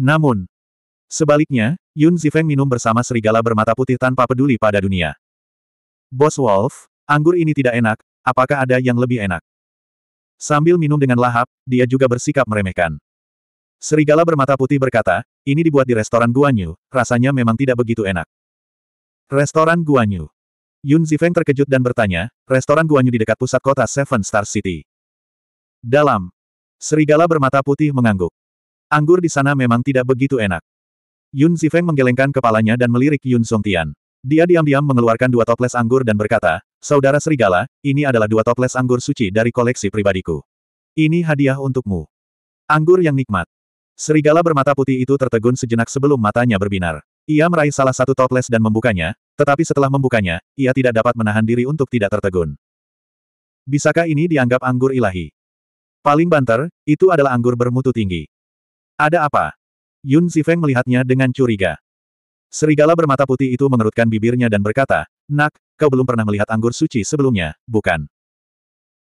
Namun, sebaliknya, Yun Zifeng minum bersama serigala bermata putih tanpa peduli pada dunia. Bos Wolf, anggur ini tidak enak, apakah ada yang lebih enak? Sambil minum dengan lahap, dia juga bersikap meremehkan. Serigala bermata putih berkata, ini dibuat di restoran Guanyu, rasanya memang tidak begitu enak. Restoran Guanyu. Yun Zifeng terkejut dan bertanya, restoran Guanyu di dekat pusat kota Seven Star City. Dalam. Serigala bermata putih mengangguk. Anggur di sana memang tidak begitu enak. Yun Zifeng menggelengkan kepalanya dan melirik Yun Songtian. Dia diam-diam mengeluarkan dua toples anggur dan berkata, Saudara Serigala, ini adalah dua toples anggur suci dari koleksi pribadiku. Ini hadiah untukmu. Anggur yang nikmat. Serigala bermata putih itu tertegun sejenak sebelum matanya berbinar. Ia meraih salah satu toples dan membukanya, tetapi setelah membukanya, ia tidak dapat menahan diri untuk tidak tertegun. Bisakah ini dianggap anggur ilahi? Paling banter, itu adalah anggur bermutu tinggi. Ada apa? Yun Zifeng melihatnya dengan curiga. Serigala bermata putih itu mengerutkan bibirnya dan berkata, Nak, kau belum pernah melihat anggur suci sebelumnya, bukan?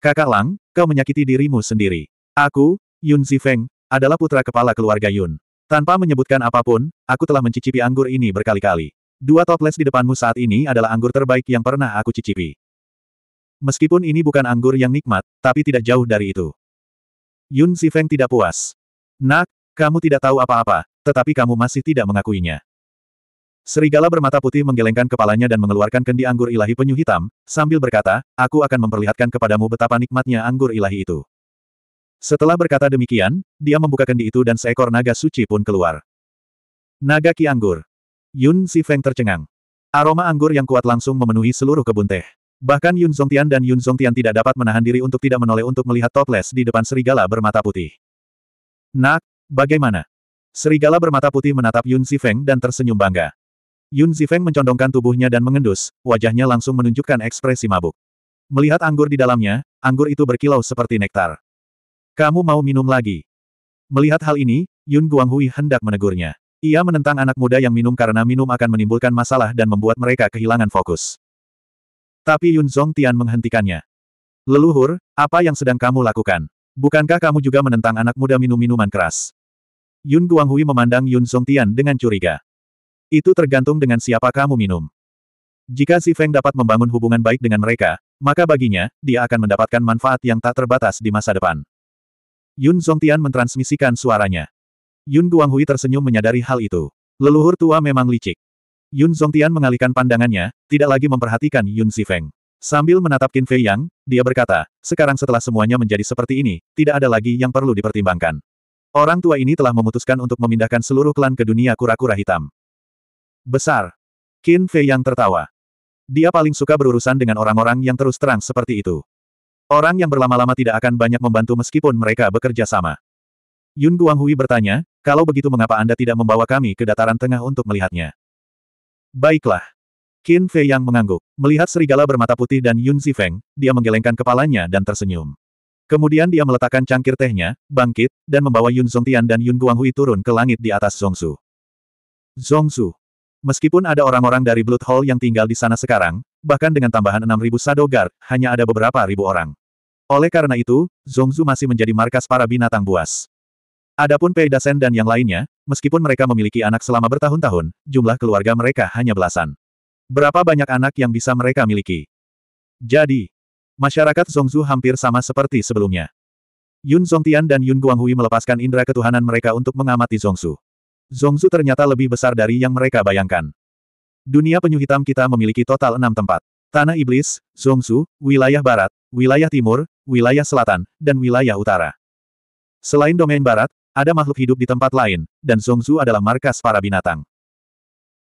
Kakak Lang, kau menyakiti dirimu sendiri. Aku, Yun Zifeng, adalah putra kepala keluarga Yun. Tanpa menyebutkan apapun, aku telah mencicipi anggur ini berkali-kali. Dua toples di depanmu saat ini adalah anggur terbaik yang pernah aku cicipi. Meskipun ini bukan anggur yang nikmat, tapi tidak jauh dari itu. Yun Zifeng tidak puas. Nak, kamu tidak tahu apa-apa, tetapi kamu masih tidak mengakuinya. Serigala bermata putih menggelengkan kepalanya dan mengeluarkan kendi anggur ilahi penyu hitam, sambil berkata, aku akan memperlihatkan kepadamu betapa nikmatnya anggur ilahi itu. Setelah berkata demikian, dia membuka kendi itu dan seekor naga suci pun keluar. Naga Ki Anggur. Yun Si Feng tercengang. Aroma anggur yang kuat langsung memenuhi seluruh kebun teh. Bahkan Yun Zongtian dan Yun Zongtian tidak dapat menahan diri untuk tidak menoleh untuk melihat toples di depan serigala bermata putih. Nak, Bagaimana? Serigala bermata putih menatap Yun Zifeng dan tersenyum bangga. Yun Zifeng mencondongkan tubuhnya dan mengendus, wajahnya langsung menunjukkan ekspresi mabuk. Melihat anggur di dalamnya, anggur itu berkilau seperti nektar. Kamu mau minum lagi? Melihat hal ini, Yun Guanghui hendak menegurnya. Ia menentang anak muda yang minum karena minum akan menimbulkan masalah dan membuat mereka kehilangan fokus. Tapi Yun Tian menghentikannya. Leluhur, apa yang sedang kamu lakukan? Bukankah kamu juga menentang anak muda minum minuman keras? Yun Guanghui memandang Yun Songtian dengan curiga. Itu tergantung dengan siapa kamu minum. Jika Si Feng dapat membangun hubungan baik dengan mereka, maka baginya, dia akan mendapatkan manfaat yang tak terbatas di masa depan. Yun Tian mentransmisikan suaranya. Yun Guanghui tersenyum menyadari hal itu. Leluhur tua memang licik. Yun Tian mengalihkan pandangannya, tidak lagi memperhatikan Yun Si Feng. Sambil menatap Qin Fei Yang, dia berkata, sekarang setelah semuanya menjadi seperti ini, tidak ada lagi yang perlu dipertimbangkan. Orang tua ini telah memutuskan untuk memindahkan seluruh klan ke dunia kura-kura hitam. Besar. Qin Fei yang tertawa. Dia paling suka berurusan dengan orang-orang yang terus terang seperti itu. Orang yang berlama-lama tidak akan banyak membantu meskipun mereka bekerja sama. Yun Guanghui bertanya, kalau begitu mengapa Anda tidak membawa kami ke dataran tengah untuk melihatnya? Baiklah. Qin Fei yang mengangguk. Melihat serigala bermata putih dan Yun Zifeng, dia menggelengkan kepalanya dan tersenyum. Kemudian dia meletakkan cangkir tehnya, bangkit, dan membawa Yun Tian dan Yun Guanghui turun ke langit di atas Zongsu. Zongsu. Meskipun ada orang-orang dari Blood Hall yang tinggal di sana sekarang, bahkan dengan tambahan 6.000 Shadow Guard, hanya ada beberapa ribu orang. Oleh karena itu, Zongzu masih menjadi markas para binatang buas. Adapun Pei Dasen dan yang lainnya, meskipun mereka memiliki anak selama bertahun-tahun, jumlah keluarga mereka hanya belasan. Berapa banyak anak yang bisa mereka miliki? Jadi, Masyarakat Zongzu hampir sama seperti sebelumnya. Yun Zongtian dan Yun Guanghui melepaskan indera ketuhanan mereka untuk mengamati Zongzu. Zongzu ternyata lebih besar dari yang mereka bayangkan. Dunia penyu hitam kita memiliki total enam tempat. Tanah Iblis, Zongzu, wilayah barat, wilayah timur, wilayah selatan, dan wilayah utara. Selain domain barat, ada makhluk hidup di tempat lain, dan Zongzu adalah markas para binatang.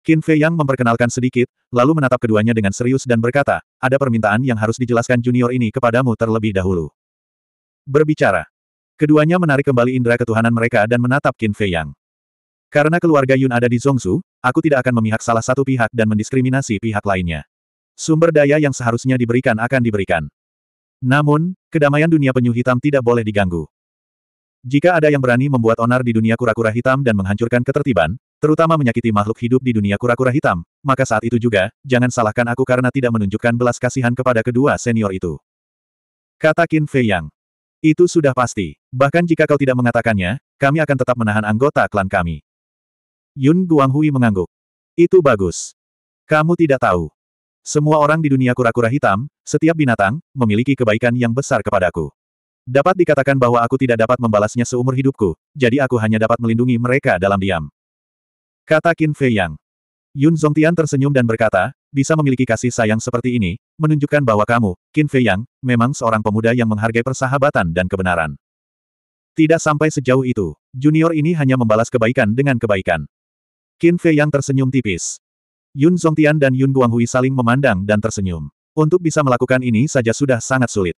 Qin Fei Yang memperkenalkan sedikit, lalu menatap keduanya dengan serius dan berkata, ada permintaan yang harus dijelaskan junior ini kepadamu terlebih dahulu. Berbicara. Keduanya menarik kembali indera ketuhanan mereka dan menatap Qin Fei Yang. Karena keluarga Yun ada di Zongsu, aku tidak akan memihak salah satu pihak dan mendiskriminasi pihak lainnya. Sumber daya yang seharusnya diberikan akan diberikan. Namun, kedamaian dunia penyu hitam tidak boleh diganggu. Jika ada yang berani membuat onar di dunia kura-kura hitam dan menghancurkan ketertiban, terutama menyakiti makhluk hidup di dunia kura-kura hitam, maka saat itu juga, jangan salahkan aku karena tidak menunjukkan belas kasihan kepada kedua senior itu. Kata Qin Fei Yang. Itu sudah pasti. Bahkan jika kau tidak mengatakannya, kami akan tetap menahan anggota klan kami. Yun Guanghui mengangguk. Itu bagus. Kamu tidak tahu. Semua orang di dunia kura-kura hitam, setiap binatang, memiliki kebaikan yang besar kepadaku. Dapat dikatakan bahwa aku tidak dapat membalasnya seumur hidupku, jadi aku hanya dapat melindungi mereka dalam diam. Kata Qin Fei Yang. Yun Zongtian tersenyum dan berkata, bisa memiliki kasih sayang seperti ini, menunjukkan bahwa kamu, Qin Fei Yang, memang seorang pemuda yang menghargai persahabatan dan kebenaran. Tidak sampai sejauh itu, junior ini hanya membalas kebaikan dengan kebaikan. Qin Fei Yang tersenyum tipis. Yun Zongtian dan Yun Guanghui saling memandang dan tersenyum. Untuk bisa melakukan ini saja sudah sangat sulit.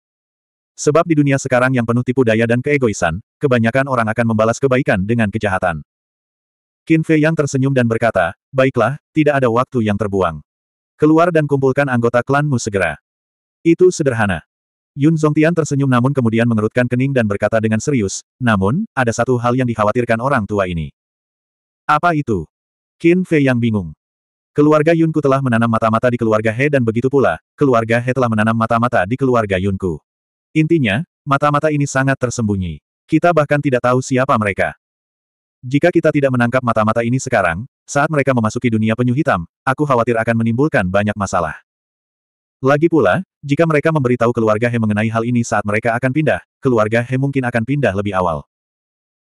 Sebab di dunia sekarang yang penuh tipu daya dan keegoisan, kebanyakan orang akan membalas kebaikan dengan kejahatan. Qin Fei yang tersenyum dan berkata, baiklah, tidak ada waktu yang terbuang. Keluar dan kumpulkan anggota klanmu segera. Itu sederhana. Yun Zongtian tersenyum namun kemudian mengerutkan kening dan berkata dengan serius, namun, ada satu hal yang dikhawatirkan orang tua ini. Apa itu? Qin Fei yang bingung. Keluarga Yunku telah menanam mata-mata di keluarga He dan begitu pula, keluarga He telah menanam mata-mata di keluarga Yunku. Intinya, mata-mata ini sangat tersembunyi. Kita bahkan tidak tahu siapa mereka. Jika kita tidak menangkap mata-mata ini sekarang, saat mereka memasuki dunia penyu hitam, aku khawatir akan menimbulkan banyak masalah. Lagi pula, jika mereka memberitahu keluarga He mengenai hal ini saat mereka akan pindah, keluarga He mungkin akan pindah lebih awal.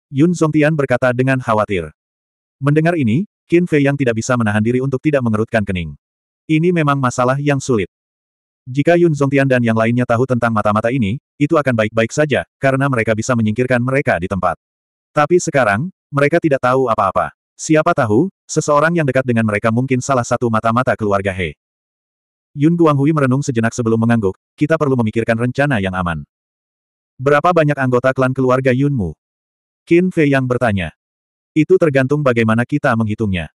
Yun Zongtian berkata dengan khawatir. Mendengar ini, Qin Fei yang tidak bisa menahan diri untuk tidak mengerutkan kening. Ini memang masalah yang sulit. Jika Yun Zongtian dan yang lainnya tahu tentang mata-mata ini, itu akan baik-baik saja, karena mereka bisa menyingkirkan mereka di tempat. Tapi sekarang, mereka tidak tahu apa-apa. Siapa tahu, seseorang yang dekat dengan mereka mungkin salah satu mata-mata keluarga He. Yun Guanghui merenung sejenak sebelum mengangguk, kita perlu memikirkan rencana yang aman. Berapa banyak anggota klan keluarga Yunmu? Qin Fei yang bertanya. Itu tergantung bagaimana kita menghitungnya.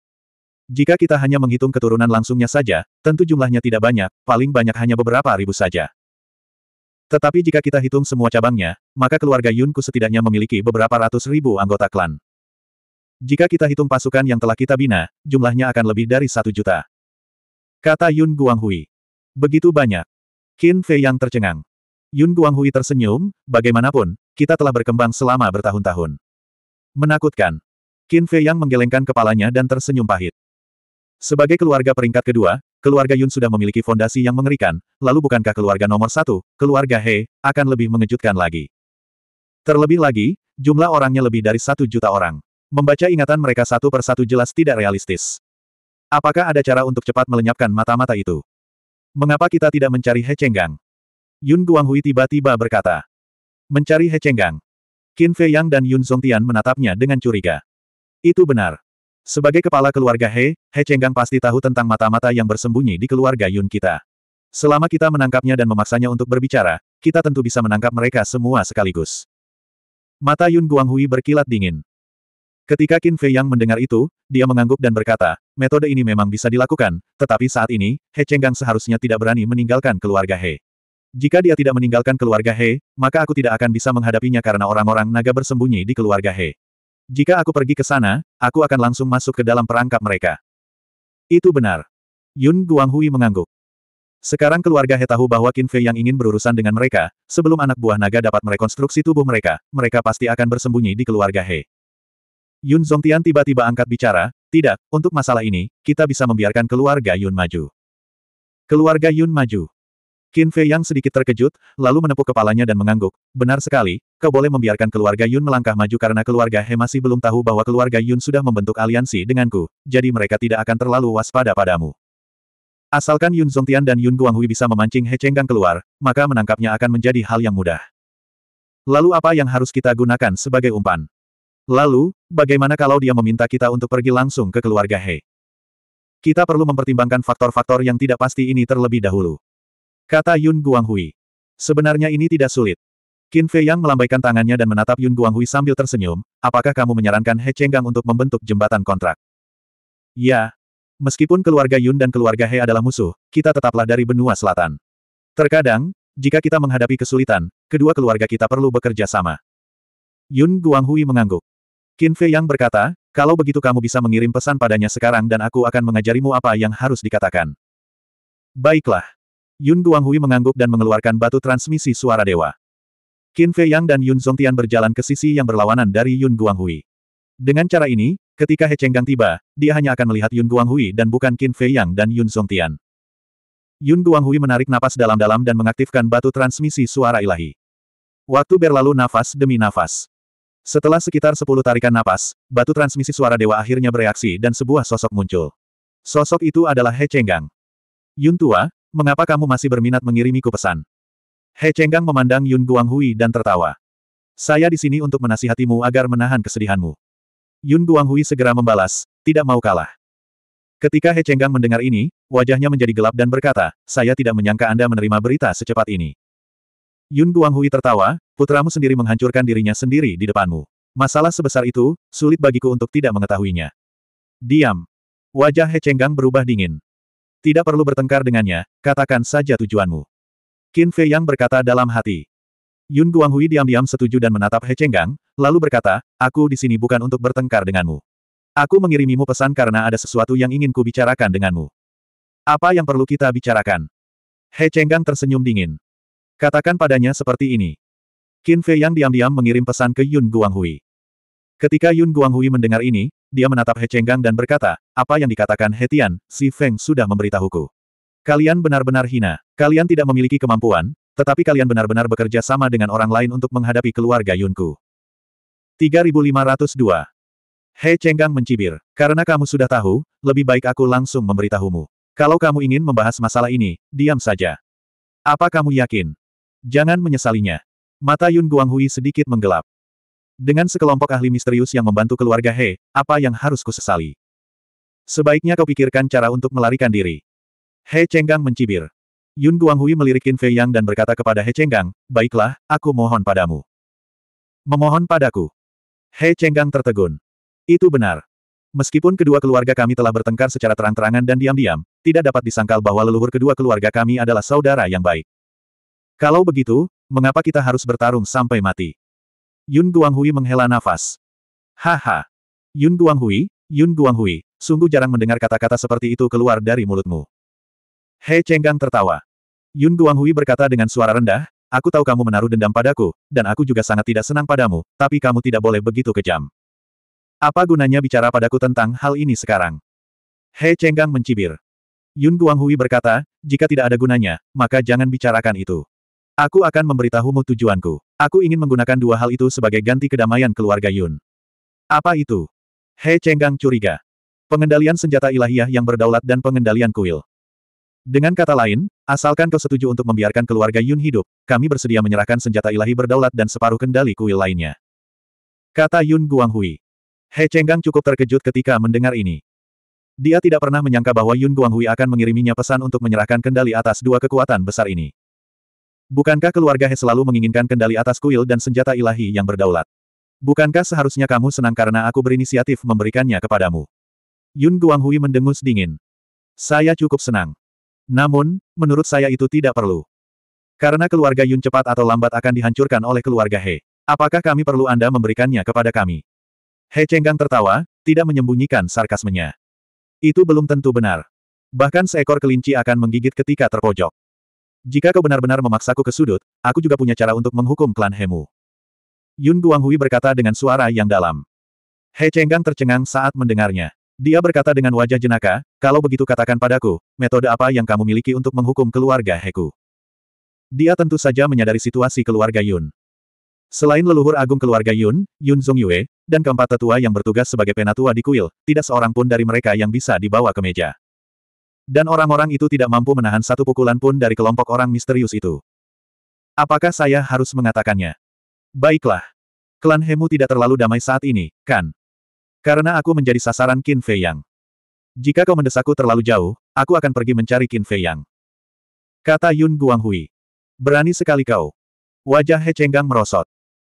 Jika kita hanya menghitung keturunan langsungnya saja, tentu jumlahnya tidak banyak, paling banyak hanya beberapa ribu saja. Tetapi jika kita hitung semua cabangnya, maka keluarga Yunku setidaknya memiliki beberapa ratus ribu anggota klan. Jika kita hitung pasukan yang telah kita bina, jumlahnya akan lebih dari satu juta. Kata Yun Guanghui. Begitu banyak. Qin Fei yang tercengang. Yun Guanghui tersenyum, bagaimanapun, kita telah berkembang selama bertahun-tahun. Menakutkan. Qin Fei yang menggelengkan kepalanya dan tersenyum pahit. Sebagai keluarga peringkat kedua, keluarga Yun sudah memiliki fondasi yang mengerikan, lalu bukankah keluarga nomor satu, keluarga He, akan lebih mengejutkan lagi. Terlebih lagi, jumlah orangnya lebih dari satu juta orang. Membaca ingatan mereka satu per satu jelas tidak realistis. Apakah ada cara untuk cepat melenyapkan mata-mata itu? Mengapa kita tidak mencari He Chenggang? Yun Guanghui tiba-tiba berkata. Mencari He Chenggang. Qin Fei Yang dan Yun Zhongtian menatapnya dengan curiga. Itu benar. Sebagai kepala keluarga He, He Chenggang pasti tahu tentang mata-mata yang bersembunyi di keluarga Yun kita. Selama kita menangkapnya dan memaksanya untuk berbicara, kita tentu bisa menangkap mereka semua sekaligus. Mata Yun Guanghui berkilat dingin. Ketika Qin Fei Yang mendengar itu, dia mengangguk dan berkata, metode ini memang bisa dilakukan, tetapi saat ini, He Chenggang seharusnya tidak berani meninggalkan keluarga He. Jika dia tidak meninggalkan keluarga He, maka aku tidak akan bisa menghadapinya karena orang-orang naga bersembunyi di keluarga He. Jika aku pergi ke sana, aku akan langsung masuk ke dalam perangkap mereka. Itu benar. Yun Guanghui mengangguk. Sekarang keluarga He tahu bahwa Qin Fei yang ingin berurusan dengan mereka, sebelum anak buah naga dapat merekonstruksi tubuh mereka, mereka pasti akan bersembunyi di keluarga He. Yun Zongtian tiba-tiba angkat bicara, tidak, untuk masalah ini, kita bisa membiarkan keluarga Yun maju. Keluarga Yun maju. Qin Fei yang sedikit terkejut, lalu menepuk kepalanya dan mengangguk. Benar sekali, kau boleh membiarkan keluarga Yun melangkah maju karena keluarga He masih belum tahu bahwa keluarga Yun sudah membentuk aliansi denganku, jadi mereka tidak akan terlalu waspada padamu. Asalkan Yun Zongtian dan Yun Guanghui bisa memancing He Chenggang keluar, maka menangkapnya akan menjadi hal yang mudah. Lalu apa yang harus kita gunakan sebagai umpan? Lalu, bagaimana kalau dia meminta kita untuk pergi langsung ke keluarga He? Kita perlu mempertimbangkan faktor-faktor yang tidak pasti ini terlebih dahulu. Kata Yun Guanghui. Sebenarnya ini tidak sulit. Qin Fei Yang melambaikan tangannya dan menatap Yun Guanghui sambil tersenyum, apakah kamu menyarankan He Chenggang untuk membentuk jembatan kontrak? Ya. Meskipun keluarga Yun dan keluarga He adalah musuh, kita tetaplah dari benua selatan. Terkadang, jika kita menghadapi kesulitan, kedua keluarga kita perlu bekerja sama. Yun Guanghui mengangguk. Qin Fei Yang berkata, kalau begitu kamu bisa mengirim pesan padanya sekarang dan aku akan mengajarimu apa yang harus dikatakan. Baiklah. Yun Guanghui mengangguk dan mengeluarkan batu transmisi suara dewa. Qin Fei Yang dan Yun Zhongtian berjalan ke sisi yang berlawanan dari Yun Guanghui. Dengan cara ini, ketika He Chenggang tiba, dia hanya akan melihat Yun Guanghui dan bukan Qin Fei Yang dan Yun Zhongtian. Yun Guanghui menarik napas dalam-dalam dan mengaktifkan batu transmisi suara ilahi. Waktu berlalu nafas demi nafas. Setelah sekitar sepuluh tarikan napas, batu transmisi suara dewa akhirnya bereaksi dan sebuah sosok muncul. Sosok itu adalah He Chenggang. Yun Tua, mengapa kamu masih berminat mengirimiku pesan? He Chenggang memandang Yun Guanghui dan tertawa. Saya di sini untuk menasihatimu agar menahan kesedihanmu. Yun Guanghui segera membalas, tidak mau kalah. Ketika He Chenggang mendengar ini, wajahnya menjadi gelap dan berkata, saya tidak menyangka Anda menerima berita secepat ini. Yun Guanghui tertawa, putramu sendiri menghancurkan dirinya sendiri di depanmu. Masalah sebesar itu, sulit bagiku untuk tidak mengetahuinya. Diam. Wajah He Chenggang berubah dingin. Tidak perlu bertengkar dengannya, katakan saja tujuanmu. Qin Fei Yang berkata dalam hati. Yun Guanghui diam-diam setuju dan menatap He Chenggang, lalu berkata, aku di sini bukan untuk bertengkar denganmu. Aku mengirimimu pesan karena ada sesuatu yang ingin ku bicarakan denganmu. Apa yang perlu kita bicarakan? He Chenggang tersenyum dingin. Katakan padanya seperti ini. Qin Fei Yang diam-diam mengirim pesan ke Yun Guanghui. Ketika Yun Guanghui mendengar ini, dia menatap He Chenggang dan berkata, apa yang dikatakan He Tian, si Feng sudah memberitahuku. Kalian benar-benar hina. Kalian tidak memiliki kemampuan, tetapi kalian benar-benar bekerja sama dengan orang lain untuk menghadapi keluarga Yunku. 3502. He Chenggang mencibir. Karena kamu sudah tahu, lebih baik aku langsung memberitahumu. Kalau kamu ingin membahas masalah ini, diam saja. Apa kamu yakin? Jangan menyesalinya. Mata Yun Guanghui sedikit menggelap. Dengan sekelompok ahli misterius yang membantu keluarga He, apa yang harus sesali? Sebaiknya kau pikirkan cara untuk melarikan diri. He Chenggang mencibir. Yun Guanghui melirikin Fei Yang dan berkata kepada He Chenggang, Baiklah, aku mohon padamu. Memohon padaku. He Chenggang tertegun. Itu benar. Meskipun kedua keluarga kami telah bertengkar secara terang-terangan dan diam-diam, tidak dapat disangkal bahwa leluhur kedua keluarga kami adalah saudara yang baik. Kalau begitu, mengapa kita harus bertarung sampai mati? Yun Guanghui menghela nafas. Haha. Yun Guanghui, Yun Guanghui, sungguh jarang mendengar kata-kata seperti itu keluar dari mulutmu. He Chenggang tertawa. Yun Guanghui berkata dengan suara rendah, Aku tahu kamu menaruh dendam padaku, dan aku juga sangat tidak senang padamu, tapi kamu tidak boleh begitu kejam. Apa gunanya bicara padaku tentang hal ini sekarang? He Chenggang mencibir. Yun Guanghui berkata, jika tidak ada gunanya, maka jangan bicarakan itu. Aku akan memberitahumu tujuanku. Aku ingin menggunakan dua hal itu sebagai ganti kedamaian keluarga Yun. Apa itu? He Chenggang curiga. Pengendalian senjata ilahiyah yang berdaulat dan pengendalian kuil. Dengan kata lain, asalkan kau setuju untuk membiarkan keluarga Yun hidup, kami bersedia menyerahkan senjata ilahi berdaulat dan separuh kendali kuil lainnya. Kata Yun Guanghui. He Chenggang cukup terkejut ketika mendengar ini. Dia tidak pernah menyangka bahwa Yun Guanghui akan mengiriminya pesan untuk menyerahkan kendali atas dua kekuatan besar ini. Bukankah keluarga He selalu menginginkan kendali atas kuil dan senjata ilahi yang berdaulat? Bukankah seharusnya kamu senang karena aku berinisiatif memberikannya kepadamu? Yun Guanghui mendengus dingin. Saya cukup senang. Namun, menurut saya itu tidak perlu. Karena keluarga Yun cepat atau lambat akan dihancurkan oleh keluarga He. Apakah kami perlu Anda memberikannya kepada kami? He Chenggang tertawa, tidak menyembunyikan sarkasmenya. Itu belum tentu benar. Bahkan seekor kelinci akan menggigit ketika terpojok. Jika kau benar-benar memaksaku ke sudut, aku juga punya cara untuk menghukum klan Hemu. Yun Guanghui berkata dengan suara yang dalam. He Chenggang tercengang saat mendengarnya. Dia berkata dengan wajah jenaka, kalau begitu katakan padaku, metode apa yang kamu miliki untuk menghukum keluarga Heku? Dia tentu saja menyadari situasi keluarga Yun. Selain leluhur agung keluarga Yun, Yun Zongyue, dan keempat tetua yang bertugas sebagai penatua di kuil, tidak seorang pun dari mereka yang bisa dibawa ke meja. Dan orang-orang itu tidak mampu menahan satu pukulan pun dari kelompok orang misterius itu. Apakah saya harus mengatakannya? Baiklah. Klan Hemu tidak terlalu damai saat ini, kan? Karena aku menjadi sasaran Qin Fei Yang. Jika kau mendesakku terlalu jauh, aku akan pergi mencari Qin Fei Yang. Kata Yun Guanghui. Berani sekali kau. Wajah He Chenggang merosot.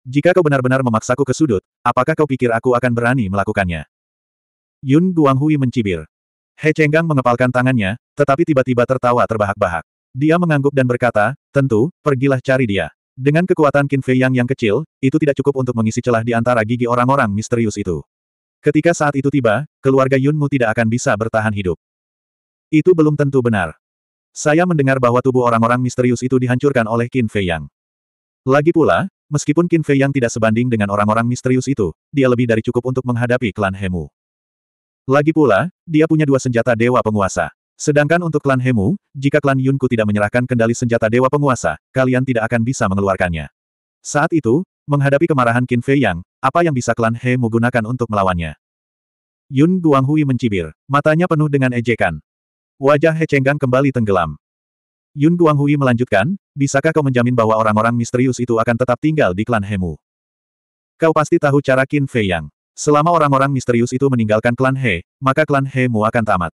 Jika kau benar-benar memaksaku ke sudut, apakah kau pikir aku akan berani melakukannya? Yun Guanghui mencibir. He Chenggang mengepalkan tangannya, tetapi tiba-tiba tertawa terbahak-bahak. Dia mengangguk dan berkata, tentu, pergilah cari dia. Dengan kekuatan Qin Fei Yang yang kecil, itu tidak cukup untuk mengisi celah di antara gigi orang-orang misterius itu. Ketika saat itu tiba, keluarga Yunmu tidak akan bisa bertahan hidup. Itu belum tentu benar. Saya mendengar bahwa tubuh orang-orang misterius itu dihancurkan oleh Qin Fei Yang. Lagi pula, meskipun Qin Fei Yang tidak sebanding dengan orang-orang misterius itu, dia lebih dari cukup untuk menghadapi klan Hemu. Lagi pula, dia punya dua senjata Dewa Penguasa. Sedangkan untuk klan Hemu, jika klan Yunku tidak menyerahkan kendali senjata Dewa Penguasa, kalian tidak akan bisa mengeluarkannya. Saat itu, menghadapi kemarahan Qin Fei Yang, apa yang bisa klan Hemu gunakan untuk melawannya? Yun Guanghui mencibir, matanya penuh dengan ejekan. Wajah He Chenggang kembali tenggelam. Yun Guanghui melanjutkan, bisakah kau menjamin bahwa orang-orang misterius itu akan tetap tinggal di klan Hemu? Kau pasti tahu cara Qin Fei Yang. Selama orang-orang misterius itu meninggalkan klan He, maka klan He Mu akan tamat.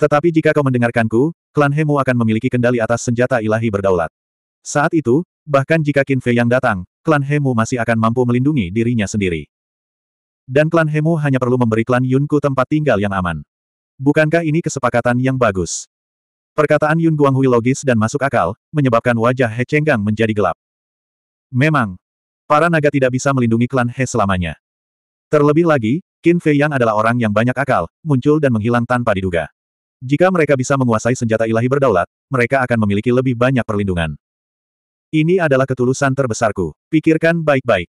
Tetapi jika kau mendengarkanku, klan He Mu akan memiliki kendali atas senjata ilahi berdaulat. Saat itu, bahkan jika Qin Fei yang datang, klan He Mu masih akan mampu melindungi dirinya sendiri. Dan klan He Mu hanya perlu memberi klan Yun Ku tempat tinggal yang aman. Bukankah ini kesepakatan yang bagus? Perkataan Yun Guanghui logis dan masuk akal, menyebabkan wajah He Chenggang menjadi gelap. Memang, para naga tidak bisa melindungi klan He selamanya. Terlebih lagi, Qin Fei Yang adalah orang yang banyak akal, muncul dan menghilang tanpa diduga. Jika mereka bisa menguasai senjata ilahi berdaulat, mereka akan memiliki lebih banyak perlindungan. Ini adalah ketulusan terbesarku. Pikirkan baik-baik.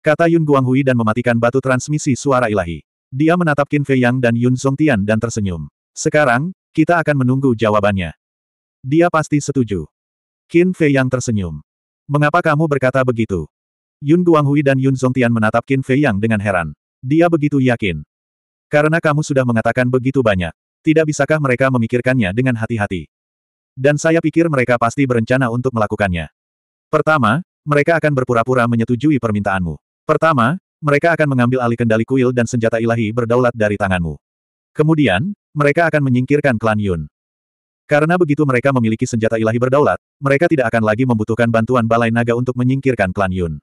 Kata Yun Guanghui dan mematikan batu transmisi suara ilahi. Dia menatap Qin Fei Yang dan Yun Songtian dan tersenyum. Sekarang, kita akan menunggu jawabannya. Dia pasti setuju. Qin Fei Yang tersenyum. Mengapa kamu berkata begitu? Yun Guanghui dan Yun Zhongtian menatap Qin Fei Yang dengan heran. Dia begitu yakin. Karena kamu sudah mengatakan begitu banyak. Tidak bisakah mereka memikirkannya dengan hati-hati? Dan saya pikir mereka pasti berencana untuk melakukannya. Pertama, mereka akan berpura-pura menyetujui permintaanmu. Pertama, mereka akan mengambil alih kendali kuil dan senjata ilahi berdaulat dari tanganmu. Kemudian, mereka akan menyingkirkan klan Yun. Karena begitu mereka memiliki senjata ilahi berdaulat, mereka tidak akan lagi membutuhkan bantuan balai naga untuk menyingkirkan klan Yun.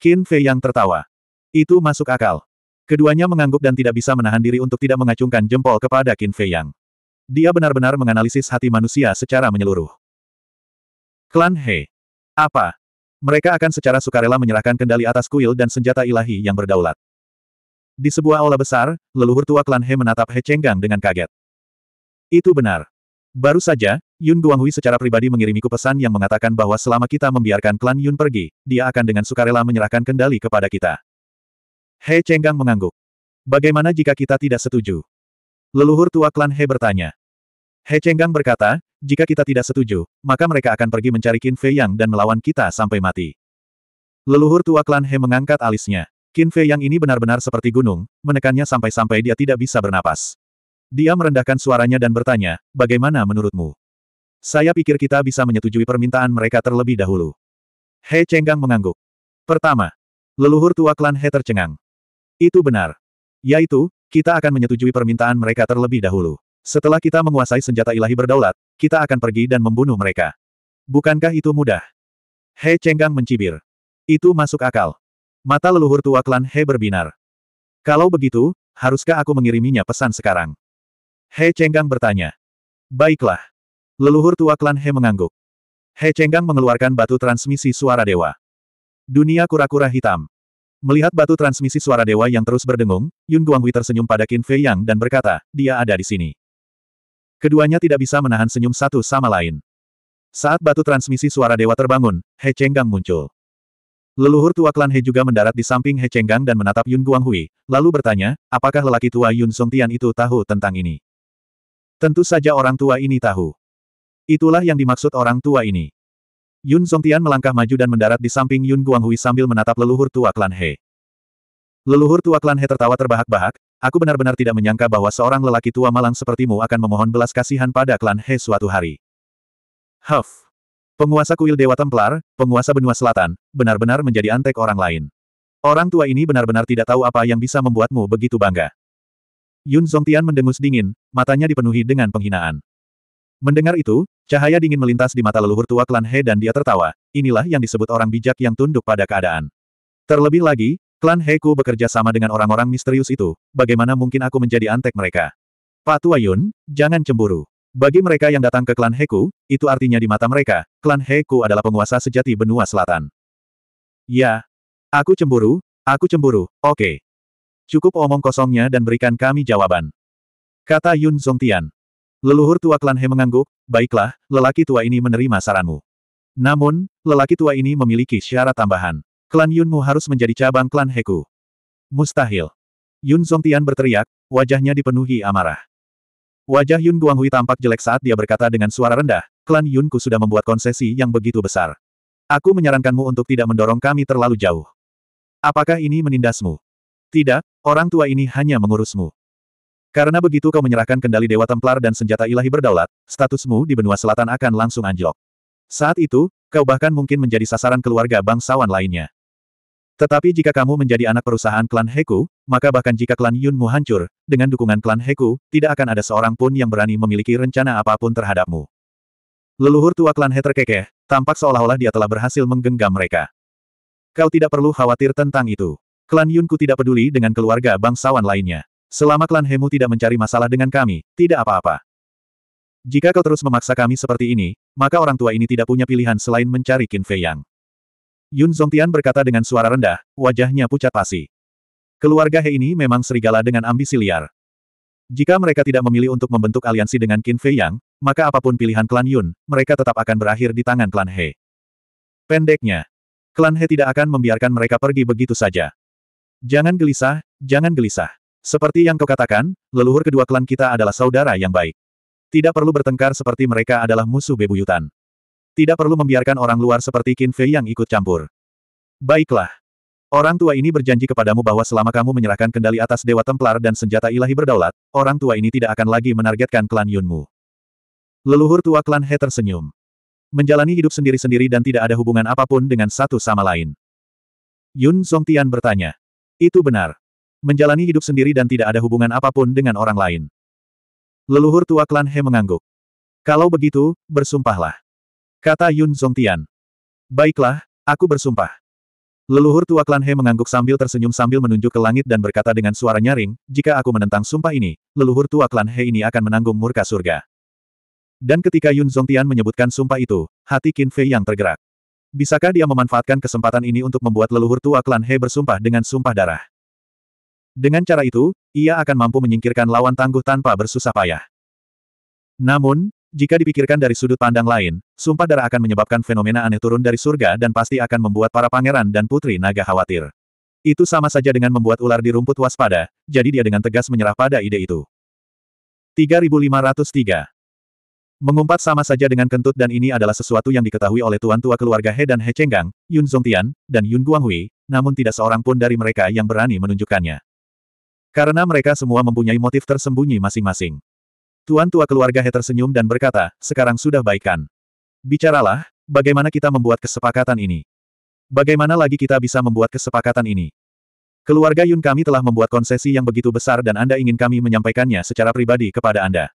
Qin Fei yang tertawa. Itu masuk akal. Keduanya mengangguk dan tidak bisa menahan diri untuk tidak mengacungkan jempol kepada Qin Fei Yang. Dia benar-benar menganalisis hati manusia secara menyeluruh. Klan He. Apa? Mereka akan secara sukarela menyerahkan kendali atas kuil dan senjata ilahi yang berdaulat. Di sebuah aula besar, leluhur tua klan He menatap He Chenggang dengan kaget. Itu benar. Baru saja, Yun Guanghui secara pribadi mengirimiku pesan yang mengatakan bahwa selama kita membiarkan klan Yun pergi, dia akan dengan sukarela menyerahkan kendali kepada kita. He Chenggang mengangguk. Bagaimana jika kita tidak setuju? Leluhur tua klan He bertanya. He Chenggang berkata, jika kita tidak setuju, maka mereka akan pergi mencari Qin Fei Yang dan melawan kita sampai mati. Leluhur tua klan He mengangkat alisnya. Qin Fei Yang ini benar-benar seperti gunung, menekannya sampai-sampai dia tidak bisa bernapas. Dia merendahkan suaranya dan bertanya, bagaimana menurutmu? Saya pikir kita bisa menyetujui permintaan mereka terlebih dahulu. He Chenggang mengangguk. Pertama, leluhur tua klan He tercengang. Itu benar. Yaitu, kita akan menyetujui permintaan mereka terlebih dahulu. Setelah kita menguasai senjata ilahi berdaulat, kita akan pergi dan membunuh mereka. Bukankah itu mudah? He Chenggang mencibir. Itu masuk akal. Mata leluhur tua klan He berbinar. Kalau begitu, haruskah aku mengiriminya pesan sekarang? He Chenggang bertanya. Baiklah. Leluhur tua klan He mengangguk. He Chenggang mengeluarkan batu transmisi suara dewa. Dunia kura-kura hitam. Melihat batu transmisi suara dewa yang terus berdengung, Yun Guanghui tersenyum pada Qin Fei Yang dan berkata, dia ada di sini. Keduanya tidak bisa menahan senyum satu sama lain. Saat batu transmisi suara dewa terbangun, He Chenggang muncul. Leluhur tua klan He juga mendarat di samping He Chenggang dan menatap Yun Guanghui, lalu bertanya, apakah lelaki tua Yun Song Tian itu tahu tentang ini? Tentu saja orang tua ini tahu. Itulah yang dimaksud orang tua ini. Yun Zongtian melangkah maju dan mendarat di samping Yun Guanghui sambil menatap leluhur tua klan He. Leluhur tua klan He tertawa terbahak-bahak, aku benar-benar tidak menyangka bahwa seorang lelaki tua malang sepertimu akan memohon belas kasihan pada klan He suatu hari. Huff! Penguasa kuil Dewa Templar, penguasa benua selatan, benar-benar menjadi antek orang lain. Orang tua ini benar-benar tidak tahu apa yang bisa membuatmu begitu bangga. Yun Zongtian mendengus dingin, matanya dipenuhi dengan penghinaan. Mendengar itu, cahaya dingin melintas di mata leluhur tua klan He dan dia tertawa, inilah yang disebut orang bijak yang tunduk pada keadaan. Terlebih lagi, klan He ku bekerja sama dengan orang-orang misterius itu, bagaimana mungkin aku menjadi antek mereka? Pak Tua Yun, jangan cemburu. Bagi mereka yang datang ke klan Heku, itu artinya di mata mereka, klan Heku adalah penguasa sejati benua selatan. Ya, aku cemburu, aku cemburu, oke. Okay. Cukup omong kosongnya dan berikan kami jawaban. Kata Yun Zongtian. Leluhur tua klan He mengangguk, baiklah, lelaki tua ini menerima saranmu. Namun, lelaki tua ini memiliki syarat tambahan. Klan Yunmu harus menjadi cabang klan Heku. Mustahil. Yun Zongtian berteriak, wajahnya dipenuhi amarah. Wajah Yun Guanghui tampak jelek saat dia berkata dengan suara rendah, klan Yunku sudah membuat konsesi yang begitu besar. Aku menyarankanmu untuk tidak mendorong kami terlalu jauh. Apakah ini menindasmu? Tidak, orang tua ini hanya mengurusmu. Karena begitu kau menyerahkan kendali Dewa Templar dan senjata ilahi berdaulat, statusmu di benua selatan akan langsung anjlok. Saat itu, kau bahkan mungkin menjadi sasaran keluarga bangsawan lainnya. Tetapi jika kamu menjadi anak perusahaan klan Heku, maka bahkan jika klan Yunmu hancur, dengan dukungan klan Heku, tidak akan ada seorang pun yang berani memiliki rencana apapun terhadapmu. Leluhur tua klan He terkekeh, tampak seolah-olah dia telah berhasil menggenggam mereka. Kau tidak perlu khawatir tentang itu. Klan Yunku tidak peduli dengan keluarga bangsawan lainnya. Selama klan Hemu tidak mencari masalah dengan kami, tidak apa-apa. Jika kau terus memaksa kami seperti ini, maka orang tua ini tidak punya pilihan selain mencari Qin Fei Yang. Yun Zongtian berkata dengan suara rendah, wajahnya pucat pasi. Keluarga He ini memang serigala dengan ambisi liar. Jika mereka tidak memilih untuk membentuk aliansi dengan Qin Fei Yang, maka apapun pilihan klan Yun, mereka tetap akan berakhir di tangan klan He. Pendeknya, klan He tidak akan membiarkan mereka pergi begitu saja. Jangan gelisah, jangan gelisah. Seperti yang kau katakan, leluhur kedua klan kita adalah saudara yang baik. Tidak perlu bertengkar seperti mereka adalah musuh bebuyutan. Tidak perlu membiarkan orang luar seperti Qin Fei yang ikut campur. Baiklah. Orang tua ini berjanji kepadamu bahwa selama kamu menyerahkan kendali atas Dewa Templar dan senjata ilahi berdaulat, orang tua ini tidak akan lagi menargetkan klan Yunmu. Leluhur tua klan He tersenyum. Menjalani hidup sendiri-sendiri dan tidak ada hubungan apapun dengan satu sama lain. Yun Songtian bertanya. Itu benar. Menjalani hidup sendiri dan tidak ada hubungan apapun dengan orang lain. Leluhur tua klan He mengangguk. Kalau begitu, bersumpahlah. Kata Yun Zongtian. Baiklah, aku bersumpah. Leluhur tua klan He mengangguk sambil tersenyum sambil menunjuk ke langit dan berkata dengan suara nyaring, jika aku menentang sumpah ini, leluhur tua klan He ini akan menanggung murka surga. Dan ketika Yun Zongtian menyebutkan sumpah itu, hati Qin Fei yang tergerak. Bisakah dia memanfaatkan kesempatan ini untuk membuat leluhur tua klan He bersumpah dengan sumpah darah? Dengan cara itu, ia akan mampu menyingkirkan lawan tangguh tanpa bersusah payah. Namun, jika dipikirkan dari sudut pandang lain, sumpah darah akan menyebabkan fenomena aneh turun dari surga dan pasti akan membuat para pangeran dan putri naga khawatir. Itu sama saja dengan membuat ular di rumput waspada, jadi dia dengan tegas menyerah pada ide itu. 3503 Mengumpat sama saja dengan kentut dan ini adalah sesuatu yang diketahui oleh tuan tua keluarga He dan He Chenggang, Yun Zongtian, dan Yun Guanghui, namun tidak seorang pun dari mereka yang berani menunjukkannya. Karena mereka semua mempunyai motif tersembunyi masing-masing. Tuan tua keluarga He tersenyum dan berkata, sekarang sudah baikan. Bicaralah, bagaimana kita membuat kesepakatan ini? Bagaimana lagi kita bisa membuat kesepakatan ini? Keluarga Yun kami telah membuat konsesi yang begitu besar dan Anda ingin kami menyampaikannya secara pribadi kepada Anda.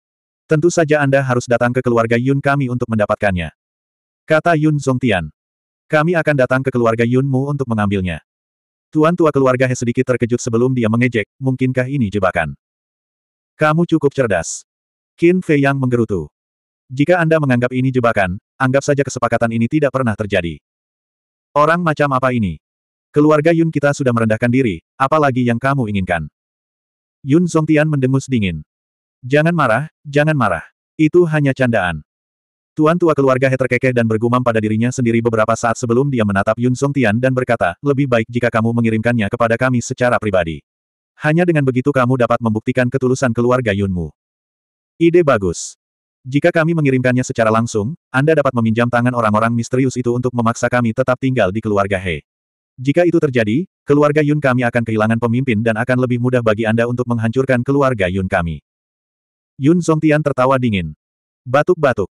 Tentu saja Anda harus datang ke keluarga Yun kami untuk mendapatkannya. Kata Yun Zongtian. Kami akan datang ke keluarga Yunmu untuk mengambilnya. Tuan tua keluarga He sedikit terkejut sebelum dia mengejek, mungkinkah ini jebakan? Kamu cukup cerdas. Qin Fei Yang menggerutu. Jika Anda menganggap ini jebakan, anggap saja kesepakatan ini tidak pernah terjadi. Orang macam apa ini? Keluarga Yun kita sudah merendahkan diri, apalagi yang kamu inginkan? Yun Zongtian mendengus dingin. Jangan marah, jangan marah. Itu hanya candaan. Tuan tua keluarga He terkekeh dan bergumam pada dirinya sendiri beberapa saat sebelum dia menatap Yun Song Tian dan berkata, lebih baik jika kamu mengirimkannya kepada kami secara pribadi. Hanya dengan begitu kamu dapat membuktikan ketulusan keluarga Yunmu. Ide bagus. Jika kami mengirimkannya secara langsung, Anda dapat meminjam tangan orang-orang misterius itu untuk memaksa kami tetap tinggal di keluarga He. Jika itu terjadi, keluarga Yun kami akan kehilangan pemimpin dan akan lebih mudah bagi Anda untuk menghancurkan keluarga Yun kami. Yun Songtian tertawa dingin. Batuk-batuk.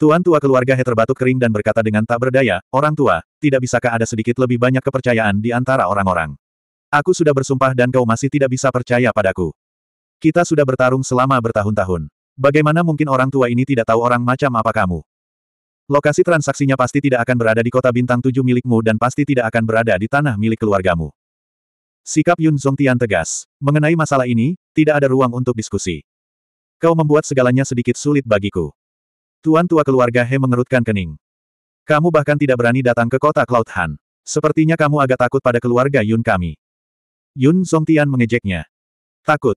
Tuan tua keluarga He terbatuk kering dan berkata dengan tak berdaya, Orang tua, tidak bisakah ada sedikit lebih banyak kepercayaan di antara orang-orang? Aku sudah bersumpah dan kau masih tidak bisa percaya padaku. Kita sudah bertarung selama bertahun-tahun. Bagaimana mungkin orang tua ini tidak tahu orang macam apa kamu? Lokasi transaksinya pasti tidak akan berada di kota bintang tujuh milikmu dan pasti tidak akan berada di tanah milik keluargamu. Sikap Yun Zongtian tegas. Mengenai masalah ini, tidak ada ruang untuk diskusi. Kau membuat segalanya sedikit sulit bagiku. Tuan tua keluarga He mengerutkan kening. Kamu bahkan tidak berani datang ke kota Cloud Han. Sepertinya kamu agak takut pada keluarga Yun kami. Yun Songtian mengejeknya. Takut.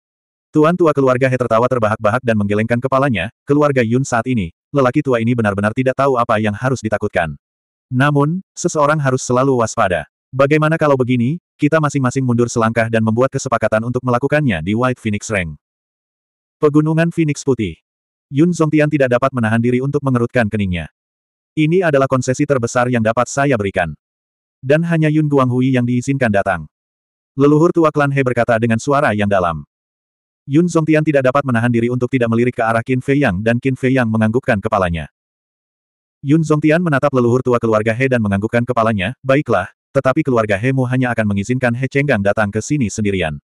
Tuan tua keluarga He tertawa terbahak-bahak dan menggelengkan kepalanya, keluarga Yun saat ini, lelaki tua ini benar-benar tidak tahu apa yang harus ditakutkan. Namun, seseorang harus selalu waspada. Bagaimana kalau begini, kita masing-masing mundur selangkah dan membuat kesepakatan untuk melakukannya di White Phoenix Rank. Pegunungan Phoenix Putih. Yun Zongtian tidak dapat menahan diri untuk mengerutkan keningnya. Ini adalah konsesi terbesar yang dapat saya berikan. Dan hanya Yun Guanghui yang diizinkan datang. Leluhur tua klan He berkata dengan suara yang dalam. Yun Zongtian tidak dapat menahan diri untuk tidak melirik ke arah Qin Fei Yang dan Qin Fei Yang menganggukkan kepalanya. Yun Zongtian menatap leluhur tua keluarga He dan menganggukkan kepalanya, baiklah, tetapi keluarga He mu hanya akan mengizinkan He Chenggang datang ke sini sendirian.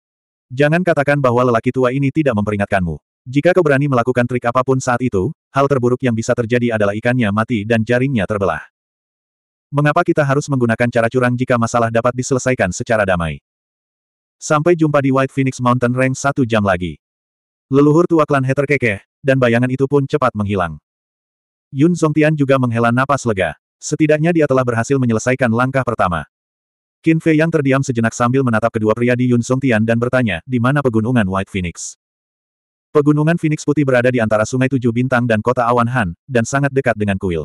Jangan katakan bahwa lelaki tua ini tidak memperingatkanmu. Jika kau berani melakukan trik apapun saat itu, hal terburuk yang bisa terjadi adalah ikannya mati dan jaringnya terbelah. Mengapa kita harus menggunakan cara curang jika masalah dapat diselesaikan secara damai? Sampai jumpa di White Phoenix Mountain Range satu jam lagi. Leluhur tua klan Heather kekeh, dan bayangan itu pun cepat menghilang. Yun Zhongtian juga menghela napas lega. Setidaknya dia telah berhasil menyelesaikan langkah pertama. Qin Fei yang terdiam sejenak sambil menatap kedua pria di Yun Song Tian dan bertanya, di mana pegunungan White Phoenix? Pegunungan Phoenix Putih berada di antara Sungai Tujuh Bintang dan kota Awan Han, dan sangat dekat dengan kuil.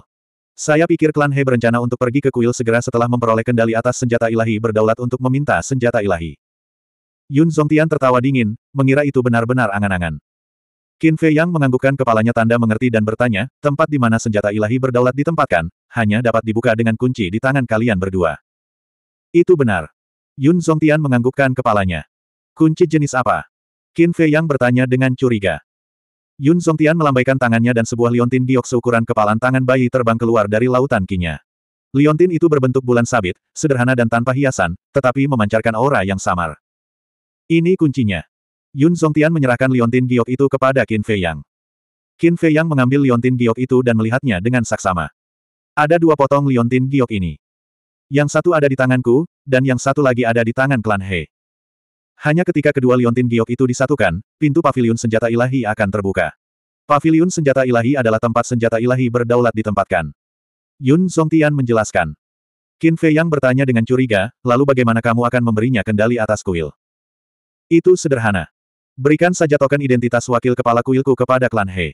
Saya pikir klan He berencana untuk pergi ke kuil segera setelah memperoleh kendali atas senjata ilahi berdaulat untuk meminta senjata ilahi. Yun Zongtian tertawa dingin, mengira itu benar-benar angan-angan. Qin Fei Yang menganggukkan kepalanya tanda mengerti dan bertanya, tempat di mana senjata ilahi berdaulat ditempatkan, hanya dapat dibuka dengan kunci di tangan kalian berdua. Itu benar. Yun Zongtian menganggukkan kepalanya. Kunci jenis apa? Qin Fei Yang bertanya dengan curiga. Yun Zongtian melambaikan tangannya dan sebuah liontin giok seukuran kepalan tangan bayi terbang keluar dari lautan kinya. Liontin itu berbentuk bulan sabit, sederhana dan tanpa hiasan, tetapi memancarkan aura yang samar. Ini kuncinya. Yun Zongtian menyerahkan liontin giok itu kepada Qin Fei Yang. Qin Fei Yang mengambil liontin giok itu dan melihatnya dengan saksama. Ada dua potong liontin giok ini. Yang satu ada di tanganku, dan yang satu lagi ada di tangan klan He. Hanya ketika kedua liontin giok itu disatukan, pintu pavilion senjata ilahi akan terbuka. Pavilion senjata ilahi adalah tempat senjata ilahi berdaulat ditempatkan. Yun Zongtian menjelaskan. Qin Fei Yang bertanya dengan curiga, lalu bagaimana kamu akan memberinya kendali atas kuil? Itu sederhana. Berikan saja token identitas wakil kepala kuilku kepada klan He.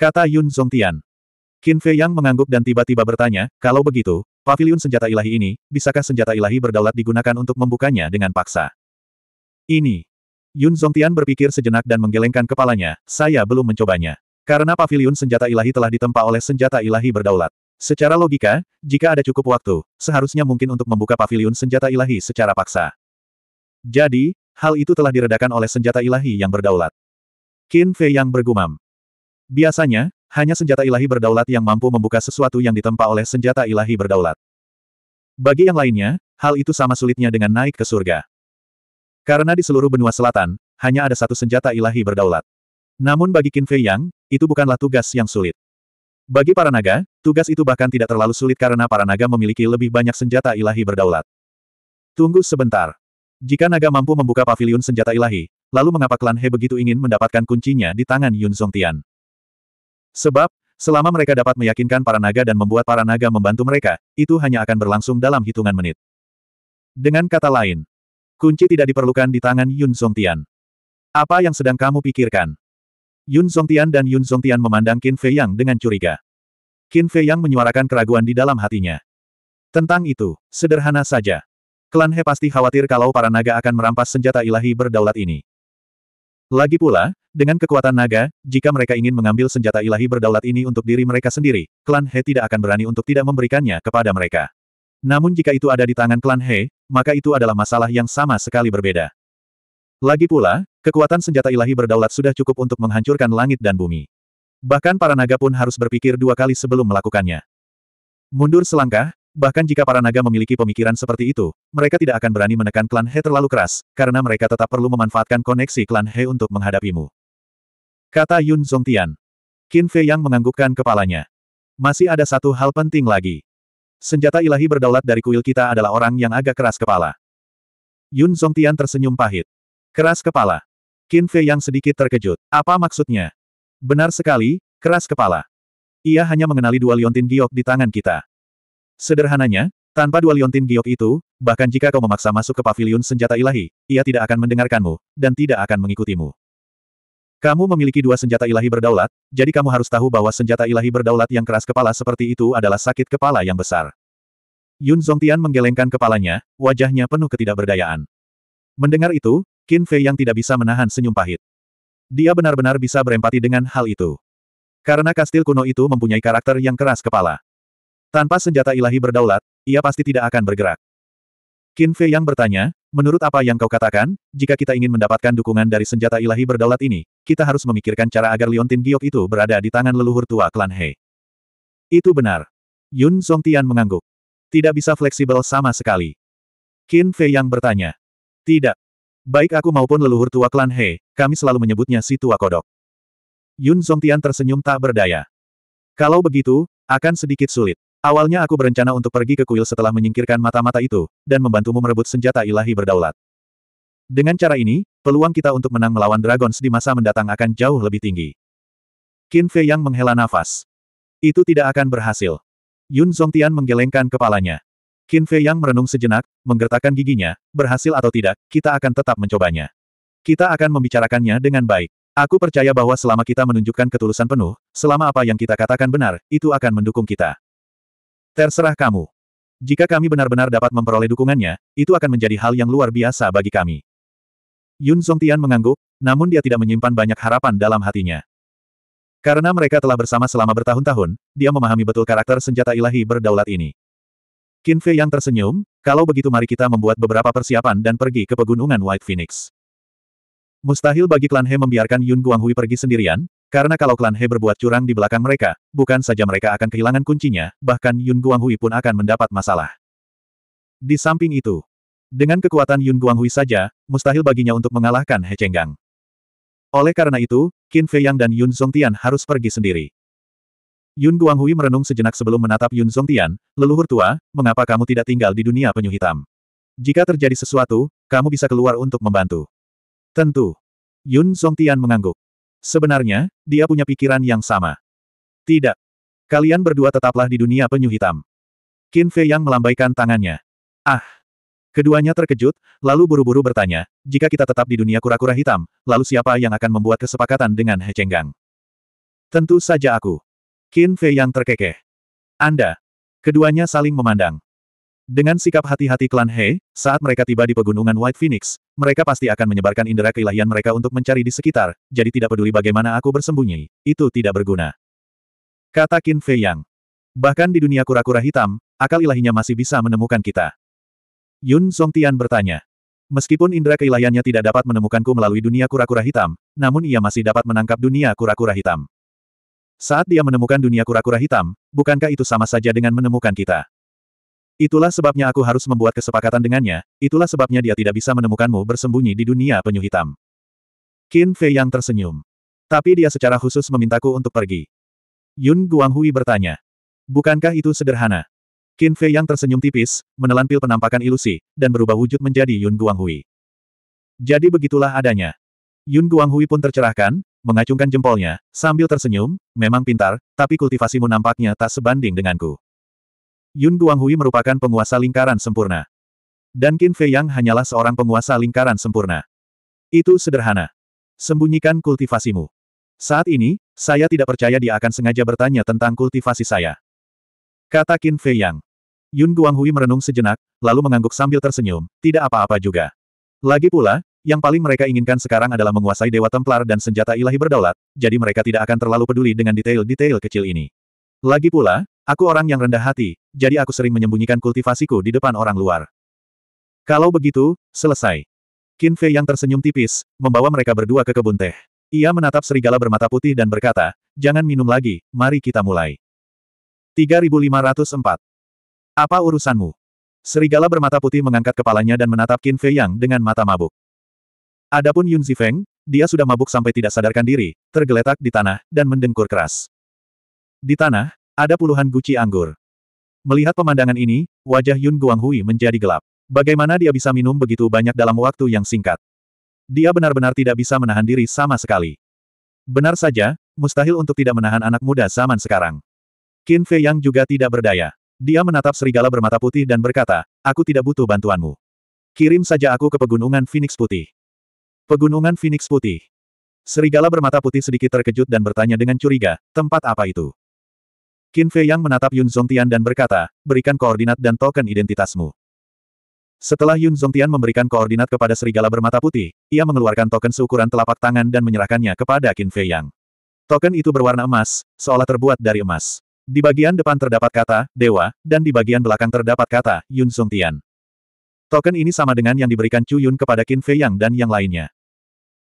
Kata Yun Zongtian. Qin Fei Yang mengangguk dan tiba-tiba bertanya, kalau begitu, Pavilion senjata ilahi ini, bisakah senjata ilahi berdaulat digunakan untuk membukanya dengan paksa? Ini. Yun Zongtian berpikir sejenak dan menggelengkan kepalanya, saya belum mencobanya. Karena Pavilion senjata ilahi telah ditempa oleh senjata ilahi berdaulat. Secara logika, jika ada cukup waktu, seharusnya mungkin untuk membuka Pavilion senjata ilahi secara paksa. Jadi, hal itu telah diredakan oleh senjata ilahi yang berdaulat. Qin Fei yang bergumam. Biasanya, hanya senjata ilahi berdaulat yang mampu membuka sesuatu yang ditempa oleh senjata ilahi berdaulat. Bagi yang lainnya, hal itu sama sulitnya dengan naik ke surga. Karena di seluruh benua selatan, hanya ada satu senjata ilahi berdaulat. Namun bagi Qin Fei Yang, itu bukanlah tugas yang sulit. Bagi para naga, tugas itu bahkan tidak terlalu sulit karena para naga memiliki lebih banyak senjata ilahi berdaulat. Tunggu sebentar. Jika naga mampu membuka pavilion senjata ilahi, lalu mengapa klan He begitu ingin mendapatkan kuncinya di tangan Yun Tian? Sebab, selama mereka dapat meyakinkan para naga dan membuat para naga membantu mereka, itu hanya akan berlangsung dalam hitungan menit. Dengan kata lain, kunci tidak diperlukan di tangan Yun Songtian. Apa yang sedang kamu pikirkan? Yun Songtian dan Yun Songtian memandang Qin Fei Yang dengan curiga. Qin Fei Yang menyuarakan keraguan di dalam hatinya. Tentang itu, sederhana saja. Klan He pasti khawatir kalau para naga akan merampas senjata ilahi berdaulat ini. Lagi pula, dengan kekuatan naga, jika mereka ingin mengambil senjata ilahi berdaulat ini untuk diri mereka sendiri, klan He tidak akan berani untuk tidak memberikannya kepada mereka. Namun jika itu ada di tangan klan He, maka itu adalah masalah yang sama sekali berbeda. Lagi pula, kekuatan senjata ilahi berdaulat sudah cukup untuk menghancurkan langit dan bumi. Bahkan para naga pun harus berpikir dua kali sebelum melakukannya. Mundur selangkah, Bahkan jika para naga memiliki pemikiran seperti itu, mereka tidak akan berani menekan klan He terlalu keras, karena mereka tetap perlu memanfaatkan koneksi klan He untuk menghadapimu. Kata Yun Zongtian. Qin Fei yang menganggukkan kepalanya. Masih ada satu hal penting lagi. Senjata ilahi berdaulat dari kuil kita adalah orang yang agak keras kepala. Yun Zongtian tersenyum pahit. Keras kepala. Qin Fei yang sedikit terkejut. Apa maksudnya? Benar sekali, keras kepala. Ia hanya mengenali dua liontin giok di tangan kita. Sederhananya, tanpa dua liontin giok itu, bahkan jika kau memaksa masuk ke pavilion senjata ilahi, ia tidak akan mendengarkanmu, dan tidak akan mengikutimu. Kamu memiliki dua senjata ilahi berdaulat, jadi kamu harus tahu bahwa senjata ilahi berdaulat yang keras kepala seperti itu adalah sakit kepala yang besar. Yun Zongtian menggelengkan kepalanya, wajahnya penuh ketidakberdayaan. Mendengar itu, Qin Fei yang tidak bisa menahan senyum pahit. Dia benar-benar bisa berempati dengan hal itu. Karena kastil kuno itu mempunyai karakter yang keras kepala. Tanpa senjata ilahi berdaulat, ia pasti tidak akan bergerak. Qin Fei yang bertanya, menurut apa yang kau katakan, jika kita ingin mendapatkan dukungan dari senjata ilahi berdaulat ini, kita harus memikirkan cara agar Liontin Giok itu berada di tangan leluhur tua klan He. Itu benar. Yun Tian mengangguk. Tidak bisa fleksibel sama sekali. Qin Fei yang bertanya. Tidak. Baik aku maupun leluhur tua klan He, kami selalu menyebutnya si tua kodok. Yun Tian tersenyum tak berdaya. Kalau begitu, akan sedikit sulit. Awalnya aku berencana untuk pergi ke kuil setelah menyingkirkan mata-mata itu, dan membantumu merebut senjata ilahi berdaulat. Dengan cara ini, peluang kita untuk menang melawan Dragons di masa mendatang akan jauh lebih tinggi. Qin Fei yang menghela nafas. Itu tidak akan berhasil. Yun Zongtian menggelengkan kepalanya. Qin Fei yang merenung sejenak, menggertakkan giginya, berhasil atau tidak, kita akan tetap mencobanya. Kita akan membicarakannya dengan baik. Aku percaya bahwa selama kita menunjukkan ketulusan penuh, selama apa yang kita katakan benar, itu akan mendukung kita. Terserah kamu. Jika kami benar-benar dapat memperoleh dukungannya, itu akan menjadi hal yang luar biasa bagi kami. Yun Songtian mengangguk, namun dia tidak menyimpan banyak harapan dalam hatinya. Karena mereka telah bersama selama bertahun-tahun, dia memahami betul karakter senjata ilahi berdaulat ini. Qin Fei yang tersenyum, kalau begitu mari kita membuat beberapa persiapan dan pergi ke pegunungan White Phoenix. Mustahil bagi klan He membiarkan Yun Guanghui pergi sendirian, karena kalau klan He berbuat curang di belakang mereka, bukan saja mereka akan kehilangan kuncinya, bahkan Yun Guanghui pun akan mendapat masalah. Di samping itu, dengan kekuatan Yun Guanghui saja, mustahil baginya untuk mengalahkan He Chenggang. Oleh karena itu, Qin Fei Yang dan Yun Songtian harus pergi sendiri. Yun Guanghui merenung sejenak sebelum menatap Yun Songtian, leluhur tua, mengapa kamu tidak tinggal di dunia penyu hitam? Jika terjadi sesuatu, kamu bisa keluar untuk membantu. Tentu. Yun Songtian mengangguk. Sebenarnya, dia punya pikiran yang sama. Tidak. Kalian berdua tetaplah di dunia penyu hitam. Qin Fei yang melambaikan tangannya. Ah! Keduanya terkejut, lalu buru-buru bertanya, jika kita tetap di dunia kura-kura hitam, lalu siapa yang akan membuat kesepakatan dengan He Gang? Tentu saja aku. Qin Fei yang terkekeh. Anda. Keduanya saling memandang. Dengan sikap hati-hati klan He, saat mereka tiba di pegunungan White Phoenix, mereka pasti akan menyebarkan indera keilahian mereka untuk mencari di sekitar, jadi tidak peduli bagaimana aku bersembunyi, itu tidak berguna. Kata Qin Fei Yang. Bahkan di dunia kura-kura hitam, akal ilahinya masih bisa menemukan kita. Yun Song Tian bertanya. Meskipun indera keilahiannya tidak dapat menemukanku melalui dunia kura-kura hitam, namun ia masih dapat menangkap dunia kura-kura hitam. Saat dia menemukan dunia kura-kura hitam, bukankah itu sama saja dengan menemukan kita? Itulah sebabnya aku harus membuat kesepakatan dengannya, itulah sebabnya dia tidak bisa menemukanmu bersembunyi di dunia penyu hitam. Qin Fei yang tersenyum. Tapi dia secara khusus memintaku untuk pergi. Yun Guanghui bertanya. Bukankah itu sederhana? Qin Fei yang tersenyum tipis, menelan pil penampakan ilusi, dan berubah wujud menjadi Yun Guanghui. Jadi begitulah adanya. Yun Guanghui pun tercerahkan, mengacungkan jempolnya, sambil tersenyum, memang pintar, tapi kultivasimu nampaknya tak sebanding denganku. Yun Guanghui merupakan penguasa lingkaran sempurna. Dan Qin Fei Yang hanyalah seorang penguasa lingkaran sempurna. Itu sederhana. Sembunyikan kultivasimu. Saat ini, saya tidak percaya dia akan sengaja bertanya tentang kultivasi saya. Kata Qin Fei Yang. Yun Guanghui merenung sejenak, lalu mengangguk sambil tersenyum, tidak apa-apa juga. Lagi pula, yang paling mereka inginkan sekarang adalah menguasai Dewa Templar dan senjata ilahi berdaulat, jadi mereka tidak akan terlalu peduli dengan detail-detail kecil ini. Lagi pula, Aku orang yang rendah hati, jadi aku sering menyembunyikan kultivasiku di depan orang luar. Kalau begitu, selesai. Qin Fei yang tersenyum tipis, membawa mereka berdua ke kebun teh. Ia menatap serigala bermata putih dan berkata, jangan minum lagi, mari kita mulai. 3504. Apa urusanmu? Serigala bermata putih mengangkat kepalanya dan menatap Qin Fei Yang dengan mata mabuk. Adapun Yun Zifeng, dia sudah mabuk sampai tidak sadarkan diri, tergeletak di tanah, dan mendengkur keras. Di tanah, ada puluhan guci anggur. Melihat pemandangan ini, wajah Yun Guanghui menjadi gelap. Bagaimana dia bisa minum begitu banyak dalam waktu yang singkat? Dia benar-benar tidak bisa menahan diri sama sekali. Benar saja, mustahil untuk tidak menahan anak muda zaman sekarang. Qin Fei Yang juga tidak berdaya. Dia menatap serigala bermata putih dan berkata, aku tidak butuh bantuanmu. Kirim saja aku ke pegunungan Phoenix Putih. Pegunungan Phoenix Putih. Serigala bermata putih sedikit terkejut dan bertanya dengan curiga, tempat apa itu? Qin Fei Yang menatap Yun Zongtian dan berkata, berikan koordinat dan token identitasmu. Setelah Yun Zongtian memberikan koordinat kepada serigala bermata putih, ia mengeluarkan token seukuran telapak tangan dan menyerahkannya kepada Qin Fei Yang. Token itu berwarna emas, seolah terbuat dari emas. Di bagian depan terdapat kata, Dewa, dan di bagian belakang terdapat kata, Yun Zongtian. Token ini sama dengan yang diberikan Chu Yun kepada Qin Fei Yang dan yang lainnya.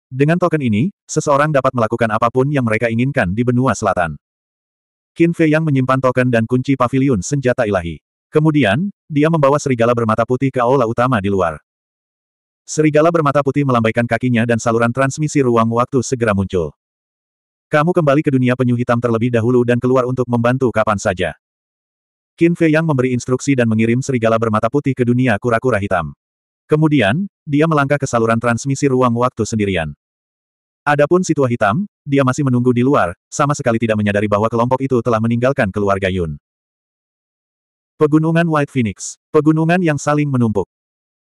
Dengan token ini, seseorang dapat melakukan apapun yang mereka inginkan di benua selatan. Qin Fei yang menyimpan token dan kunci pavilion senjata ilahi. Kemudian, dia membawa serigala bermata putih ke aula utama di luar. Serigala bermata putih melambaikan kakinya dan saluran transmisi ruang waktu segera muncul. Kamu kembali ke dunia penyu hitam terlebih dahulu dan keluar untuk membantu kapan saja. Qin Fei Yang memberi instruksi dan mengirim serigala bermata putih ke dunia kura-kura hitam. Kemudian, dia melangkah ke saluran transmisi ruang waktu sendirian. Adapun si tua hitam, dia masih menunggu di luar, sama sekali tidak menyadari bahwa kelompok itu telah meninggalkan keluarga Yun. Pegunungan White Phoenix. Pegunungan yang saling menumpuk.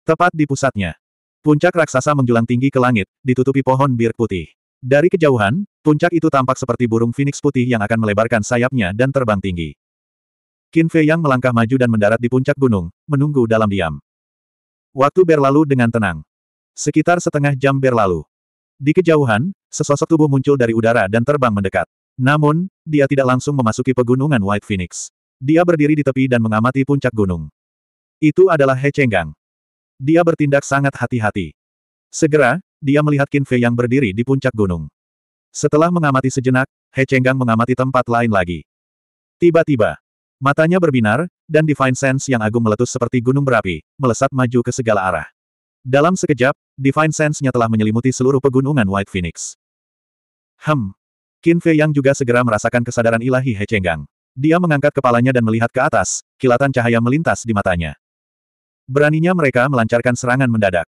Tepat di pusatnya. Puncak raksasa menjulang tinggi ke langit, ditutupi pohon bir putih. Dari kejauhan, puncak itu tampak seperti burung phoenix putih yang akan melebarkan sayapnya dan terbang tinggi. Qin Fei Yang melangkah maju dan mendarat di puncak gunung, menunggu dalam diam. Waktu berlalu dengan tenang. Sekitar setengah jam berlalu. Di kejauhan, sesosok tubuh muncul dari udara dan terbang mendekat. Namun, dia tidak langsung memasuki pegunungan White Phoenix. Dia berdiri di tepi dan mengamati puncak gunung. Itu adalah He Chenggang. Dia bertindak sangat hati-hati. Segera, dia melihat Qin Fei yang berdiri di puncak gunung. Setelah mengamati sejenak, He Chenggang mengamati tempat lain lagi. Tiba-tiba, matanya berbinar, dan Divine Sense yang agung meletus seperti gunung berapi, melesat maju ke segala arah. Dalam sekejap, Divine Sense-nya telah menyelimuti seluruh pegunungan White Phoenix. Hem. Qin Fei Yang juga segera merasakan kesadaran ilahi He Chenggang. Dia mengangkat kepalanya dan melihat ke atas, kilatan cahaya melintas di matanya. Beraninya mereka melancarkan serangan mendadak.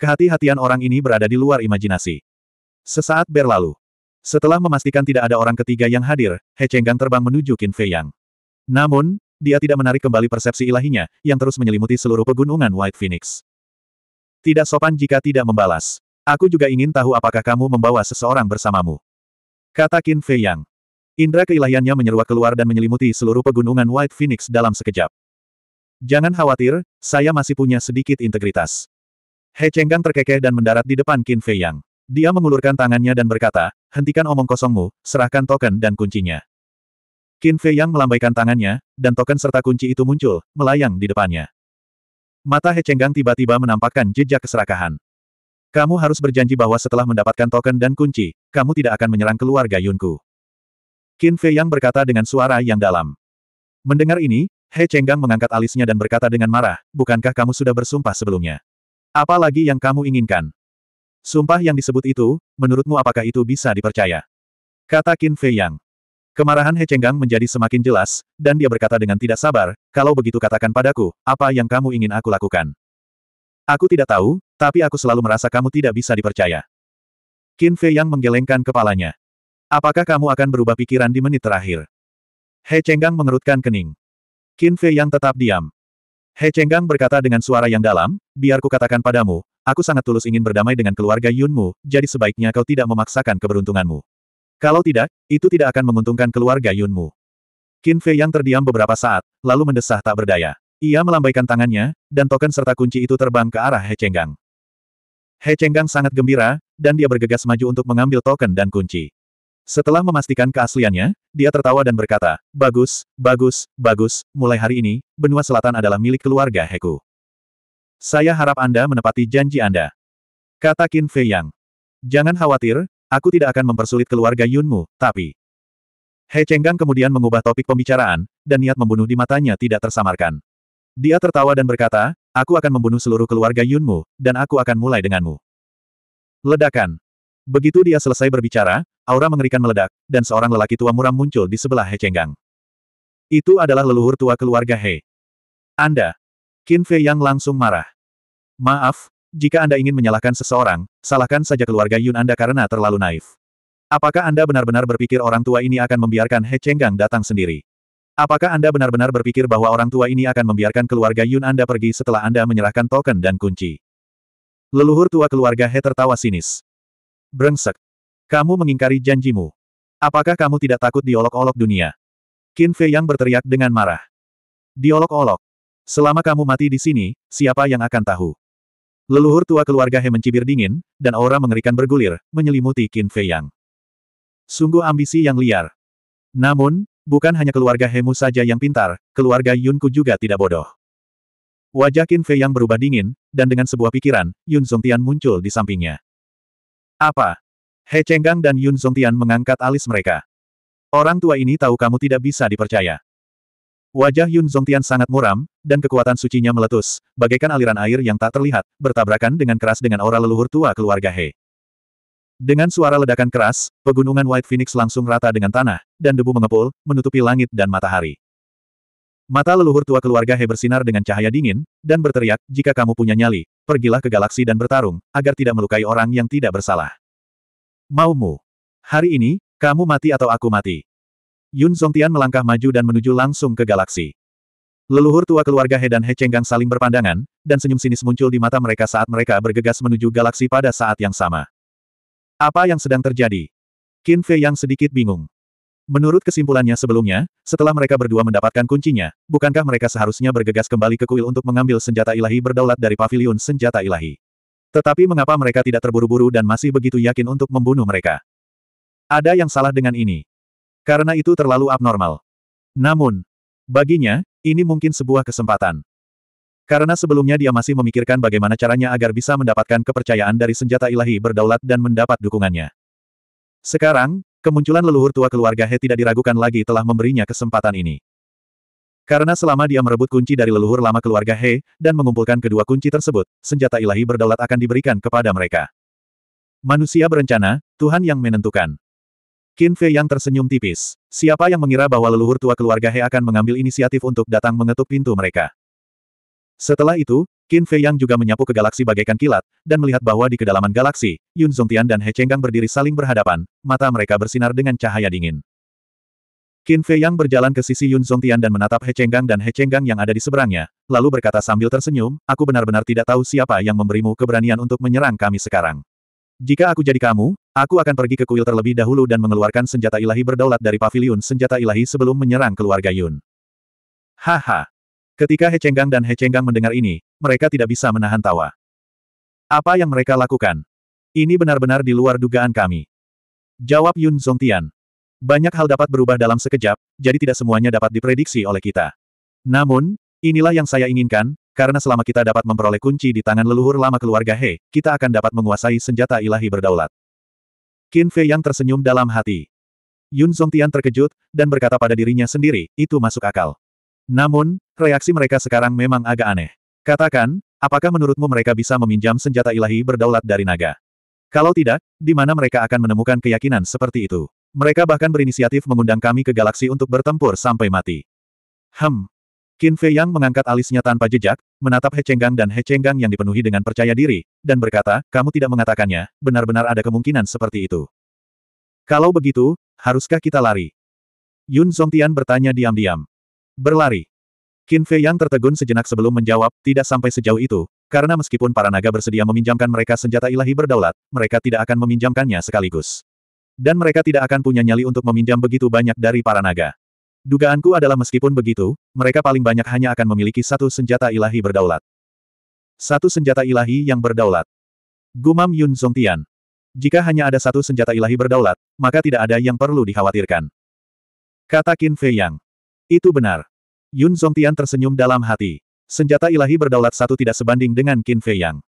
Kehati-hatian orang ini berada di luar imajinasi. Sesaat berlalu. Setelah memastikan tidak ada orang ketiga yang hadir, He Chenggang terbang menuju Qin Fei Yang. Namun, dia tidak menarik kembali persepsi ilahinya, yang terus menyelimuti seluruh pegunungan White Phoenix. Tidak sopan jika tidak membalas. Aku juga ingin tahu apakah kamu membawa seseorang bersamamu. Kata Qin Fei Yang. Indra keilahiannya menyeruak keluar dan menyelimuti seluruh pegunungan White Phoenix dalam sekejap. Jangan khawatir, saya masih punya sedikit integritas. He Chenggang terkekeh dan mendarat di depan Qin Fei Yang. Dia mengulurkan tangannya dan berkata, hentikan omong kosongmu, serahkan token dan kuncinya. Qin Fei Yang melambaikan tangannya, dan token serta kunci itu muncul, melayang di depannya. Mata He Chenggang tiba-tiba menampakkan jejak keserakahan. Kamu harus berjanji bahwa setelah mendapatkan token dan kunci, kamu tidak akan menyerang keluarga Yunku. Qin Fei Yang berkata dengan suara yang dalam. Mendengar ini, He Chenggang mengangkat alisnya dan berkata dengan marah, bukankah kamu sudah bersumpah sebelumnya? Apalagi yang kamu inginkan? Sumpah yang disebut itu, menurutmu apakah itu bisa dipercaya? Kata Qin Fei Yang. Kemarahan He Chenggang menjadi semakin jelas, dan dia berkata dengan tidak sabar, kalau begitu katakan padaku, apa yang kamu ingin aku lakukan. Aku tidak tahu, tapi aku selalu merasa kamu tidak bisa dipercaya. Qin Fei yang menggelengkan kepalanya. Apakah kamu akan berubah pikiran di menit terakhir? He Chenggang mengerutkan kening. Qin Fei yang tetap diam. He Chenggang berkata dengan suara yang dalam, biar ku katakan padamu, aku sangat tulus ingin berdamai dengan keluarga Yunmu, jadi sebaiknya kau tidak memaksakan keberuntunganmu. Kalau tidak, itu tidak akan menguntungkan keluarga Yunmu. Qin Fei yang terdiam beberapa saat, lalu mendesah tak berdaya. Ia melambaikan tangannya, dan token serta kunci itu terbang ke arah He Chenggang. He Chenggang sangat gembira, dan dia bergegas maju untuk mengambil token dan kunci. Setelah memastikan keasliannya, dia tertawa dan berkata, Bagus, bagus, bagus, mulai hari ini, benua selatan adalah milik keluarga Heku. Saya harap Anda menepati janji Anda. Kata Qin Fei Yang. Jangan khawatir, Aku tidak akan mempersulit keluarga Yunmu, tapi... He Chenggang kemudian mengubah topik pembicaraan, dan niat membunuh di matanya tidak tersamarkan. Dia tertawa dan berkata, aku akan membunuh seluruh keluarga Yunmu, dan aku akan mulai denganmu. Ledakan. Begitu dia selesai berbicara, aura mengerikan meledak, dan seorang lelaki tua muram muncul di sebelah He Chenggang. Itu adalah leluhur tua keluarga He. Anda. Qin Fei Yang langsung marah. Maaf, jika Anda ingin menyalahkan seseorang, salahkan saja keluarga Yun Anda karena terlalu naif. Apakah Anda benar-benar berpikir orang tua ini akan membiarkan He Chenggang datang sendiri? Apakah Anda benar-benar berpikir bahwa orang tua ini akan membiarkan keluarga Yun Anda pergi setelah Anda menyerahkan token dan kunci? Leluhur tua keluarga He tertawa sinis. Brengsek. Kamu mengingkari janjimu. Apakah kamu tidak takut diolok-olok dunia? Qin Fei yang berteriak dengan marah. Diolok-olok. Selama kamu mati di sini, siapa yang akan tahu? Leluhur tua keluarga He mencibir dingin, dan aura mengerikan bergulir, menyelimuti Qin Fei Yang. Sungguh ambisi yang liar. Namun, bukan hanya keluarga Hemu saja yang pintar, keluarga Yunku juga tidak bodoh. Wajah Qin Fei Yang berubah dingin, dan dengan sebuah pikiran, Yun Tian muncul di sampingnya. Apa? He Chenggang dan Yun Tian mengangkat alis mereka. Orang tua ini tahu kamu tidak bisa dipercaya. Wajah Yun Zongtian sangat muram, dan kekuatan sucinya meletus, bagaikan aliran air yang tak terlihat, bertabrakan dengan keras dengan aura leluhur tua keluarga He. Dengan suara ledakan keras, pegunungan White Phoenix langsung rata dengan tanah, dan debu mengepul, menutupi langit dan matahari. Mata leluhur tua keluarga He bersinar dengan cahaya dingin, dan berteriak, jika kamu punya nyali, pergilah ke galaksi dan bertarung, agar tidak melukai orang yang tidak bersalah. Maumu. Hari ini, kamu mati atau aku mati. Yun Zongtian melangkah maju dan menuju langsung ke galaksi. Leluhur tua keluarga He dan He Chenggang saling berpandangan, dan senyum sinis muncul di mata mereka saat mereka bergegas menuju galaksi pada saat yang sama. Apa yang sedang terjadi? Qin Fei yang sedikit bingung. Menurut kesimpulannya sebelumnya, setelah mereka berdua mendapatkan kuncinya, bukankah mereka seharusnya bergegas kembali ke kuil untuk mengambil senjata ilahi berdaulat dari Pavilion senjata ilahi? Tetapi mengapa mereka tidak terburu-buru dan masih begitu yakin untuk membunuh mereka? Ada yang salah dengan ini. Karena itu terlalu abnormal. Namun, baginya, ini mungkin sebuah kesempatan. Karena sebelumnya dia masih memikirkan bagaimana caranya agar bisa mendapatkan kepercayaan dari senjata ilahi berdaulat dan mendapat dukungannya. Sekarang, kemunculan leluhur tua keluarga He tidak diragukan lagi telah memberinya kesempatan ini. Karena selama dia merebut kunci dari leluhur lama keluarga He, dan mengumpulkan kedua kunci tersebut, senjata ilahi berdaulat akan diberikan kepada mereka. Manusia berencana, Tuhan yang menentukan. Qin Fei yang tersenyum tipis. Siapa yang mengira bahwa leluhur tua keluarga He akan mengambil inisiatif untuk datang mengetuk pintu mereka? Setelah itu, Qin Fei yang juga menyapu ke galaksi bagaikan kilat, dan melihat bahwa di kedalaman galaksi, Yun Zongtian dan He Chenggang berdiri saling berhadapan, mata mereka bersinar dengan cahaya dingin. Qin Fei yang berjalan ke sisi Yun Zongtian dan menatap He Chenggang dan He Chenggang yang ada di seberangnya, lalu berkata sambil tersenyum, aku benar-benar tidak tahu siapa yang memberimu keberanian untuk menyerang kami sekarang. Jika aku jadi kamu, Aku akan pergi ke kuil terlebih dahulu dan mengeluarkan senjata ilahi berdaulat dari pavilion senjata ilahi sebelum menyerang keluarga Yun. Haha. Ketika He Chenggang dan He Chenggang mendengar ini, mereka tidak bisa menahan tawa. Apa yang mereka lakukan? Ini benar-benar di luar dugaan kami. Jawab Yun Zongtian. Banyak hal dapat berubah dalam sekejap, jadi tidak semuanya dapat diprediksi oleh kita. Namun, inilah yang saya inginkan, karena selama kita dapat memperoleh kunci di tangan leluhur lama keluarga He, kita akan dapat menguasai senjata ilahi berdaulat. Qin Fei yang tersenyum dalam hati. Yun Zongtian terkejut, dan berkata pada dirinya sendiri, itu masuk akal. Namun, reaksi mereka sekarang memang agak aneh. Katakan, apakah menurutmu mereka bisa meminjam senjata ilahi berdaulat dari naga? Kalau tidak, di mana mereka akan menemukan keyakinan seperti itu? Mereka bahkan berinisiatif mengundang kami ke galaksi untuk bertempur sampai mati. Hem, Qin Fei Yang mengangkat alisnya tanpa jejak, menatap He Chenggang dan He Chenggang yang dipenuhi dengan percaya diri, dan berkata, kamu tidak mengatakannya, benar-benar ada kemungkinan seperti itu. Kalau begitu, haruskah kita lari? Yun Zongtian bertanya diam-diam. Berlari. Qin Fei Yang tertegun sejenak sebelum menjawab, tidak sampai sejauh itu, karena meskipun para naga bersedia meminjamkan mereka senjata ilahi berdaulat, mereka tidak akan meminjamkannya sekaligus. Dan mereka tidak akan punya nyali untuk meminjam begitu banyak dari para naga. Dugaanku adalah meskipun begitu, mereka paling banyak hanya akan memiliki satu senjata ilahi berdaulat. Satu senjata ilahi yang berdaulat. Gumam Yun Zongtian. Jika hanya ada satu senjata ilahi berdaulat, maka tidak ada yang perlu dikhawatirkan. Kata Qin Fei Yang. Itu benar. Yun Zongtian tersenyum dalam hati. Senjata ilahi berdaulat satu tidak sebanding dengan Qin Fei Yang.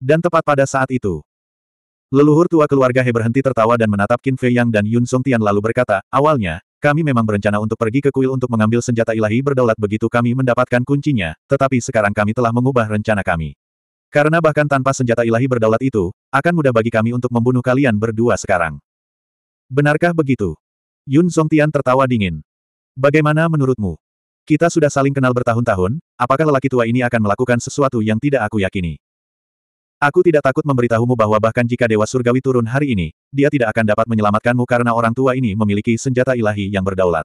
Dan tepat pada saat itu, leluhur tua keluarga He berhenti tertawa dan menatap Qin Fei Yang dan Yun Tian lalu berkata, awalnya, kami memang berencana untuk pergi ke kuil untuk mengambil senjata ilahi berdaulat begitu kami mendapatkan kuncinya, tetapi sekarang kami telah mengubah rencana kami. Karena bahkan tanpa senjata ilahi berdaulat itu, akan mudah bagi kami untuk membunuh kalian berdua sekarang. Benarkah begitu? Yun Zongtian tertawa dingin. Bagaimana menurutmu? Kita sudah saling kenal bertahun-tahun, apakah lelaki tua ini akan melakukan sesuatu yang tidak aku yakini? Aku tidak takut memberitahumu bahwa bahkan jika Dewa Surgawi turun hari ini, dia tidak akan dapat menyelamatkanmu karena orang tua ini memiliki senjata ilahi yang berdaulat.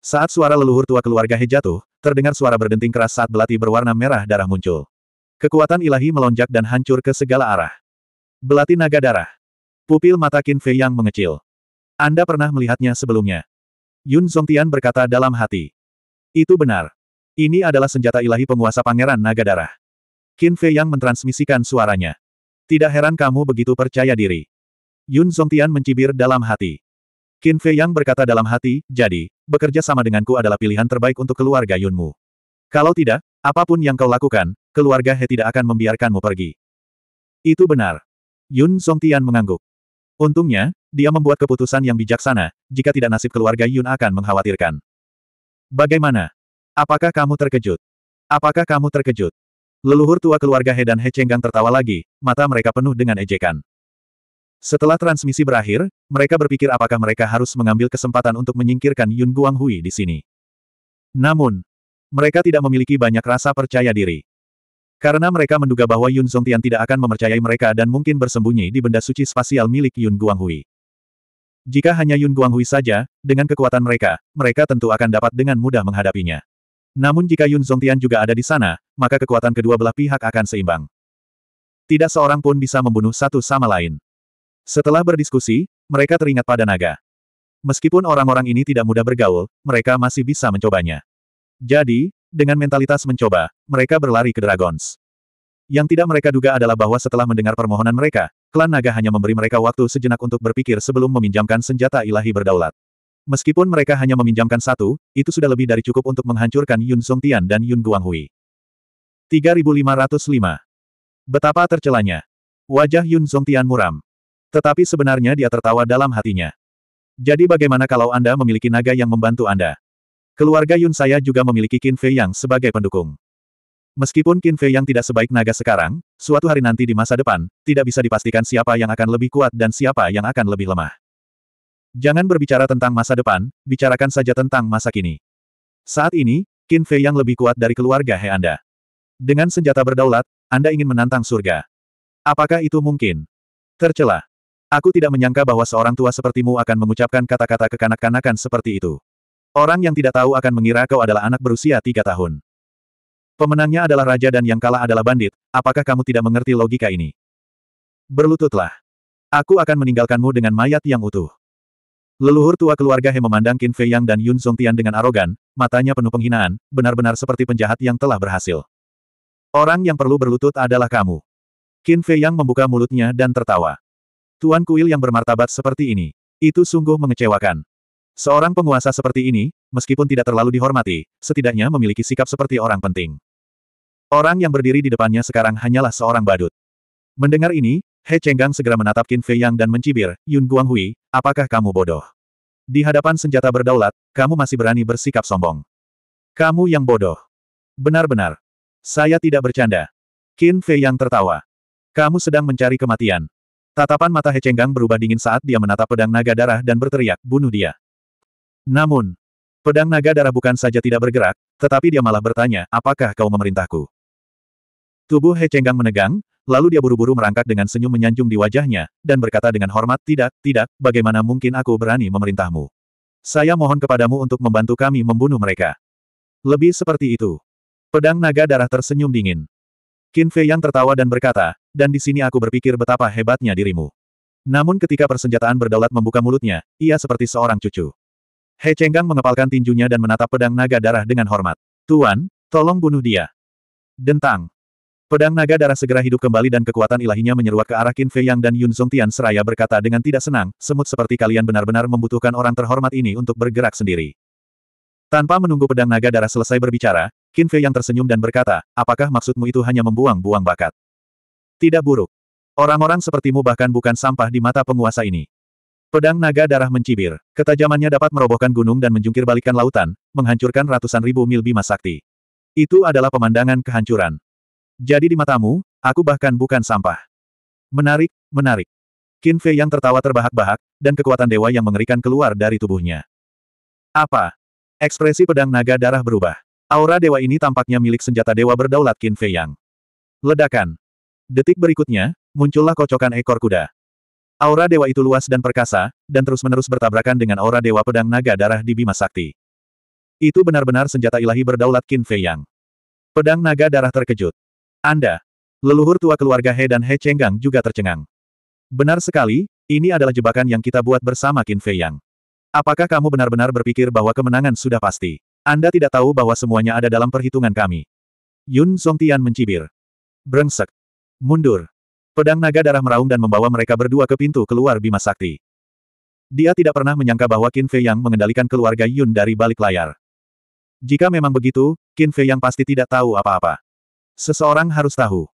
Saat suara leluhur tua keluarga He jatuh, terdengar suara berdenting keras saat belati berwarna merah darah muncul. Kekuatan ilahi melonjak dan hancur ke segala arah. Belati naga darah. Pupil mata Qin Fei yang mengecil. Anda pernah melihatnya sebelumnya. Yun Zongtian berkata dalam hati. Itu benar. Ini adalah senjata ilahi penguasa pangeran naga darah. Qin Fei yang mentransmisikan suaranya. Tidak heran kamu begitu percaya diri. Yun Zongtian mencibir dalam hati. Qin Fei yang berkata dalam hati, jadi, bekerja sama denganku adalah pilihan terbaik untuk keluarga Yunmu. Kalau tidak, apapun yang kau lakukan, keluarga He tidak akan membiarkanmu pergi. Itu benar. Yun Zongtian mengangguk. Untungnya, dia membuat keputusan yang bijaksana, jika tidak nasib keluarga Yun akan mengkhawatirkan. Bagaimana? Apakah kamu terkejut? Apakah kamu terkejut? Leluhur tua keluarga He dan He Chenggang tertawa lagi, mata mereka penuh dengan ejekan. Setelah transmisi berakhir, mereka berpikir apakah mereka harus mengambil kesempatan untuk menyingkirkan Yun Guanghui di sini. Namun, mereka tidak memiliki banyak rasa percaya diri. Karena mereka menduga bahwa Yun Tian tidak akan mempercayai mereka dan mungkin bersembunyi di benda suci spasial milik Yun Guanghui. Jika hanya Yun Guanghui saja, dengan kekuatan mereka, mereka tentu akan dapat dengan mudah menghadapinya. Namun jika Yun Zhongtian juga ada di sana, maka kekuatan kedua belah pihak akan seimbang. Tidak seorang pun bisa membunuh satu sama lain. Setelah berdiskusi, mereka teringat pada naga. Meskipun orang-orang ini tidak mudah bergaul, mereka masih bisa mencobanya. Jadi, dengan mentalitas mencoba, mereka berlari ke Dragons. Yang tidak mereka duga adalah bahwa setelah mendengar permohonan mereka, klan naga hanya memberi mereka waktu sejenak untuk berpikir sebelum meminjamkan senjata ilahi berdaulat. Meskipun mereka hanya meminjamkan satu, itu sudah lebih dari cukup untuk menghancurkan Yun Tian dan Yun Guanghui. 3505. Betapa tercelanya. Wajah Yun Tian muram. Tetapi sebenarnya dia tertawa dalam hatinya. Jadi bagaimana kalau Anda memiliki naga yang membantu Anda? Keluarga Yun saya juga memiliki Qin Fei Yang sebagai pendukung. Meskipun Qin Fei Yang tidak sebaik naga sekarang, suatu hari nanti di masa depan, tidak bisa dipastikan siapa yang akan lebih kuat dan siapa yang akan lebih lemah. Jangan berbicara tentang masa depan, bicarakan saja tentang masa kini. Saat ini, Qin Fei yang lebih kuat dari keluarga He Anda. Dengan senjata berdaulat, Anda ingin menantang surga. Apakah itu mungkin? Tercela. Aku tidak menyangka bahwa seorang tua sepertimu akan mengucapkan kata-kata kekanak-kanakan seperti itu. Orang yang tidak tahu akan mengira kau adalah anak berusia tiga tahun. Pemenangnya adalah raja dan yang kalah adalah bandit, apakah kamu tidak mengerti logika ini? Berlututlah. Aku akan meninggalkanmu dengan mayat yang utuh. Leluhur tua keluarga He memandang Qin Fei Yang dan Yun Tian dengan arogan, matanya penuh penghinaan, benar-benar seperti penjahat yang telah berhasil. Orang yang perlu berlutut adalah kamu. Qin Fei Yang membuka mulutnya dan tertawa. Tuan kuil yang bermartabat seperti ini. Itu sungguh mengecewakan. Seorang penguasa seperti ini, meskipun tidak terlalu dihormati, setidaknya memiliki sikap seperti orang penting. Orang yang berdiri di depannya sekarang hanyalah seorang badut. Mendengar ini, He Chenggang segera menatap Qin Fei Yang dan mencibir, Yun Guanghui, apakah kamu bodoh? Di hadapan senjata berdaulat, kamu masih berani bersikap sombong. Kamu yang bodoh. Benar-benar. Saya tidak bercanda. Qin Fei Yang tertawa. Kamu sedang mencari kematian. Tatapan mata He Chenggang berubah dingin saat dia menatap pedang naga darah dan berteriak, bunuh dia. Namun, pedang naga darah bukan saja tidak bergerak, tetapi dia malah bertanya, apakah kau memerintahku? Tubuh He Chenggang menegang, Lalu dia buru-buru merangkak dengan senyum menyanjung di wajahnya, dan berkata dengan hormat, tidak, tidak, bagaimana mungkin aku berani memerintahmu. Saya mohon kepadamu untuk membantu kami membunuh mereka. Lebih seperti itu. Pedang naga darah tersenyum dingin. Qin Fei yang tertawa dan berkata, dan di sini aku berpikir betapa hebatnya dirimu. Namun ketika persenjataan berdaulat membuka mulutnya, ia seperti seorang cucu. He Chenggang mengepalkan tinjunya dan menatap pedang naga darah dengan hormat. Tuan, tolong bunuh dia. Dentang. Pedang naga darah segera hidup kembali dan kekuatan ilahinya menyeruak ke arah Qin Fei Yang dan Yun Zongtian seraya berkata dengan tidak senang, semut seperti kalian benar-benar membutuhkan orang terhormat ini untuk bergerak sendiri. Tanpa menunggu pedang naga darah selesai berbicara, Qin Fei Yang tersenyum dan berkata, apakah maksudmu itu hanya membuang-buang bakat? Tidak buruk. Orang-orang sepertimu bahkan bukan sampah di mata penguasa ini. Pedang naga darah mencibir. Ketajamannya dapat merobohkan gunung dan menjungkir balikan lautan, menghancurkan ratusan ribu mil bima sakti. Itu adalah pemandangan kehancuran. Jadi di matamu, aku bahkan bukan sampah. Menarik, menarik. Qin Fei yang tertawa terbahak-bahak, dan kekuatan dewa yang mengerikan keluar dari tubuhnya. Apa? Ekspresi pedang naga darah berubah. Aura dewa ini tampaknya milik senjata dewa berdaulat Qin Fei Yang. Ledakan. Detik berikutnya, muncullah kocokan ekor kuda. Aura dewa itu luas dan perkasa, dan terus-menerus bertabrakan dengan aura dewa pedang naga darah di Bima Sakti. Itu benar-benar senjata ilahi berdaulat Qin Fei Yang. Pedang naga darah terkejut. Anda. Leluhur tua keluarga He dan He Chenggang juga tercengang. Benar sekali, ini adalah jebakan yang kita buat bersama Qin Fei Yang. Apakah kamu benar-benar berpikir bahwa kemenangan sudah pasti? Anda tidak tahu bahwa semuanya ada dalam perhitungan kami. Yun Song Tian mencibir. Brengsek. Mundur. Pedang naga darah meraung dan membawa mereka berdua ke pintu keluar Bima Sakti. Dia tidak pernah menyangka bahwa Qin Fei Yang mengendalikan keluarga Yun dari balik layar. Jika memang begitu, Qin Fei Yang pasti tidak tahu apa-apa. Seseorang harus tahu.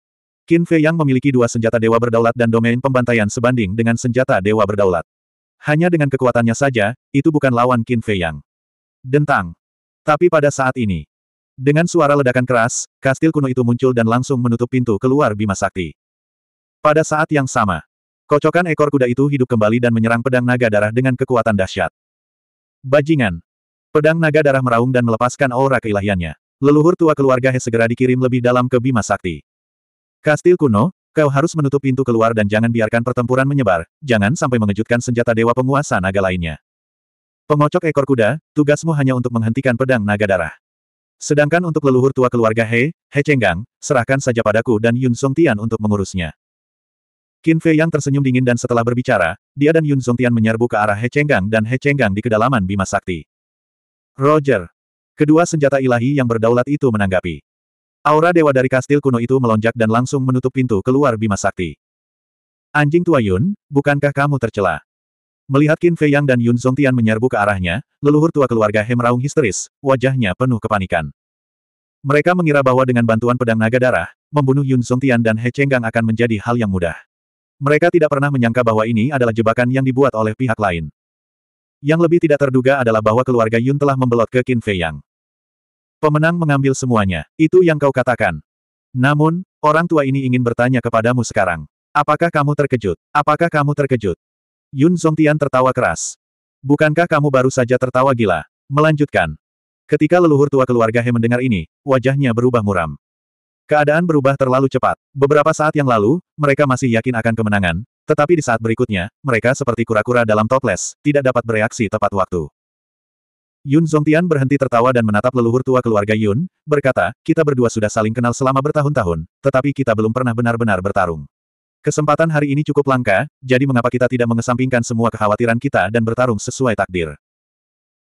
Qin Fei yang memiliki dua senjata dewa berdaulat dan domain pembantaian sebanding dengan senjata dewa berdaulat. Hanya dengan kekuatannya saja, itu bukan lawan Qin Fei yang. Dentang. Tapi pada saat ini, dengan suara ledakan keras, kastil kuno itu muncul dan langsung menutup pintu keluar Bima Sakti. Pada saat yang sama, kocokan ekor kuda itu hidup kembali dan menyerang pedang naga darah dengan kekuatan dahsyat. Bajingan. Pedang naga darah meraung dan melepaskan aura keilahiannya. Leluhur tua keluarga He segera dikirim lebih dalam ke Bima Sakti. Kastil kuno, kau harus menutup pintu keluar dan jangan biarkan pertempuran menyebar, jangan sampai mengejutkan senjata dewa penguasa naga lainnya. Pengocok ekor kuda, tugasmu hanya untuk menghentikan pedang naga darah. Sedangkan untuk leluhur tua keluarga He, He Chenggang, serahkan saja padaku dan Yun Song Tian untuk mengurusnya. Qin Fei yang tersenyum dingin dan setelah berbicara, dia dan Yun Song Tian menyerbu ke arah He Chenggang dan He Chenggang di kedalaman Bima Sakti. Roger. Kedua senjata ilahi yang berdaulat itu menanggapi. Aura dewa dari kastil kuno itu melonjak dan langsung menutup pintu keluar Bima Sakti. Anjing tua Yun, bukankah kamu tercela? Melihat Qin Fei Yang dan Yun Zongtian menyerbu ke arahnya, leluhur tua keluarga He meraung histeris, wajahnya penuh kepanikan. Mereka mengira bahwa dengan bantuan pedang naga darah, membunuh Yun Zongtian dan He Chenggang akan menjadi hal yang mudah. Mereka tidak pernah menyangka bahwa ini adalah jebakan yang dibuat oleh pihak lain. Yang lebih tidak terduga adalah bahwa keluarga Yun telah membelot ke Qin Fei Yang. Pemenang mengambil semuanya, itu yang kau katakan. Namun, orang tua ini ingin bertanya kepadamu sekarang. Apakah kamu terkejut? Apakah kamu terkejut? Yun Zongtian tertawa keras. Bukankah kamu baru saja tertawa gila? Melanjutkan. Ketika leluhur tua keluarga He mendengar ini, wajahnya berubah muram. Keadaan berubah terlalu cepat. Beberapa saat yang lalu, mereka masih yakin akan kemenangan, tetapi di saat berikutnya, mereka seperti kura-kura dalam toples, tidak dapat bereaksi tepat waktu. Yun Zongtian berhenti tertawa dan menatap leluhur tua keluarga Yun, berkata, kita berdua sudah saling kenal selama bertahun-tahun, tetapi kita belum pernah benar-benar bertarung. Kesempatan hari ini cukup langka, jadi mengapa kita tidak mengesampingkan semua kekhawatiran kita dan bertarung sesuai takdir.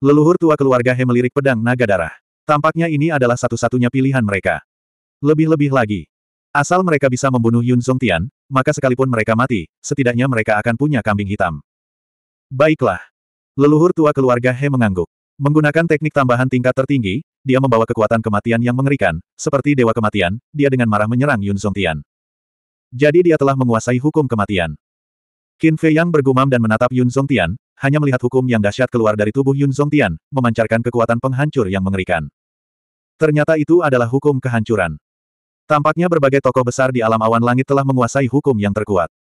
Leluhur tua keluarga He melirik pedang naga darah. Tampaknya ini adalah satu-satunya pilihan mereka. Lebih-lebih lagi. Asal mereka bisa membunuh Yun Zongtian, maka sekalipun mereka mati, setidaknya mereka akan punya kambing hitam. Baiklah. Leluhur tua keluarga He mengangguk. Menggunakan teknik tambahan tingkat tertinggi, dia membawa kekuatan kematian yang mengerikan, seperti dewa kematian, dia dengan marah menyerang Yun Tian. Jadi dia telah menguasai hukum kematian. Qin Fei Yang bergumam dan menatap Yun Tian, hanya melihat hukum yang dahsyat keluar dari tubuh Yun Tian, memancarkan kekuatan penghancur yang mengerikan. Ternyata itu adalah hukum kehancuran. Tampaknya berbagai tokoh besar di alam awan langit telah menguasai hukum yang terkuat.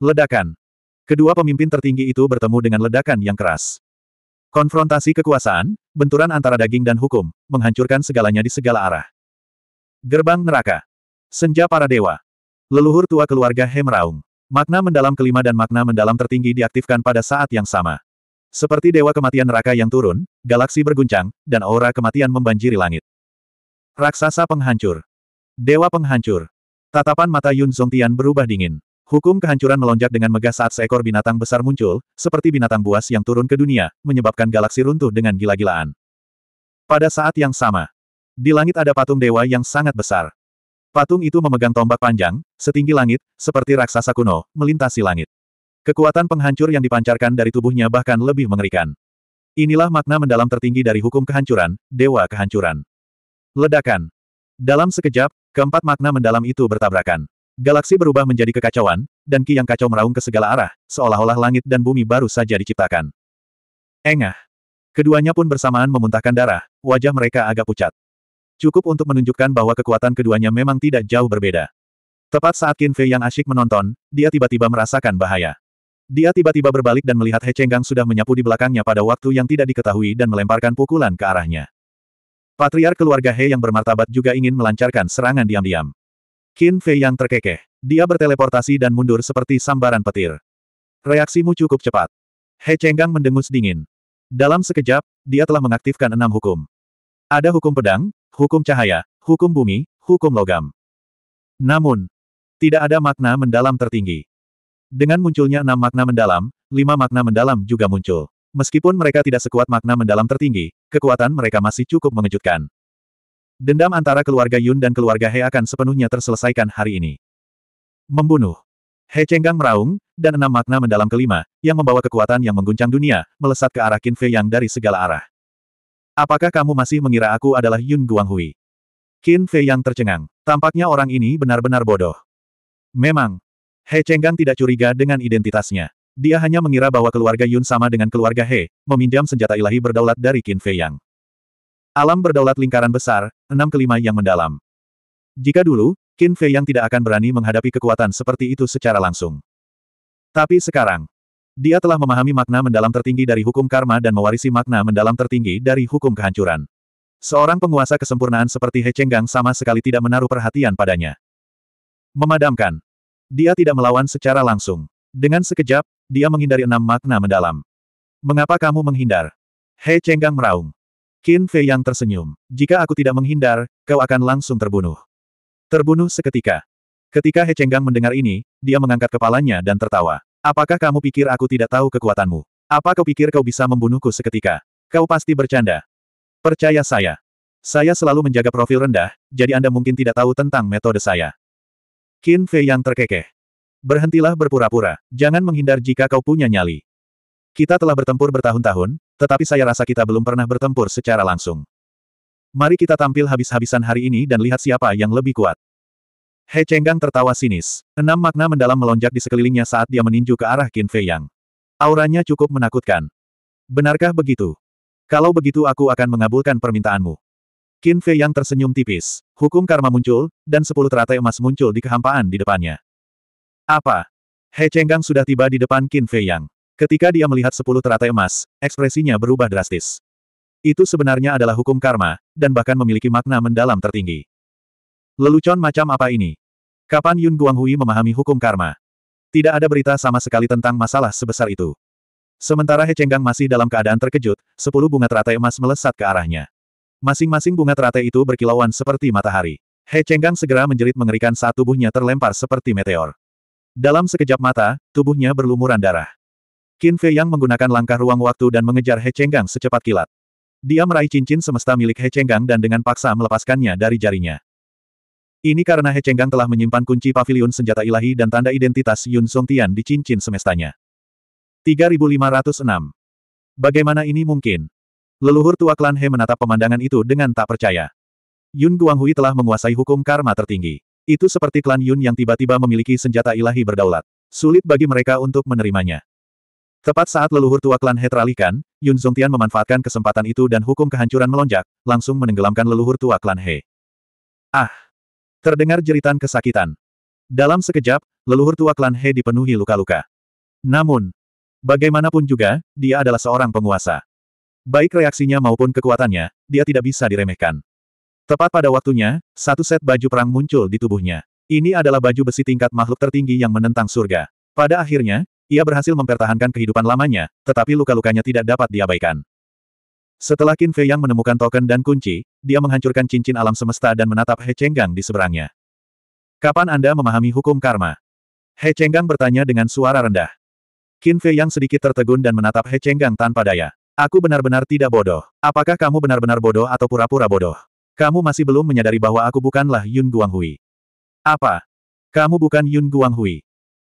Ledakan. Kedua pemimpin tertinggi itu bertemu dengan ledakan yang keras. Konfrontasi kekuasaan, benturan antara daging dan hukum, menghancurkan segalanya di segala arah. Gerbang neraka. Senja para dewa. Leluhur tua keluarga Hemraung. Makna mendalam kelima dan makna mendalam tertinggi diaktifkan pada saat yang sama. Seperti dewa kematian neraka yang turun, galaksi berguncang, dan aura kematian membanjiri langit. Raksasa penghancur. Dewa penghancur. Tatapan mata Yun Zongtian berubah dingin. Hukum kehancuran melonjak dengan megah saat seekor binatang besar muncul, seperti binatang buas yang turun ke dunia, menyebabkan galaksi runtuh dengan gila-gilaan. Pada saat yang sama, di langit ada patung dewa yang sangat besar. Patung itu memegang tombak panjang, setinggi langit, seperti raksasa kuno, melintasi langit. Kekuatan penghancur yang dipancarkan dari tubuhnya bahkan lebih mengerikan. Inilah makna mendalam tertinggi dari hukum kehancuran, dewa kehancuran. Ledakan. Dalam sekejap, keempat makna mendalam itu bertabrakan. Galaksi berubah menjadi kekacauan, dan ki yang kacau meraung ke segala arah, seolah-olah langit dan bumi baru saja diciptakan. Engah. Keduanya pun bersamaan memuntahkan darah, wajah mereka agak pucat. Cukup untuk menunjukkan bahwa kekuatan keduanya memang tidak jauh berbeda. Tepat saat Qin Fei yang asyik menonton, dia tiba-tiba merasakan bahaya. Dia tiba-tiba berbalik dan melihat He Chenggang sudah menyapu di belakangnya pada waktu yang tidak diketahui dan melemparkan pukulan ke arahnya. Patriar keluarga He yang bermartabat juga ingin melancarkan serangan diam-diam. Qin Fei yang terkekeh. Dia berteleportasi dan mundur seperti sambaran petir. Reaksimu cukup cepat. He Chenggang mendengus dingin. Dalam sekejap, dia telah mengaktifkan enam hukum. Ada hukum pedang, hukum cahaya, hukum bumi, hukum logam. Namun, tidak ada makna mendalam tertinggi. Dengan munculnya enam makna mendalam, lima makna mendalam juga muncul. Meskipun mereka tidak sekuat makna mendalam tertinggi, kekuatan mereka masih cukup mengejutkan. Dendam antara keluarga Yun dan keluarga He akan sepenuhnya terselesaikan hari ini. Membunuh. He Chenggang meraung, dan enam makna mendalam kelima, yang membawa kekuatan yang mengguncang dunia, melesat ke arah Qin Fei Yang dari segala arah. Apakah kamu masih mengira aku adalah Yun Guanghui? Qin Fei Yang tercengang. Tampaknya orang ini benar-benar bodoh. Memang. He Chenggang tidak curiga dengan identitasnya. Dia hanya mengira bahwa keluarga Yun sama dengan keluarga He, meminjam senjata ilahi berdaulat dari Qin Fei Yang. Alam berdaulat lingkaran besar, enam kelima yang mendalam. Jika dulu, Qin Fei yang tidak akan berani menghadapi kekuatan seperti itu secara langsung. Tapi sekarang, dia telah memahami makna mendalam tertinggi dari hukum karma dan mewarisi makna mendalam tertinggi dari hukum kehancuran. Seorang penguasa kesempurnaan seperti He Chenggang sama sekali tidak menaruh perhatian padanya. Memadamkan. Dia tidak melawan secara langsung. Dengan sekejap, dia menghindari enam makna mendalam. Mengapa kamu menghindar? He Chenggang meraung. Qin Fei yang tersenyum. Jika aku tidak menghindar, kau akan langsung terbunuh. Terbunuh seketika. Ketika He Chenggang mendengar ini, dia mengangkat kepalanya dan tertawa. Apakah kamu pikir aku tidak tahu kekuatanmu? Apa kau pikir kau bisa membunuhku seketika? Kau pasti bercanda. Percaya saya. Saya selalu menjaga profil rendah, jadi Anda mungkin tidak tahu tentang metode saya. Qin Fei yang terkekeh. Berhentilah berpura-pura, jangan menghindar jika kau punya nyali. Kita telah bertempur bertahun-tahun, tetapi saya rasa kita belum pernah bertempur secara langsung. Mari kita tampil habis-habisan hari ini dan lihat siapa yang lebih kuat. He Chenggang tertawa sinis. Enam makna mendalam melonjak di sekelilingnya saat dia meninju ke arah Qin Fei Yang. Auranya cukup menakutkan. Benarkah begitu? Kalau begitu aku akan mengabulkan permintaanmu. Qin Fei Yang tersenyum tipis. Hukum karma muncul, dan sepuluh teratai emas muncul di kehampaan di depannya. Apa? He Chenggang sudah tiba di depan Qin Fei Yang. Ketika dia melihat sepuluh teratai emas, ekspresinya berubah drastis. Itu sebenarnya adalah hukum karma, dan bahkan memiliki makna mendalam tertinggi. Lelucon macam apa ini? Kapan Yun Guanghui memahami hukum karma? Tidak ada berita sama sekali tentang masalah sebesar itu. Sementara He Chenggang masih dalam keadaan terkejut, sepuluh bunga teratai emas melesat ke arahnya. Masing-masing bunga teratai itu berkilauan seperti matahari. He Chenggang segera menjerit mengerikan saat tubuhnya terlempar seperti meteor. Dalam sekejap mata, tubuhnya berlumuran darah. Qin Fei Yang menggunakan langkah ruang waktu dan mengejar He Chenggang secepat kilat. Dia meraih cincin semesta milik He Chenggang dan dengan paksa melepaskannya dari jarinya. Ini karena He Chenggang telah menyimpan kunci pavilion senjata ilahi dan tanda identitas Yun Song Tian di cincin semestanya. 3506. Bagaimana ini mungkin? Leluhur tua klan He menatap pemandangan itu dengan tak percaya. Yun Guanghui telah menguasai hukum karma tertinggi. Itu seperti klan Yun yang tiba-tiba memiliki senjata ilahi berdaulat. Sulit bagi mereka untuk menerimanya. Tepat saat leluhur tua klan Hetralikan, Yun Zongtian memanfaatkan kesempatan itu dan hukum kehancuran melonjak, langsung menenggelamkan leluhur tua klan He. Ah! Terdengar jeritan kesakitan. Dalam sekejap, leluhur tua klan He dipenuhi luka-luka. Namun, bagaimanapun juga, dia adalah seorang penguasa. Baik reaksinya maupun kekuatannya, dia tidak bisa diremehkan. Tepat pada waktunya, satu set baju perang muncul di tubuhnya. Ini adalah baju besi tingkat makhluk tertinggi yang menentang surga. Pada akhirnya, ia berhasil mempertahankan kehidupan lamanya, tetapi luka-lukanya tidak dapat diabaikan. Setelah Qin Fei yang menemukan token dan kunci, dia menghancurkan cincin alam semesta dan menatap He Chenggang di seberangnya. Kapan Anda memahami hukum karma? He Chenggang bertanya dengan suara rendah. Qin Fei yang sedikit tertegun dan menatap He Chenggang tanpa daya. Aku benar-benar tidak bodoh. Apakah kamu benar-benar bodoh atau pura-pura bodoh? Kamu masih belum menyadari bahwa aku bukanlah Yun Guanghui. Apa? Kamu bukan Yun Guanghui.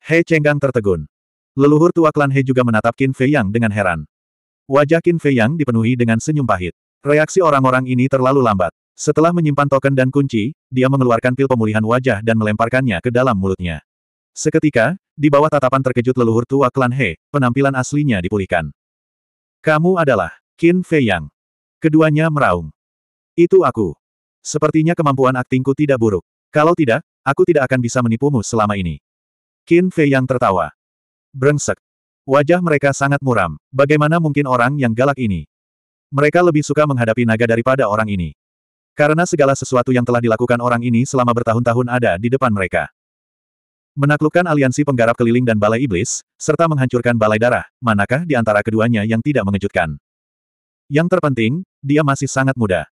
He Chenggang tertegun. Leluhur tua klan He juga menatap Qin Fei Yang dengan heran. Wajah Qin Fei Yang dipenuhi dengan senyum pahit. Reaksi orang-orang ini terlalu lambat. Setelah menyimpan token dan kunci, dia mengeluarkan pil pemulihan wajah dan melemparkannya ke dalam mulutnya. Seketika, di bawah tatapan terkejut leluhur tua klan He, penampilan aslinya dipulihkan. Kamu adalah Qin Fei Yang. Keduanya meraung. Itu aku. Sepertinya kemampuan aktingku tidak buruk. Kalau tidak, aku tidak akan bisa menipumu selama ini. Qin Fei Yang tertawa. Brengsek. Wajah mereka sangat muram. Bagaimana mungkin orang yang galak ini? Mereka lebih suka menghadapi naga daripada orang ini. Karena segala sesuatu yang telah dilakukan orang ini selama bertahun-tahun ada di depan mereka. Menaklukkan aliansi penggarap keliling dan balai iblis, serta menghancurkan balai darah, manakah di antara keduanya yang tidak mengejutkan? Yang terpenting, dia masih sangat muda.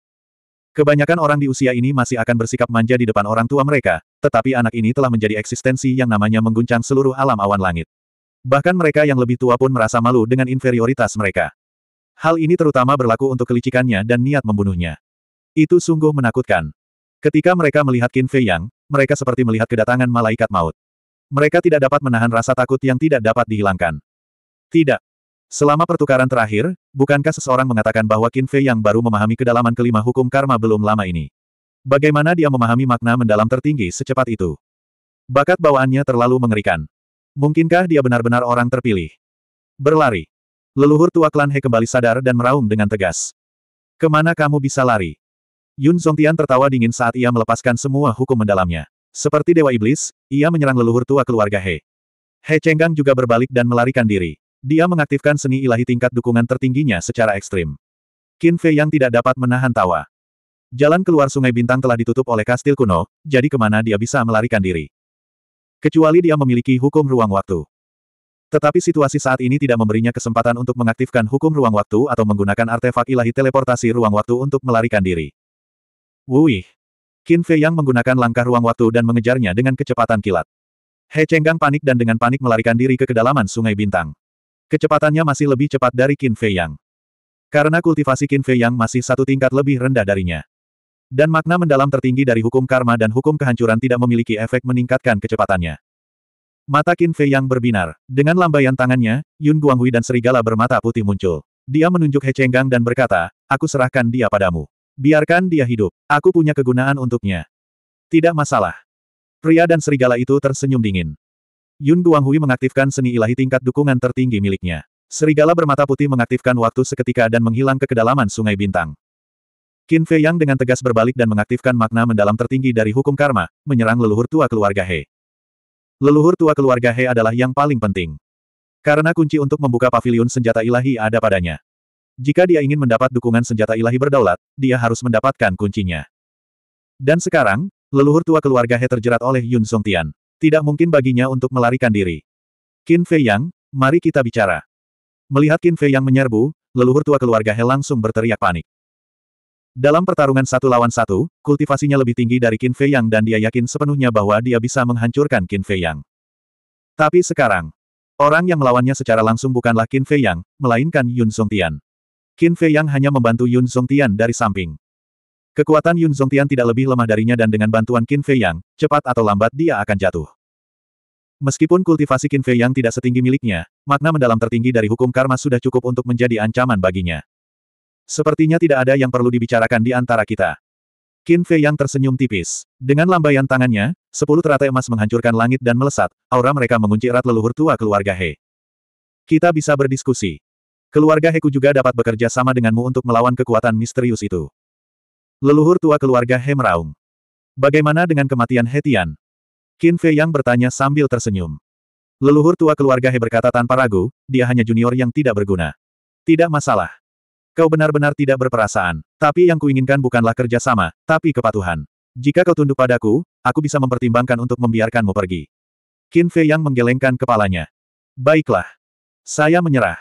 Kebanyakan orang di usia ini masih akan bersikap manja di depan orang tua mereka, tetapi anak ini telah menjadi eksistensi yang namanya mengguncang seluruh alam awan langit. Bahkan mereka yang lebih tua pun merasa malu dengan inferioritas mereka. Hal ini terutama berlaku untuk kelicikannya dan niat membunuhnya. Itu sungguh menakutkan. Ketika mereka melihat Qin Fei Yang, mereka seperti melihat kedatangan malaikat maut. Mereka tidak dapat menahan rasa takut yang tidak dapat dihilangkan. Tidak. Selama pertukaran terakhir, bukankah seseorang mengatakan bahwa Qin Fei Yang baru memahami kedalaman kelima hukum karma belum lama ini? Bagaimana dia memahami makna mendalam tertinggi secepat itu? Bakat bawaannya terlalu mengerikan. Mungkinkah dia benar-benar orang terpilih? Berlari. Leluhur tua klan He kembali sadar dan meraung dengan tegas. Kemana kamu bisa lari? Yun Zhongtian tertawa dingin saat ia melepaskan semua hukum mendalamnya. Seperti Dewa Iblis, ia menyerang leluhur tua keluarga He. He Chenggang juga berbalik dan melarikan diri. Dia mengaktifkan seni ilahi tingkat dukungan tertingginya secara ekstrim. Qin Fei yang tidak dapat menahan tawa. Jalan keluar Sungai Bintang telah ditutup oleh kastil kuno, jadi kemana dia bisa melarikan diri kecuali dia memiliki hukum ruang waktu. Tetapi situasi saat ini tidak memberinya kesempatan untuk mengaktifkan hukum ruang waktu atau menggunakan artefak ilahi teleportasi ruang waktu untuk melarikan diri. Wuih! Qin Fei Yang menggunakan langkah ruang waktu dan mengejarnya dengan kecepatan kilat. He Chenggang panik dan dengan panik melarikan diri ke kedalaman Sungai Bintang. Kecepatannya masih lebih cepat dari Qin Fei Yang. Karena kultivasi Qin Fei Yang masih satu tingkat lebih rendah darinya. Dan makna mendalam tertinggi dari hukum karma dan hukum kehancuran tidak memiliki efek meningkatkan kecepatannya. Mata Qin Fei yang berbinar. Dengan lambaian tangannya, Yun Guanghui dan serigala bermata putih muncul. Dia menunjuk He Chenggang dan berkata, aku serahkan dia padamu. Biarkan dia hidup. Aku punya kegunaan untuknya. Tidak masalah. Pria dan serigala itu tersenyum dingin. Yun Guanghui mengaktifkan seni ilahi tingkat dukungan tertinggi miliknya. Serigala bermata putih mengaktifkan waktu seketika dan menghilang ke kedalaman sungai bintang. Qin Fei Yang dengan tegas berbalik dan mengaktifkan makna mendalam tertinggi dari hukum karma, menyerang leluhur tua keluarga He. Leluhur tua keluarga He adalah yang paling penting. Karena kunci untuk membuka pavilion senjata ilahi ada padanya. Jika dia ingin mendapat dukungan senjata ilahi berdaulat, dia harus mendapatkan kuncinya. Dan sekarang, leluhur tua keluarga He terjerat oleh Yun Song Tian, Tidak mungkin baginya untuk melarikan diri. Qin Fei Yang, mari kita bicara. Melihat Qin Fei Yang menyerbu, leluhur tua keluarga He langsung berteriak panik. Dalam pertarungan satu lawan satu, kultivasinya lebih tinggi dari Qin Fei Yang dan dia yakin sepenuhnya bahwa dia bisa menghancurkan Qin Fei Yang. Tapi sekarang, orang yang melawannya secara langsung bukanlah Qin Fei Yang, melainkan Yun Song Tian. Qin Fei Yang hanya membantu Yun Song Tian dari samping. Kekuatan Yun Song Tian tidak lebih lemah darinya dan dengan bantuan Qin Fei Yang, cepat atau lambat dia akan jatuh. Meskipun kultivasi Qin Fei Yang tidak setinggi miliknya, makna mendalam tertinggi dari hukum karma sudah cukup untuk menjadi ancaman baginya. Sepertinya tidak ada yang perlu dibicarakan di antara kita. Qin Fei yang tersenyum tipis. Dengan lambaian tangannya, sepuluh teratai emas menghancurkan langit dan melesat, aura mereka mengunci erat leluhur tua keluarga He. Kita bisa berdiskusi. Keluarga Heku juga dapat bekerja sama denganmu untuk melawan kekuatan misterius itu. Leluhur tua keluarga He meraung. Bagaimana dengan kematian Hetian? Tian? Qin Fei yang bertanya sambil tersenyum. Leluhur tua keluarga He berkata tanpa ragu, dia hanya junior yang tidak berguna. Tidak masalah. Kau benar-benar tidak berperasaan, tapi yang kuinginkan bukanlah kerjasama, tapi kepatuhan. Jika kau tunduk padaku, aku bisa mempertimbangkan untuk membiarkanmu pergi. Qin Fei yang menggelengkan kepalanya. Baiklah. Saya menyerah.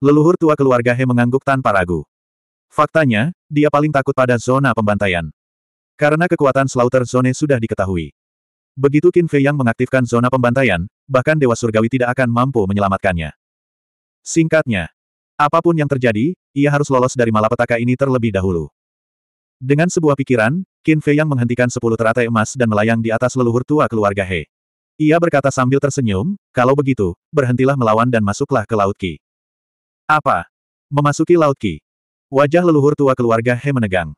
Leluhur tua keluarga He mengangguk tanpa ragu. Faktanya, dia paling takut pada zona pembantaian. Karena kekuatan Slaughter Zone sudah diketahui. Begitu Qin Fei yang mengaktifkan zona pembantaian, bahkan Dewa Surgawi tidak akan mampu menyelamatkannya. Singkatnya, Apapun yang terjadi, ia harus lolos dari malapetaka ini terlebih dahulu. Dengan sebuah pikiran, Qin Fei yang menghentikan sepuluh teratai emas dan melayang di atas leluhur tua keluarga He. Ia berkata sambil tersenyum, kalau begitu, berhentilah melawan dan masuklah ke Laut Qi. Apa? Memasuki Laut Qi. Wajah leluhur tua keluarga He menegang.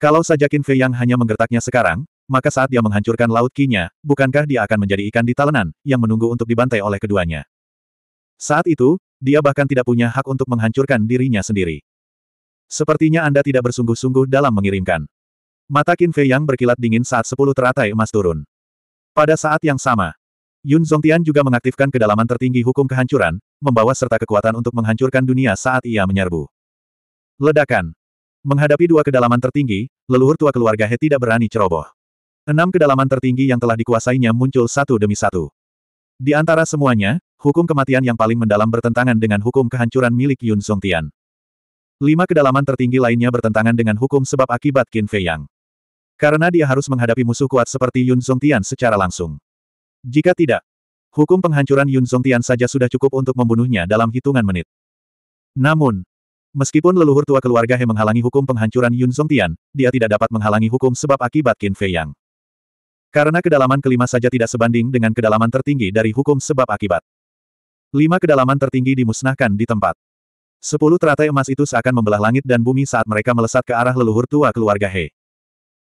Kalau saja Qin Fei yang hanya menggertaknya sekarang, maka saat dia menghancurkan Laut Qi-nya, bukankah dia akan menjadi ikan di talenan, yang menunggu untuk dibantai oleh keduanya. Saat itu, dia bahkan tidak punya hak untuk menghancurkan dirinya sendiri. Sepertinya Anda tidak bersungguh-sungguh dalam mengirimkan. Mata Qin Fei yang berkilat dingin saat sepuluh teratai emas turun. Pada saat yang sama, Yun Zhongtian juga mengaktifkan kedalaman tertinggi hukum kehancuran, membawa serta kekuatan untuk menghancurkan dunia saat ia menyerbu. Ledakan. Menghadapi dua kedalaman tertinggi, leluhur tua keluarga He tidak berani ceroboh. Enam kedalaman tertinggi yang telah dikuasainya muncul satu demi satu. Di antara semuanya, Hukum kematian yang paling mendalam bertentangan dengan hukum kehancuran milik Yun Song Tian. Lima kedalaman tertinggi lainnya bertentangan dengan hukum sebab akibat Qin Fei Yang. Karena dia harus menghadapi musuh kuat seperti Yun Song Tian secara langsung. Jika tidak, hukum penghancuran Yun Song Tian saja sudah cukup untuk membunuhnya dalam hitungan menit. Namun, meskipun leluhur tua keluarga He menghalangi hukum penghancuran Yun Song Tian, dia tidak dapat menghalangi hukum sebab akibat Qin Fei Yang. Karena kedalaman kelima saja tidak sebanding dengan kedalaman tertinggi dari hukum sebab akibat. Lima kedalaman tertinggi dimusnahkan di tempat. Sepuluh teratai emas itu seakan membelah langit dan bumi saat mereka melesat ke arah leluhur tua keluarga He.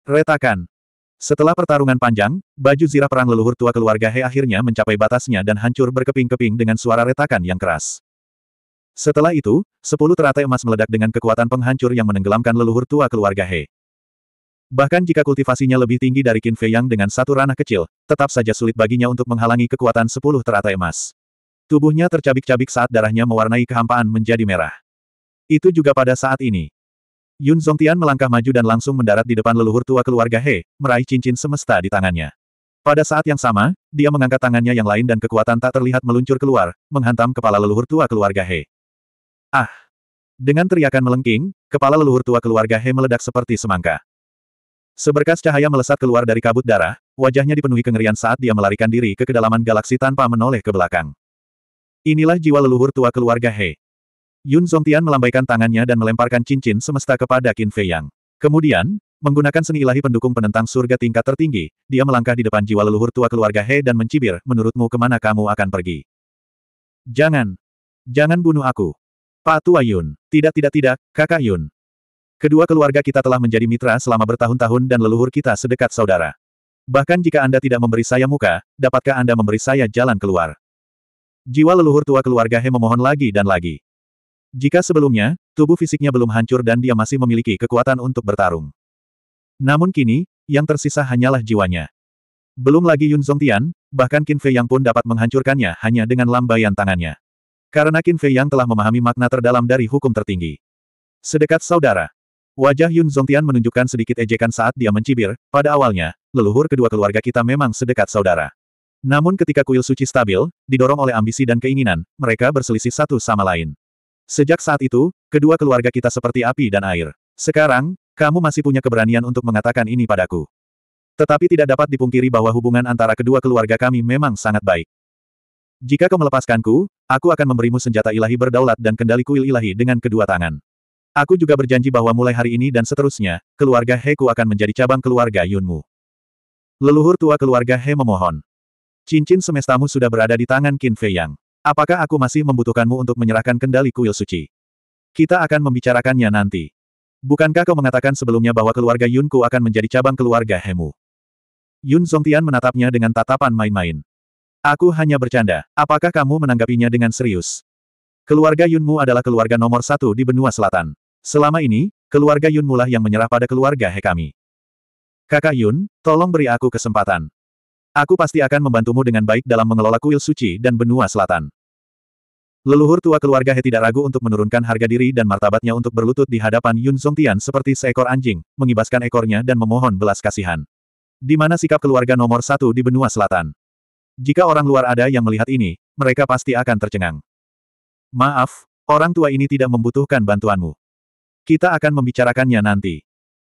Retakan. Setelah pertarungan panjang, baju zirah perang leluhur tua keluarga He akhirnya mencapai batasnya dan hancur berkeping-keping dengan suara retakan yang keras. Setelah itu, sepuluh teratai emas meledak dengan kekuatan penghancur yang menenggelamkan leluhur tua keluarga He. Bahkan jika kultivasinya lebih tinggi dari Qin Fei Yang dengan satu ranah kecil, tetap saja sulit baginya untuk menghalangi kekuatan sepuluh teratai emas. Tubuhnya tercabik-cabik saat darahnya mewarnai kehampaan menjadi merah. Itu juga pada saat ini. Yun Zongtian melangkah maju dan langsung mendarat di depan leluhur tua keluarga He, meraih cincin semesta di tangannya. Pada saat yang sama, dia mengangkat tangannya yang lain dan kekuatan tak terlihat meluncur keluar, menghantam kepala leluhur tua keluarga He. Ah! Dengan teriakan melengking, kepala leluhur tua keluarga He meledak seperti semangka. Seberkas cahaya melesat keluar dari kabut darah, wajahnya dipenuhi kengerian saat dia melarikan diri ke kedalaman galaksi tanpa menoleh ke belakang. Inilah jiwa leluhur tua keluarga He. Yun Zongtian melambaikan tangannya dan melemparkan cincin semesta kepada Qin Fei Yang. Kemudian, menggunakan seni ilahi pendukung penentang surga tingkat tertinggi, dia melangkah di depan jiwa leluhur tua keluarga He dan mencibir, menurutmu kemana kamu akan pergi? Jangan! Jangan bunuh aku! Pak Tua Yun! Tidak tidak tidak, kakak Yun! Kedua keluarga kita telah menjadi mitra selama bertahun-tahun dan leluhur kita sedekat saudara. Bahkan jika Anda tidak memberi saya muka, dapatkah Anda memberi saya jalan keluar? Jiwa leluhur tua keluarga He memohon lagi dan lagi. Jika sebelumnya, tubuh fisiknya belum hancur dan dia masih memiliki kekuatan untuk bertarung. Namun kini, yang tersisa hanyalah jiwanya. Belum lagi Yun Zhongtian, bahkan Qin Fei Yang pun dapat menghancurkannya hanya dengan lambaian tangannya. Karena Qin Fei Yang telah memahami makna terdalam dari hukum tertinggi. Sedekat saudara. Wajah Yun Zhongtian menunjukkan sedikit ejekan saat dia mencibir, pada awalnya, leluhur kedua keluarga kita memang sedekat saudara. Namun ketika kuil suci stabil, didorong oleh ambisi dan keinginan, mereka berselisih satu sama lain. Sejak saat itu, kedua keluarga kita seperti api dan air. Sekarang, kamu masih punya keberanian untuk mengatakan ini padaku. Tetapi tidak dapat dipungkiri bahwa hubungan antara kedua keluarga kami memang sangat baik. Jika kau melepaskanku, aku akan memberimu senjata ilahi berdaulat dan kendali kuil ilahi dengan kedua tangan. Aku juga berjanji bahwa mulai hari ini dan seterusnya, keluarga Heku akan menjadi cabang keluarga Yunmu. Leluhur tua keluarga He memohon. Cincin semestamu sudah berada di tangan Qin Fei Yang. Apakah aku masih membutuhkanmu untuk menyerahkan kendali kuil suci? Kita akan membicarakannya nanti. Bukankah kau mengatakan sebelumnya bahwa keluarga Yunku akan menjadi cabang keluarga Hemu? Yun Zongtian menatapnya dengan tatapan main-main. Aku hanya bercanda. Apakah kamu menanggapinya dengan serius? Keluarga Yunmu adalah keluarga nomor satu di benua selatan. Selama ini, keluarga Yunmulah yang menyerah pada keluarga He kami. Kakak Yun, tolong beri aku kesempatan. Aku pasti akan membantumu dengan baik dalam mengelola kuil suci dan benua selatan. Leluhur tua keluarga He tidak ragu untuk menurunkan harga diri dan martabatnya untuk berlutut di hadapan Yun Songtian seperti seekor anjing, mengibaskan ekornya dan memohon belas kasihan. Di mana sikap keluarga nomor satu di benua selatan? Jika orang luar ada yang melihat ini, mereka pasti akan tercengang. Maaf, orang tua ini tidak membutuhkan bantuanmu. Kita akan membicarakannya nanti.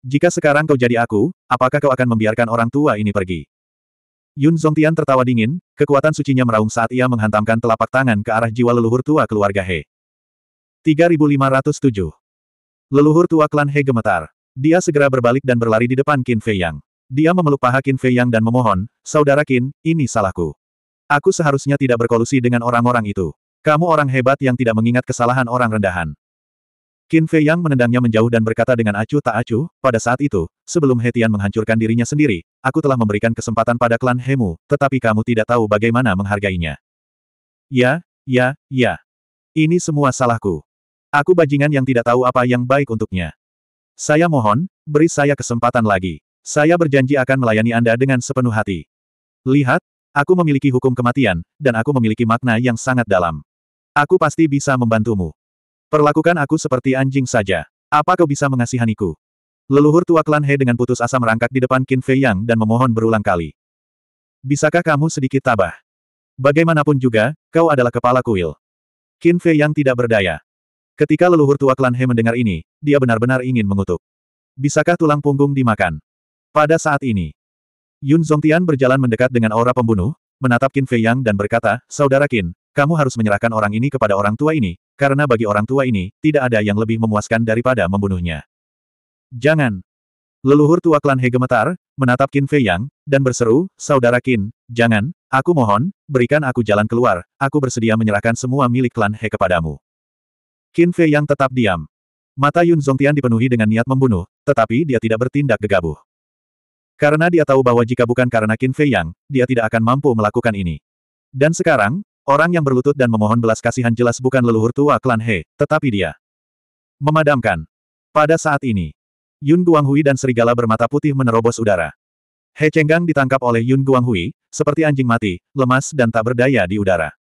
Jika sekarang kau jadi aku, apakah kau akan membiarkan orang tua ini pergi? Yun Zongtian tertawa dingin, kekuatan sucinya meraung saat ia menghantamkan telapak tangan ke arah jiwa leluhur tua keluarga He. 3507 Leluhur tua klan He gemetar. Dia segera berbalik dan berlari di depan Qin Fei Yang. Dia memeluk paha Qin Fei Yang dan memohon, Saudara Qin, ini salahku. Aku seharusnya tidak berkolusi dengan orang-orang itu. Kamu orang hebat yang tidak mengingat kesalahan orang rendahan. Qin Fei Yang menendangnya menjauh dan berkata dengan acuh tak acuh, pada saat itu, sebelum He Tian menghancurkan dirinya sendiri, aku telah memberikan kesempatan pada klan Hemu, tetapi kamu tidak tahu bagaimana menghargainya. Ya, ya, ya. Ini semua salahku. Aku bajingan yang tidak tahu apa yang baik untuknya. Saya mohon, beri saya kesempatan lagi. Saya berjanji akan melayani Anda dengan sepenuh hati. Lihat, aku memiliki hukum kematian, dan aku memiliki makna yang sangat dalam. Aku pasti bisa membantumu. Perlakukan aku seperti anjing saja. Apa kau bisa mengasihaniku? Leluhur tua klan He dengan putus asa merangkak di depan Qin Fei Yang dan memohon berulang kali. Bisakah kamu sedikit tabah? Bagaimanapun juga, kau adalah kepala kuil. Qin Fei Yang tidak berdaya. Ketika leluhur tua klan He mendengar ini, dia benar-benar ingin mengutuk. Bisakah tulang punggung dimakan? Pada saat ini, Yun Zongtian berjalan mendekat dengan aura pembunuh, menatap Qin Fei Yang dan berkata, Saudara Qin, kamu harus menyerahkan orang ini kepada orang tua ini, karena bagi orang tua ini, tidak ada yang lebih memuaskan daripada membunuhnya. Jangan! Leluhur tua klan Hegemetar, menatap Qin Fei Yang, dan berseru, Saudara Qin, jangan, aku mohon, berikan aku jalan keluar, aku bersedia menyerahkan semua milik klan He kepadamu. Qin Fei Yang tetap diam. Mata Yun Zongtian dipenuhi dengan niat membunuh, tetapi dia tidak bertindak gegabah. Karena dia tahu bahwa jika bukan karena Qin Fei Yang, dia tidak akan mampu melakukan ini. Dan sekarang, Orang yang berlutut dan memohon belas kasihan jelas bukan leluhur tua klan He, tetapi dia. Memadamkan. Pada saat ini, Yun Guanghui dan serigala bermata putih menerobos udara. He Chenggang ditangkap oleh Yun Guanghui, seperti anjing mati, lemas dan tak berdaya di udara.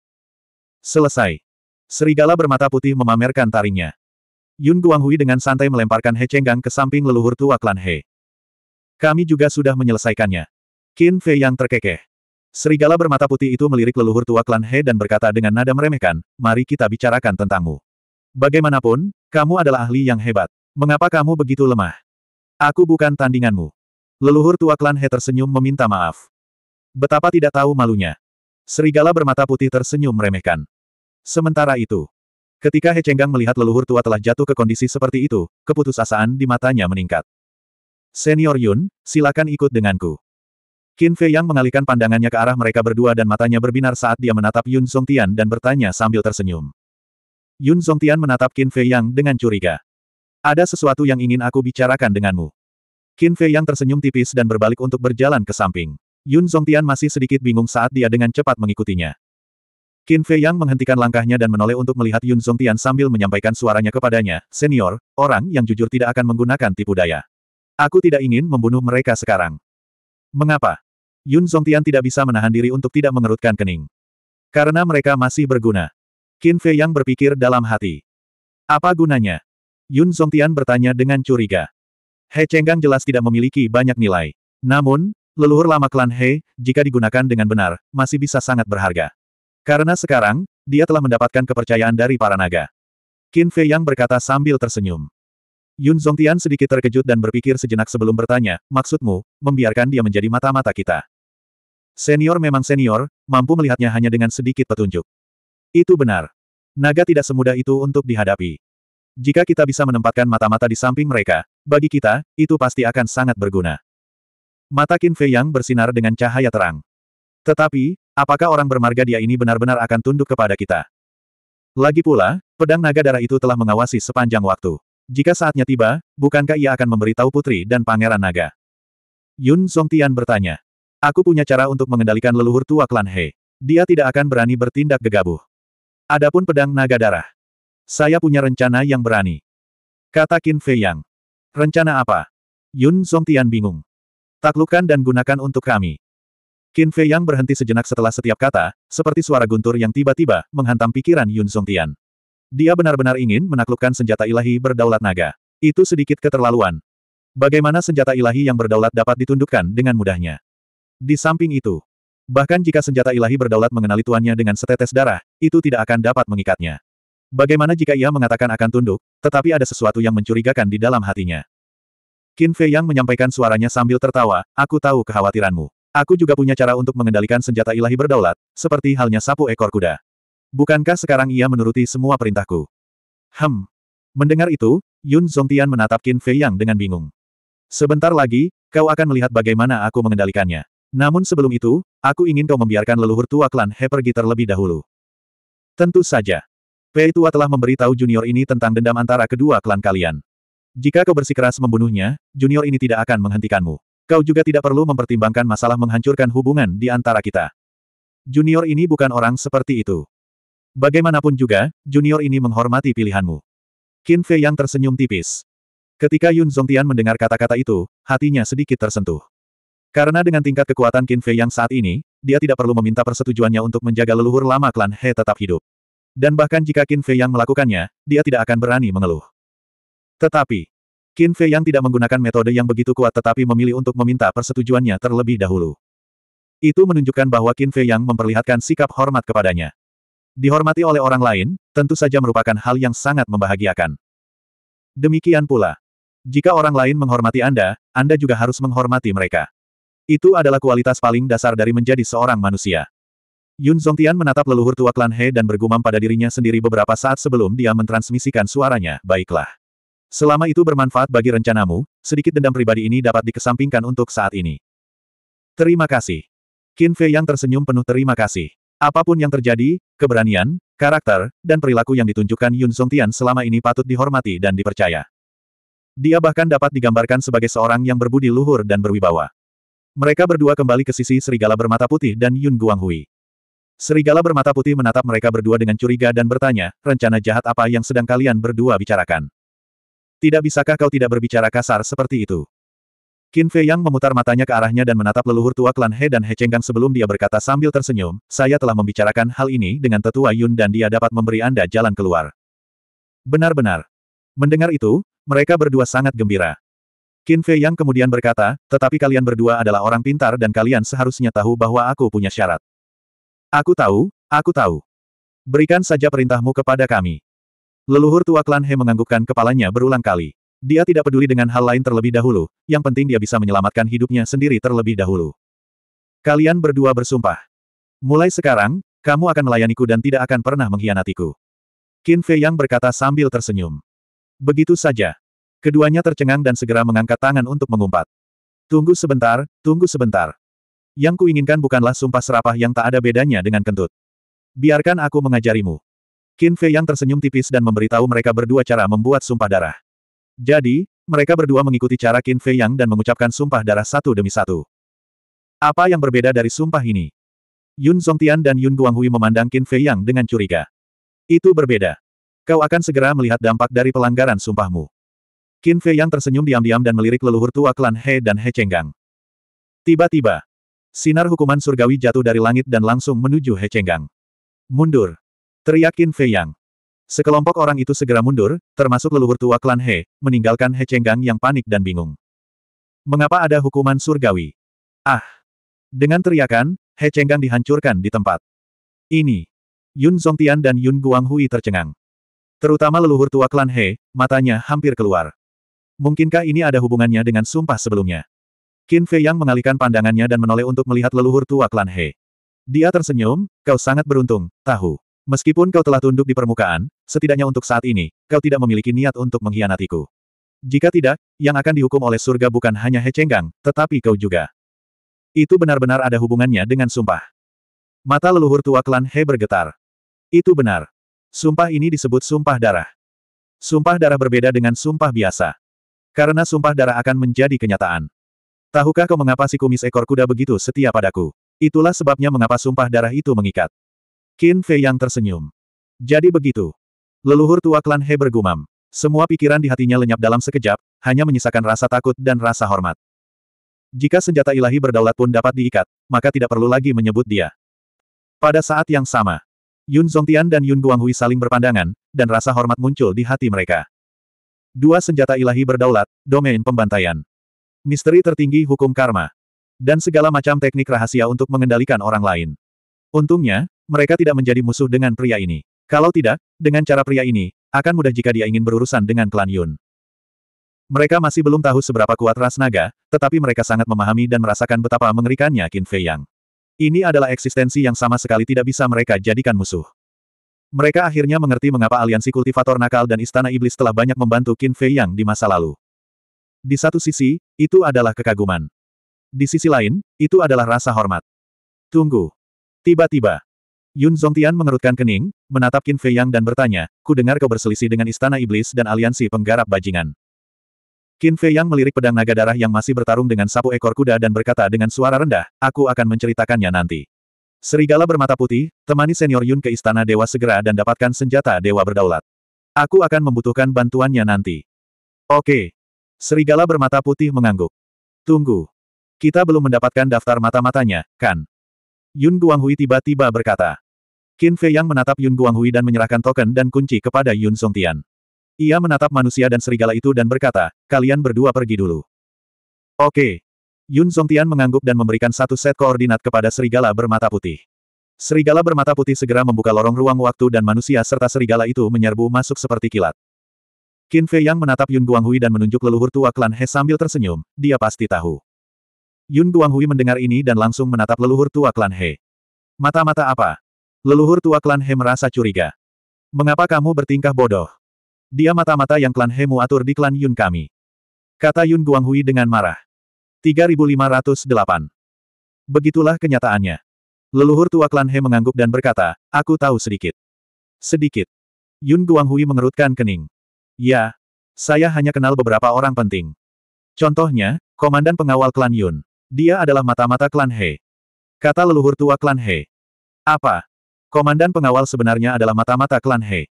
Selesai. Serigala bermata putih memamerkan taringnya. Yun Guanghui dengan santai melemparkan He Chenggang ke samping leluhur tua klan He. Kami juga sudah menyelesaikannya. Qin Fei yang terkekeh. Serigala bermata putih itu melirik leluhur tua klan He dan berkata dengan nada meremehkan, mari kita bicarakan tentangmu. Bagaimanapun, kamu adalah ahli yang hebat. Mengapa kamu begitu lemah? Aku bukan tandinganmu. Leluhur tua klan He tersenyum meminta maaf. Betapa tidak tahu malunya. Serigala bermata putih tersenyum meremehkan. Sementara itu, ketika He Chenggang melihat leluhur tua telah jatuh ke kondisi seperti itu, keputusasaan di matanya meningkat. Senior Yun, silakan ikut denganku. Qin Fei Yang mengalihkan pandangannya ke arah mereka berdua dan matanya berbinar saat dia menatap Yun Tian dan bertanya sambil tersenyum. Yun Tian menatap Qin Fei Yang dengan curiga. Ada sesuatu yang ingin aku bicarakan denganmu. Qin Fei Yang tersenyum tipis dan berbalik untuk berjalan ke samping. Yun Tian masih sedikit bingung saat dia dengan cepat mengikutinya. Qin Fei Yang menghentikan langkahnya dan menoleh untuk melihat Yun Tian sambil menyampaikan suaranya kepadanya, Senior, orang yang jujur tidak akan menggunakan tipu daya. Aku tidak ingin membunuh mereka sekarang. Mengapa? Yun Zongtian tidak bisa menahan diri untuk tidak mengerutkan kening. Karena mereka masih berguna. Qin Fei Yang berpikir dalam hati. Apa gunanya? Yun Zongtian bertanya dengan curiga. He Chenggang jelas tidak memiliki banyak nilai. Namun, leluhur lama klan He, jika digunakan dengan benar, masih bisa sangat berharga. Karena sekarang, dia telah mendapatkan kepercayaan dari para naga. Qin Fei Yang berkata sambil tersenyum. Yun Zongtian sedikit terkejut dan berpikir sejenak sebelum bertanya, maksudmu, membiarkan dia menjadi mata-mata kita. Senior memang senior, mampu melihatnya hanya dengan sedikit petunjuk. Itu benar. Naga tidak semudah itu untuk dihadapi. Jika kita bisa menempatkan mata-mata di samping mereka, bagi kita, itu pasti akan sangat berguna. Mata Qin Fei Yang bersinar dengan cahaya terang. Tetapi, apakah orang bermarga dia ini benar-benar akan tunduk kepada kita? Lagi pula, pedang naga darah itu telah mengawasi sepanjang waktu. Jika saatnya tiba, bukankah ia akan memberitahu putri dan pangeran naga? Yun Song Tian bertanya. Aku punya cara untuk mengendalikan leluhur tua klan He. Dia tidak akan berani bertindak gegabah. Adapun pedang naga darah. Saya punya rencana yang berani. Kata Qin Fei Yang. Rencana apa? Yun Song Tian bingung. Taklukan dan gunakan untuk kami. Qin Fei Yang berhenti sejenak setelah setiap kata, seperti suara guntur yang tiba-tiba menghantam pikiran Yun Song Tian. Dia benar-benar ingin menaklukkan senjata ilahi berdaulat naga. Itu sedikit keterlaluan. Bagaimana senjata ilahi yang berdaulat dapat ditundukkan dengan mudahnya? Di samping itu, bahkan jika senjata ilahi berdaulat mengenali tuannya dengan setetes darah, itu tidak akan dapat mengikatnya. Bagaimana jika ia mengatakan akan tunduk, tetapi ada sesuatu yang mencurigakan di dalam hatinya? Qin Fei Yang menyampaikan suaranya sambil tertawa, aku tahu kekhawatiranmu. Aku juga punya cara untuk mengendalikan senjata ilahi berdaulat, seperti halnya sapu ekor kuda. Bukankah sekarang ia menuruti semua perintahku? Hem. Mendengar itu, Yun Zongtian menatap Qin Fei Yang dengan bingung. Sebentar lagi, kau akan melihat bagaimana aku mengendalikannya. Namun sebelum itu, aku ingin kau membiarkan leluhur tua klan He pergi terlebih dahulu. Tentu saja. Pei tua telah memberitahu junior ini tentang dendam antara kedua klan kalian. Jika kau bersikeras membunuhnya, junior ini tidak akan menghentikanmu. Kau juga tidak perlu mempertimbangkan masalah menghancurkan hubungan di antara kita. Junior ini bukan orang seperti itu. Bagaimanapun juga, junior ini menghormati pilihanmu. Qin Fei yang tersenyum tipis. Ketika Yun Zhongtian mendengar kata-kata itu, hatinya sedikit tersentuh. Karena dengan tingkat kekuatan Qin Fei yang saat ini, dia tidak perlu meminta persetujuannya untuk menjaga leluhur lama klan He tetap hidup. Dan bahkan jika Qin Fei yang melakukannya, dia tidak akan berani mengeluh. Tetapi, Qin Fei yang tidak menggunakan metode yang begitu kuat tetapi memilih untuk meminta persetujuannya terlebih dahulu. Itu menunjukkan bahwa Qin Fei yang memperlihatkan sikap hormat kepadanya. Dihormati oleh orang lain, tentu saja merupakan hal yang sangat membahagiakan. Demikian pula. Jika orang lain menghormati Anda, Anda juga harus menghormati mereka. Itu adalah kualitas paling dasar dari menjadi seorang manusia. Yun Zongtian menatap leluhur tua klan He dan bergumam pada dirinya sendiri beberapa saat sebelum dia mentransmisikan suaranya, baiklah. Selama itu bermanfaat bagi rencanamu, sedikit dendam pribadi ini dapat dikesampingkan untuk saat ini. Terima kasih. Qin Fei yang tersenyum penuh terima kasih. Apapun yang terjadi, keberanian, karakter, dan perilaku yang ditunjukkan Yun Zongtian selama ini patut dihormati dan dipercaya. Dia bahkan dapat digambarkan sebagai seorang yang berbudi luhur dan berwibawa. Mereka berdua kembali ke sisi serigala bermata putih dan Yun Guanghui. Serigala bermata putih menatap mereka berdua dengan curiga dan bertanya, rencana jahat apa yang sedang kalian berdua bicarakan? Tidak bisakah kau tidak berbicara kasar seperti itu? Qin Fei Yang memutar matanya ke arahnya dan menatap leluhur tua klan He dan He Chenggang sebelum dia berkata sambil tersenyum, saya telah membicarakan hal ini dengan tetua Yun dan dia dapat memberi Anda jalan keluar. Benar-benar. Mendengar itu, mereka berdua sangat gembira. Qin Fei Yang kemudian berkata, tetapi kalian berdua adalah orang pintar dan kalian seharusnya tahu bahwa aku punya syarat. Aku tahu, aku tahu. Berikan saja perintahmu kepada kami. Leluhur tua klan He menganggukkan kepalanya berulang kali. Dia tidak peduli dengan hal lain terlebih dahulu, yang penting dia bisa menyelamatkan hidupnya sendiri terlebih dahulu. Kalian berdua bersumpah. Mulai sekarang, kamu akan melayaniku dan tidak akan pernah mengkhianatiku. Qin Fei Yang berkata sambil tersenyum. Begitu saja, Keduanya tercengang dan segera mengangkat tangan untuk mengumpat. Tunggu sebentar, tunggu sebentar. Yang kuinginkan bukanlah sumpah serapah yang tak ada bedanya dengan kentut. Biarkan aku mengajarimu. Qin Fei yang tersenyum tipis dan memberitahu mereka berdua cara membuat sumpah darah. Jadi, mereka berdua mengikuti cara Qin Fei yang dan mengucapkan sumpah darah satu demi satu. Apa yang berbeda dari sumpah ini? Yun Zongtian dan Yun Guanghui memandang Qin Fei yang dengan curiga. Itu berbeda. Kau akan segera melihat dampak dari pelanggaran sumpahmu. Qin Fei yang tersenyum diam-diam dan melirik leluhur tua klan He dan He Chenggang. Tiba-tiba, sinar hukuman surgawi jatuh dari langit dan langsung menuju He Chenggang. Mundur! Teriak Qin Fei Yang. Sekelompok orang itu segera mundur, termasuk leluhur tua klan He, meninggalkan He Chenggang yang panik dan bingung. Mengapa ada hukuman surgawi? Ah! Dengan teriakan, He Chenggang dihancurkan di tempat. Ini. Yun Zhongtian dan Yun Guanghui tercengang. Terutama leluhur tua klan He, matanya hampir keluar. Mungkinkah ini ada hubungannya dengan sumpah sebelumnya? Qin Fei Yang mengalihkan pandangannya dan menoleh untuk melihat leluhur tua klan He. Dia tersenyum, kau sangat beruntung, tahu. Meskipun kau telah tunduk di permukaan, setidaknya untuk saat ini, kau tidak memiliki niat untuk mengkhianatiku. Jika tidak, yang akan dihukum oleh surga bukan hanya He Chenggang, tetapi kau juga. Itu benar-benar ada hubungannya dengan sumpah. Mata leluhur tua klan He bergetar. Itu benar. Sumpah ini disebut sumpah darah. Sumpah darah berbeda dengan sumpah biasa. Karena sumpah darah akan menjadi kenyataan. Tahukah kau mengapa si kumis ekor kuda begitu setia padaku? Itulah sebabnya mengapa sumpah darah itu mengikat. Qin Fei yang tersenyum. Jadi begitu. Leluhur tua klan He bergumam. Semua pikiran di hatinya lenyap dalam sekejap, hanya menyisakan rasa takut dan rasa hormat. Jika senjata ilahi berdaulat pun dapat diikat, maka tidak perlu lagi menyebut dia. Pada saat yang sama, Yun Zongtian dan Yun Guanghui saling berpandangan, dan rasa hormat muncul di hati mereka. Dua senjata ilahi berdaulat, domain pembantaian. Misteri tertinggi hukum karma. Dan segala macam teknik rahasia untuk mengendalikan orang lain. Untungnya, mereka tidak menjadi musuh dengan pria ini. Kalau tidak, dengan cara pria ini, akan mudah jika dia ingin berurusan dengan klan Yun. Mereka masih belum tahu seberapa kuat ras naga, tetapi mereka sangat memahami dan merasakan betapa mengerikannya Qin Fei Yang. Ini adalah eksistensi yang sama sekali tidak bisa mereka jadikan musuh. Mereka akhirnya mengerti mengapa aliansi kultivator nakal dan istana iblis telah banyak membantu Qin Fei Yang di masa lalu. Di satu sisi, itu adalah kekaguman. Di sisi lain, itu adalah rasa hormat. Tunggu. Tiba-tiba, Yun Zongtian mengerutkan kening, menatap Qin Fei Yang dan bertanya, ku dengar kau berselisih dengan istana iblis dan aliansi penggarap bajingan. Qin Fei Yang melirik pedang naga darah yang masih bertarung dengan sapu ekor kuda dan berkata dengan suara rendah, aku akan menceritakannya nanti. Serigala bermata putih, temani senior Yun ke istana dewa segera dan dapatkan senjata dewa berdaulat. Aku akan membutuhkan bantuannya nanti. Oke. Serigala bermata putih mengangguk. Tunggu. Kita belum mendapatkan daftar mata-matanya, kan? Yun Guanghui tiba-tiba berkata. Qin Fei Yang menatap Yun Guanghui dan menyerahkan token dan kunci kepada Yun Songtian. Ia menatap manusia dan serigala itu dan berkata, kalian berdua pergi dulu. Oke. Yun Zongtian mengangguk dan memberikan satu set koordinat kepada serigala bermata putih. Serigala bermata putih segera membuka lorong ruang waktu dan manusia serta serigala itu menyerbu masuk seperti kilat. Qin Fei Yang menatap Yun Guanghui dan menunjuk leluhur tua klan He sambil tersenyum, dia pasti tahu. Yun Guanghui mendengar ini dan langsung menatap leluhur tua klan He. Mata-mata apa? Leluhur tua klan He merasa curiga. Mengapa kamu bertingkah bodoh? Dia mata-mata yang klan He mu atur di klan Yun kami. Kata Yun Guanghui dengan marah. 3508. Begitulah kenyataannya. Leluhur tua klan He mengangguk dan berkata, aku tahu sedikit. Sedikit. Yun Guanghui mengerutkan kening. Ya, saya hanya kenal beberapa orang penting. Contohnya, Komandan Pengawal Klan Yun. Dia adalah mata-mata Klan He. Kata leluhur tua Klan He. Apa? Komandan Pengawal sebenarnya adalah mata-mata Klan He.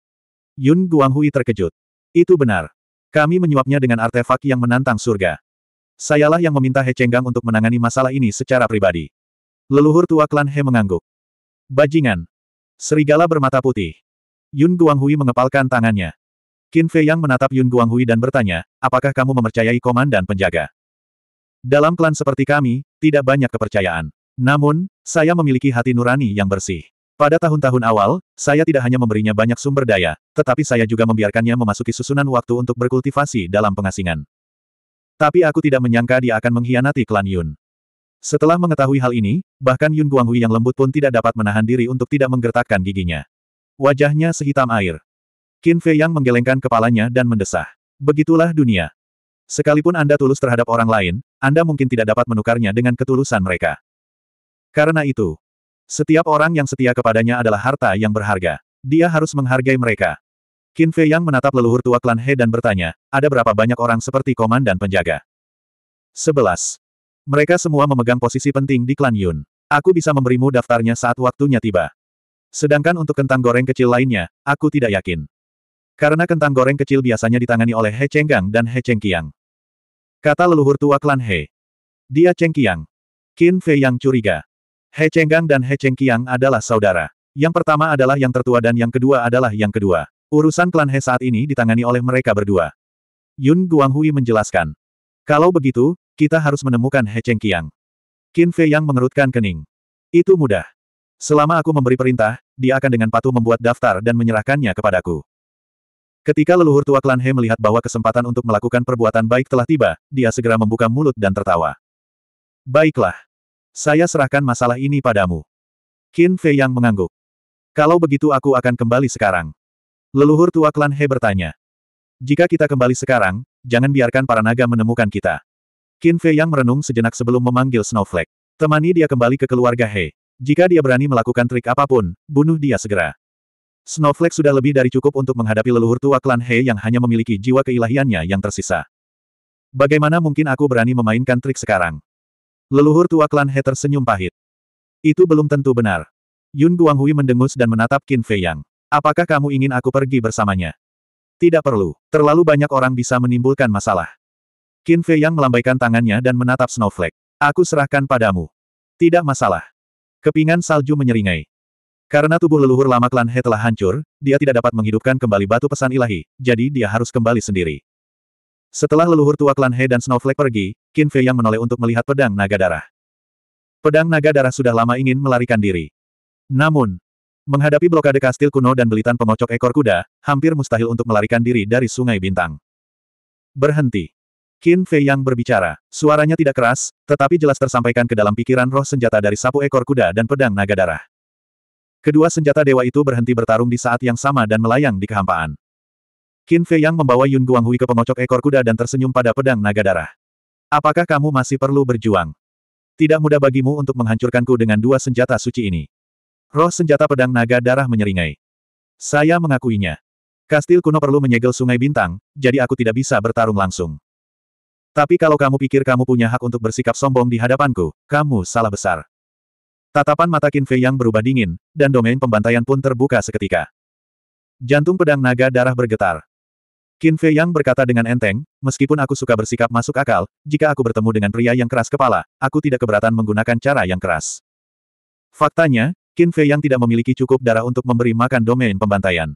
Yun Guanghui terkejut. Itu benar. Kami menyuapnya dengan artefak yang menantang surga. Sayalah yang meminta He Chenggang untuk menangani masalah ini secara pribadi. Leluhur tua klan He mengangguk. Bajingan. Serigala bermata putih. Yun Guanghui mengepalkan tangannya. Qin Fei Yang menatap Yun Guanghui dan bertanya, apakah kamu mempercayai komandan penjaga? Dalam klan seperti kami, tidak banyak kepercayaan. Namun, saya memiliki hati nurani yang bersih. Pada tahun-tahun awal, saya tidak hanya memberinya banyak sumber daya, tetapi saya juga membiarkannya memasuki susunan waktu untuk berkultivasi dalam pengasingan. Tapi aku tidak menyangka dia akan mengkhianati klan Yun. Setelah mengetahui hal ini, bahkan Yun Guanghui yang lembut pun tidak dapat menahan diri untuk tidak menggertakkan giginya. Wajahnya sehitam air. Qin Fei Yang menggelengkan kepalanya dan mendesah. Begitulah dunia. Sekalipun Anda tulus terhadap orang lain, Anda mungkin tidak dapat menukarnya dengan ketulusan mereka. Karena itu, setiap orang yang setia kepadanya adalah harta yang berharga. Dia harus menghargai mereka. Qin Fei Yang menatap leluhur tua klan He dan bertanya, ada berapa banyak orang seperti komandan penjaga? Sebelas. Mereka semua memegang posisi penting di klan Yun. Aku bisa memberimu daftarnya saat waktunya tiba. Sedangkan untuk kentang goreng kecil lainnya, aku tidak yakin. Karena kentang goreng kecil biasanya ditangani oleh He Chenggang dan He Chengkiang. Kata leluhur tua klan He. Dia Chengkiang. Qin Fei yang curiga. He Chenggang dan He Chengkiang adalah saudara. Yang pertama adalah yang tertua dan yang kedua adalah yang kedua. Urusan klan He saat ini ditangani oleh mereka berdua. Yun Guanghui menjelaskan. Kalau begitu, kita harus menemukan He Cheng Qiang. Qin Fei Yang mengerutkan kening. Itu mudah. Selama aku memberi perintah, dia akan dengan patuh membuat daftar dan menyerahkannya kepadaku. Ketika leluhur tua klan He melihat bahwa kesempatan untuk melakukan perbuatan baik telah tiba, dia segera membuka mulut dan tertawa. Baiklah. Saya serahkan masalah ini padamu. Qin Fei Yang mengangguk. Kalau begitu aku akan kembali sekarang. Leluhur tua klan He bertanya. Jika kita kembali sekarang, jangan biarkan para naga menemukan kita. Qin Fei yang merenung sejenak sebelum memanggil Snowflake. Temani dia kembali ke keluarga He. Jika dia berani melakukan trik apapun, bunuh dia segera. Snowflake sudah lebih dari cukup untuk menghadapi leluhur tua klan He yang hanya memiliki jiwa keilahiannya yang tersisa. Bagaimana mungkin aku berani memainkan trik sekarang? Leluhur tua klan He tersenyum pahit. Itu belum tentu benar. Yun Guanghui mendengus dan menatap Qin Fei Yang. Apakah kamu ingin aku pergi bersamanya? Tidak perlu. Terlalu banyak orang bisa menimbulkan masalah. Qin Fei yang melambaikan tangannya dan menatap Snowflake. Aku serahkan padamu. Tidak masalah. Kepingan salju menyeringai. Karena tubuh leluhur lama klan He telah hancur, dia tidak dapat menghidupkan kembali batu pesan ilahi, jadi dia harus kembali sendiri. Setelah leluhur tua klan He dan Snowflake pergi, Qin Fei yang menoleh untuk melihat pedang naga darah. Pedang naga darah sudah lama ingin melarikan diri. Namun, Menghadapi blokade kastil kuno dan belitan pengocok ekor kuda, hampir mustahil untuk melarikan diri dari Sungai Bintang. Berhenti. Qin Fei yang berbicara. Suaranya tidak keras, tetapi jelas tersampaikan ke dalam pikiran roh senjata dari sapu ekor kuda dan pedang naga darah. Kedua senjata dewa itu berhenti bertarung di saat yang sama dan melayang di kehampaan. Qin Fei yang membawa Yun Guanghui ke pengocok ekor kuda dan tersenyum pada pedang naga darah. Apakah kamu masih perlu berjuang? Tidak mudah bagimu untuk menghancurkanku dengan dua senjata suci ini. Roh senjata pedang naga darah menyeringai. Saya mengakuinya. Kastil kuno perlu menyegel sungai bintang, jadi aku tidak bisa bertarung langsung. Tapi kalau kamu pikir kamu punya hak untuk bersikap sombong di hadapanku, kamu salah besar. Tatapan mata Qin Fei yang berubah dingin, dan domain pembantaian pun terbuka seketika. Jantung pedang naga darah bergetar. Qin Fei Yang berkata dengan enteng, meskipun aku suka bersikap masuk akal, jika aku bertemu dengan pria yang keras kepala, aku tidak keberatan menggunakan cara yang keras. Faktanya, Qin Fei yang tidak memiliki cukup darah untuk memberi makan domain pembantaian.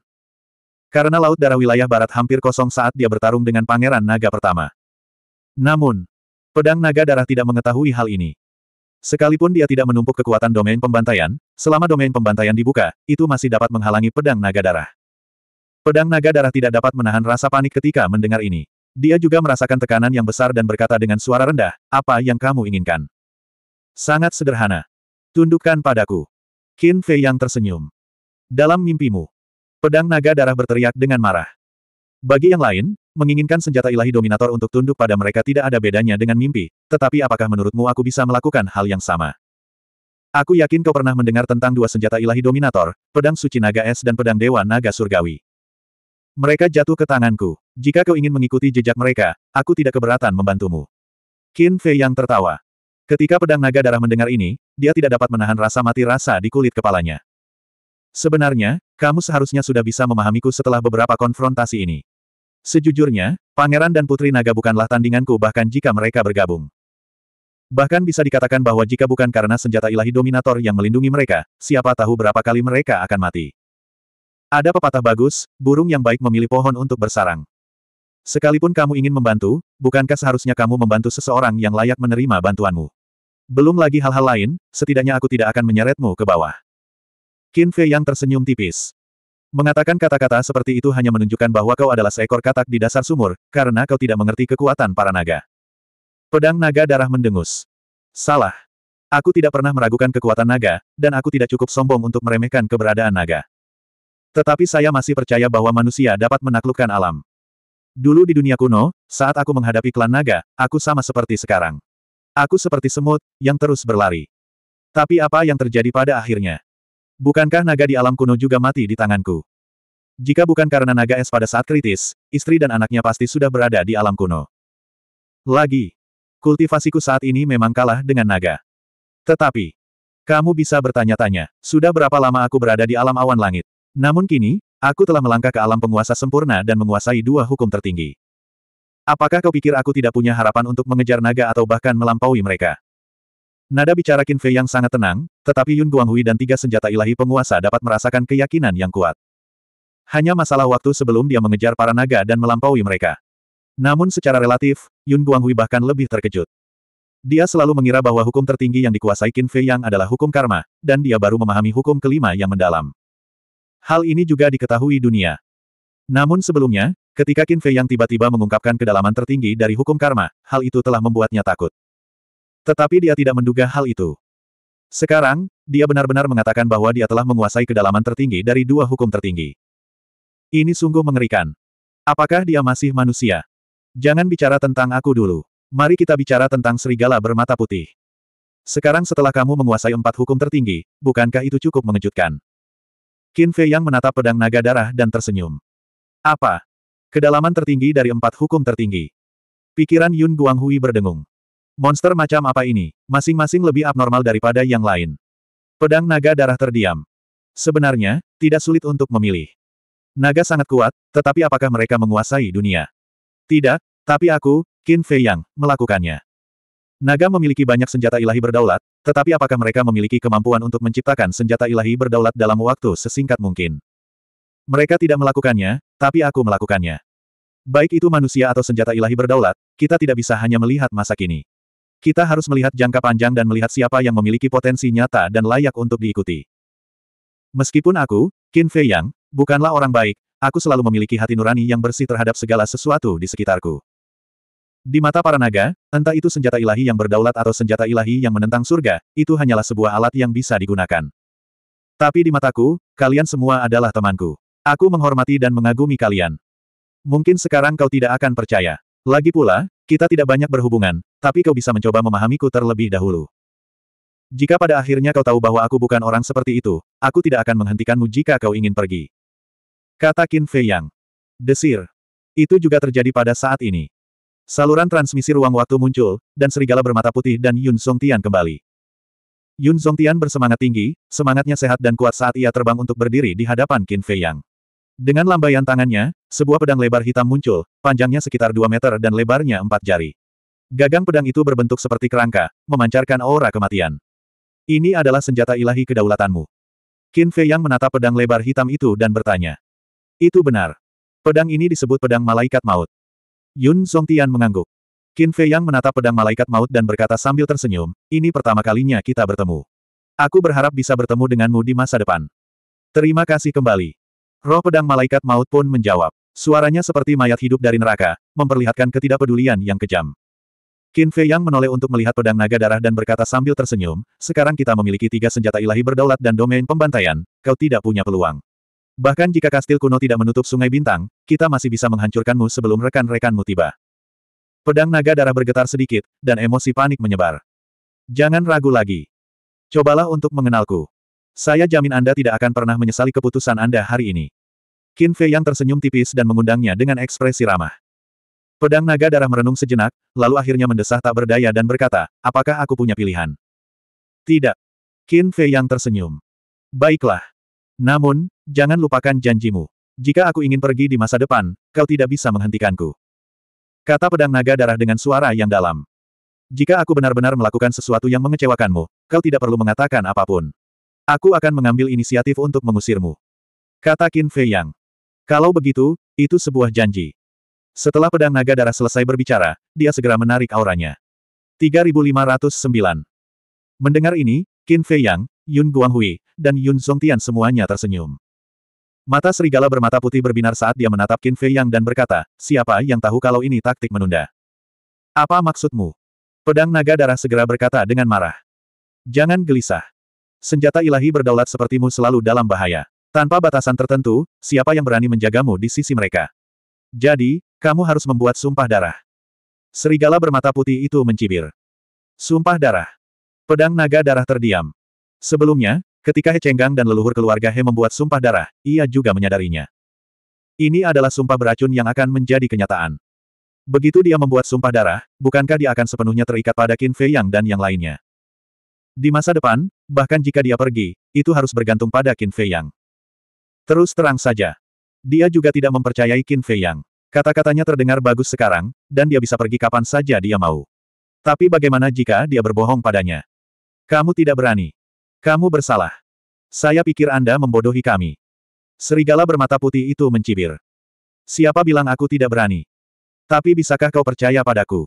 Karena laut darah wilayah barat hampir kosong saat dia bertarung dengan pangeran naga pertama. Namun, pedang naga darah tidak mengetahui hal ini. Sekalipun dia tidak menumpuk kekuatan domain pembantaian, selama domain pembantaian dibuka, itu masih dapat menghalangi pedang naga darah. Pedang naga darah tidak dapat menahan rasa panik ketika mendengar ini. Dia juga merasakan tekanan yang besar dan berkata dengan suara rendah, apa yang kamu inginkan? Sangat sederhana. Tundukkan padaku. Qin Fei yang tersenyum. Dalam mimpimu. Pedang naga darah berteriak dengan marah. Bagi yang lain, menginginkan senjata ilahi dominator untuk tunduk pada mereka tidak ada bedanya dengan mimpi, tetapi apakah menurutmu aku bisa melakukan hal yang sama? Aku yakin kau pernah mendengar tentang dua senjata ilahi dominator, pedang suci naga es dan pedang dewa naga surgawi. Mereka jatuh ke tanganku. Jika kau ingin mengikuti jejak mereka, aku tidak keberatan membantumu. Qin Fei yang tertawa. Ketika pedang naga darah mendengar ini, dia tidak dapat menahan rasa mati rasa di kulit kepalanya. Sebenarnya, kamu seharusnya sudah bisa memahamiku setelah beberapa konfrontasi ini. Sejujurnya, pangeran dan putri naga bukanlah tandinganku bahkan jika mereka bergabung. Bahkan bisa dikatakan bahwa jika bukan karena senjata ilahi dominator yang melindungi mereka, siapa tahu berapa kali mereka akan mati. Ada pepatah bagus, burung yang baik memilih pohon untuk bersarang. Sekalipun kamu ingin membantu, bukankah seharusnya kamu membantu seseorang yang layak menerima bantuanmu? Belum lagi hal-hal lain, setidaknya aku tidak akan menyeretmu ke bawah. Qin Fei yang tersenyum tipis. Mengatakan kata-kata seperti itu hanya menunjukkan bahwa kau adalah seekor katak di dasar sumur, karena kau tidak mengerti kekuatan para naga. Pedang naga darah mendengus. Salah. Aku tidak pernah meragukan kekuatan naga, dan aku tidak cukup sombong untuk meremehkan keberadaan naga. Tetapi saya masih percaya bahwa manusia dapat menaklukkan alam. Dulu di dunia kuno, saat aku menghadapi klan naga, aku sama seperti sekarang. Aku seperti semut, yang terus berlari. Tapi apa yang terjadi pada akhirnya? Bukankah naga di alam kuno juga mati di tanganku? Jika bukan karena naga es pada saat kritis, istri dan anaknya pasti sudah berada di alam kuno. Lagi, kultivasiku saat ini memang kalah dengan naga. Tetapi, kamu bisa bertanya-tanya, sudah berapa lama aku berada di alam awan langit? Namun kini, aku telah melangkah ke alam penguasa sempurna dan menguasai dua hukum tertinggi. Apakah kau pikir aku tidak punya harapan untuk mengejar naga atau bahkan melampaui mereka? Nada bicara Qin Fei yang sangat tenang, tetapi Yun Guanghui dan tiga senjata ilahi penguasa dapat merasakan keyakinan yang kuat. Hanya masalah waktu sebelum dia mengejar para naga dan melampaui mereka. Namun secara relatif, Yun Guanghui bahkan lebih terkejut. Dia selalu mengira bahwa hukum tertinggi yang dikuasai Qin Fei yang adalah hukum karma, dan dia baru memahami hukum kelima yang mendalam. Hal ini juga diketahui dunia. Namun sebelumnya, Ketika Qin Fei yang tiba-tiba mengungkapkan kedalaman tertinggi dari hukum karma, hal itu telah membuatnya takut. Tetapi dia tidak menduga hal itu. Sekarang, dia benar-benar mengatakan bahwa dia telah menguasai kedalaman tertinggi dari dua hukum tertinggi. Ini sungguh mengerikan. Apakah dia masih manusia? Jangan bicara tentang aku dulu. Mari kita bicara tentang serigala bermata putih. Sekarang setelah kamu menguasai empat hukum tertinggi, bukankah itu cukup mengejutkan? Qin Fei Yang menatap pedang naga darah dan tersenyum. Apa? Kedalaman tertinggi dari empat hukum tertinggi. Pikiran Yun Guanghui berdengung. Monster macam apa ini? Masing-masing lebih abnormal daripada yang lain. Pedang naga darah terdiam. Sebenarnya, tidak sulit untuk memilih. Naga sangat kuat, tetapi apakah mereka menguasai dunia? Tidak, tapi aku, Qin Fei Yang, melakukannya. Naga memiliki banyak senjata ilahi berdaulat, tetapi apakah mereka memiliki kemampuan untuk menciptakan senjata ilahi berdaulat dalam waktu sesingkat mungkin? Mereka tidak melakukannya, tapi aku melakukannya. Baik itu manusia atau senjata ilahi berdaulat, kita tidak bisa hanya melihat masa kini. Kita harus melihat jangka panjang dan melihat siapa yang memiliki potensi nyata dan layak untuk diikuti. Meskipun aku, Qin Fei Yang, bukanlah orang baik, aku selalu memiliki hati nurani yang bersih terhadap segala sesuatu di sekitarku. Di mata para naga, entah itu senjata ilahi yang berdaulat atau senjata ilahi yang menentang surga, itu hanyalah sebuah alat yang bisa digunakan. Tapi di mataku, kalian semua adalah temanku. Aku menghormati dan mengagumi kalian. Mungkin sekarang kau tidak akan percaya. Lagi pula, kita tidak banyak berhubungan, tapi kau bisa mencoba memahamiku terlebih dahulu. Jika pada akhirnya kau tahu bahwa aku bukan orang seperti itu, aku tidak akan menghentikanmu jika kau ingin pergi. Kata Qin Fei Yang. Desir. Itu juga terjadi pada saat ini. Saluran transmisi ruang waktu muncul, dan serigala bermata putih dan Yun Tian kembali. Yun Tian bersemangat tinggi, semangatnya sehat dan kuat saat ia terbang untuk berdiri di hadapan Qin Fei Yang. Dengan lambaian tangannya, sebuah pedang lebar hitam muncul, panjangnya sekitar 2 meter dan lebarnya 4 jari. Gagang pedang itu berbentuk seperti kerangka, memancarkan aura kematian. Ini adalah senjata ilahi kedaulatanmu. Qin Fei yang menatap pedang lebar hitam itu dan bertanya. Itu benar. Pedang ini disebut pedang malaikat maut. Yun Song Tian mengangguk. Qin Fei yang menatap pedang malaikat maut dan berkata sambil tersenyum, ini pertama kalinya kita bertemu. Aku berharap bisa bertemu denganmu di masa depan. Terima kasih kembali. Roh pedang malaikat maut pun menjawab. Suaranya seperti mayat hidup dari neraka, memperlihatkan ketidakpedulian yang kejam. Qin Fei Yang menoleh untuk melihat pedang naga darah dan berkata sambil tersenyum, sekarang kita memiliki tiga senjata ilahi berdaulat dan domain pembantaian, kau tidak punya peluang. Bahkan jika kastil kuno tidak menutup sungai bintang, kita masih bisa menghancurkanmu sebelum rekan-rekanmu tiba. Pedang naga darah bergetar sedikit, dan emosi panik menyebar. Jangan ragu lagi. Cobalah untuk mengenalku. Saya jamin Anda tidak akan pernah menyesali keputusan Anda hari ini. Qin Fei yang tersenyum tipis dan mengundangnya dengan ekspresi ramah. Pedang naga darah merenung sejenak, lalu akhirnya mendesah tak berdaya dan berkata, apakah aku punya pilihan? Tidak. Qin Fei yang tersenyum. Baiklah. Namun, jangan lupakan janjimu. Jika aku ingin pergi di masa depan, kau tidak bisa menghentikanku. Kata pedang naga darah dengan suara yang dalam. Jika aku benar-benar melakukan sesuatu yang mengecewakanmu, kau tidak perlu mengatakan apapun. Aku akan mengambil inisiatif untuk mengusirmu. Kata Qin Fei Yang. Kalau begitu, itu sebuah janji. Setelah pedang naga darah selesai berbicara, dia segera menarik auranya. 3509 Mendengar ini, Qin Fei Yang, Yun Guanghui, dan Yun Zhongtian semuanya tersenyum. Mata serigala bermata putih berbinar saat dia menatap Qin Fei Yang dan berkata, siapa yang tahu kalau ini taktik menunda? Apa maksudmu? Pedang naga darah segera berkata dengan marah. Jangan gelisah. Senjata ilahi berdaulat sepertimu selalu dalam bahaya. Tanpa batasan tertentu, siapa yang berani menjagamu di sisi mereka? Jadi, kamu harus membuat sumpah darah. Serigala bermata putih itu mencibir. Sumpah darah. Pedang naga darah terdiam. Sebelumnya, ketika He Cenggang dan leluhur keluarga He membuat sumpah darah, ia juga menyadarinya. Ini adalah sumpah beracun yang akan menjadi kenyataan. Begitu dia membuat sumpah darah, bukankah dia akan sepenuhnya terikat pada Qin Fei Yang dan yang lainnya? Di masa depan, bahkan jika dia pergi, itu harus bergantung pada Qin Fei Yang. Terus terang saja. Dia juga tidak mempercayai Qin Fei Yang. Kata-katanya terdengar bagus sekarang, dan dia bisa pergi kapan saja dia mau. Tapi bagaimana jika dia berbohong padanya? Kamu tidak berani. Kamu bersalah. Saya pikir Anda membodohi kami. Serigala bermata putih itu mencibir. Siapa bilang aku tidak berani? Tapi bisakah kau percaya padaku?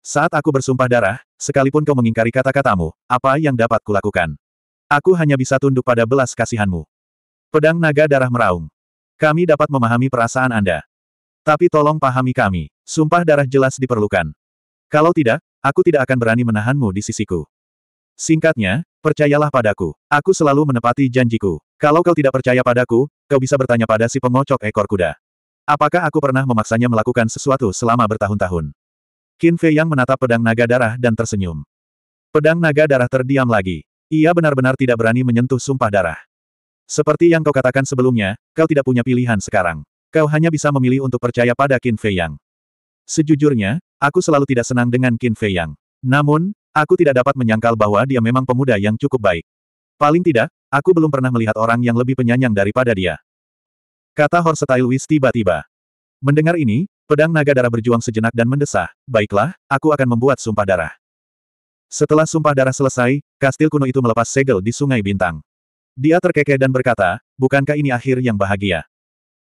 Saat aku bersumpah darah, sekalipun kau mengingkari kata-katamu, apa yang dapat kulakukan? Aku hanya bisa tunduk pada belas kasihanmu. Pedang naga darah meraung. Kami dapat memahami perasaan Anda. Tapi tolong pahami kami, sumpah darah jelas diperlukan. Kalau tidak, aku tidak akan berani menahanmu di sisiku. Singkatnya, percayalah padaku. Aku selalu menepati janjiku. Kalau kau tidak percaya padaku, kau bisa bertanya pada si pengocok ekor kuda. Apakah aku pernah memaksanya melakukan sesuatu selama bertahun-tahun? Qin Fei Yang menatap pedang naga darah dan tersenyum. Pedang naga darah terdiam lagi. Ia benar-benar tidak berani menyentuh sumpah darah. Seperti yang kau katakan sebelumnya, kau tidak punya pilihan sekarang. Kau hanya bisa memilih untuk percaya pada Qin Fei Yang. Sejujurnya, aku selalu tidak senang dengan Qin Fei Yang. Namun, aku tidak dapat menyangkal bahwa dia memang pemuda yang cukup baik. Paling tidak, aku belum pernah melihat orang yang lebih penyanyang daripada dia. Kata Horsetail Wis tiba-tiba. Mendengar ini, Pedang naga darah berjuang sejenak dan mendesah, baiklah, aku akan membuat sumpah darah. Setelah sumpah darah selesai, kastil kuno itu melepas segel di sungai bintang. Dia terkekeh dan berkata, bukankah ini akhir yang bahagia?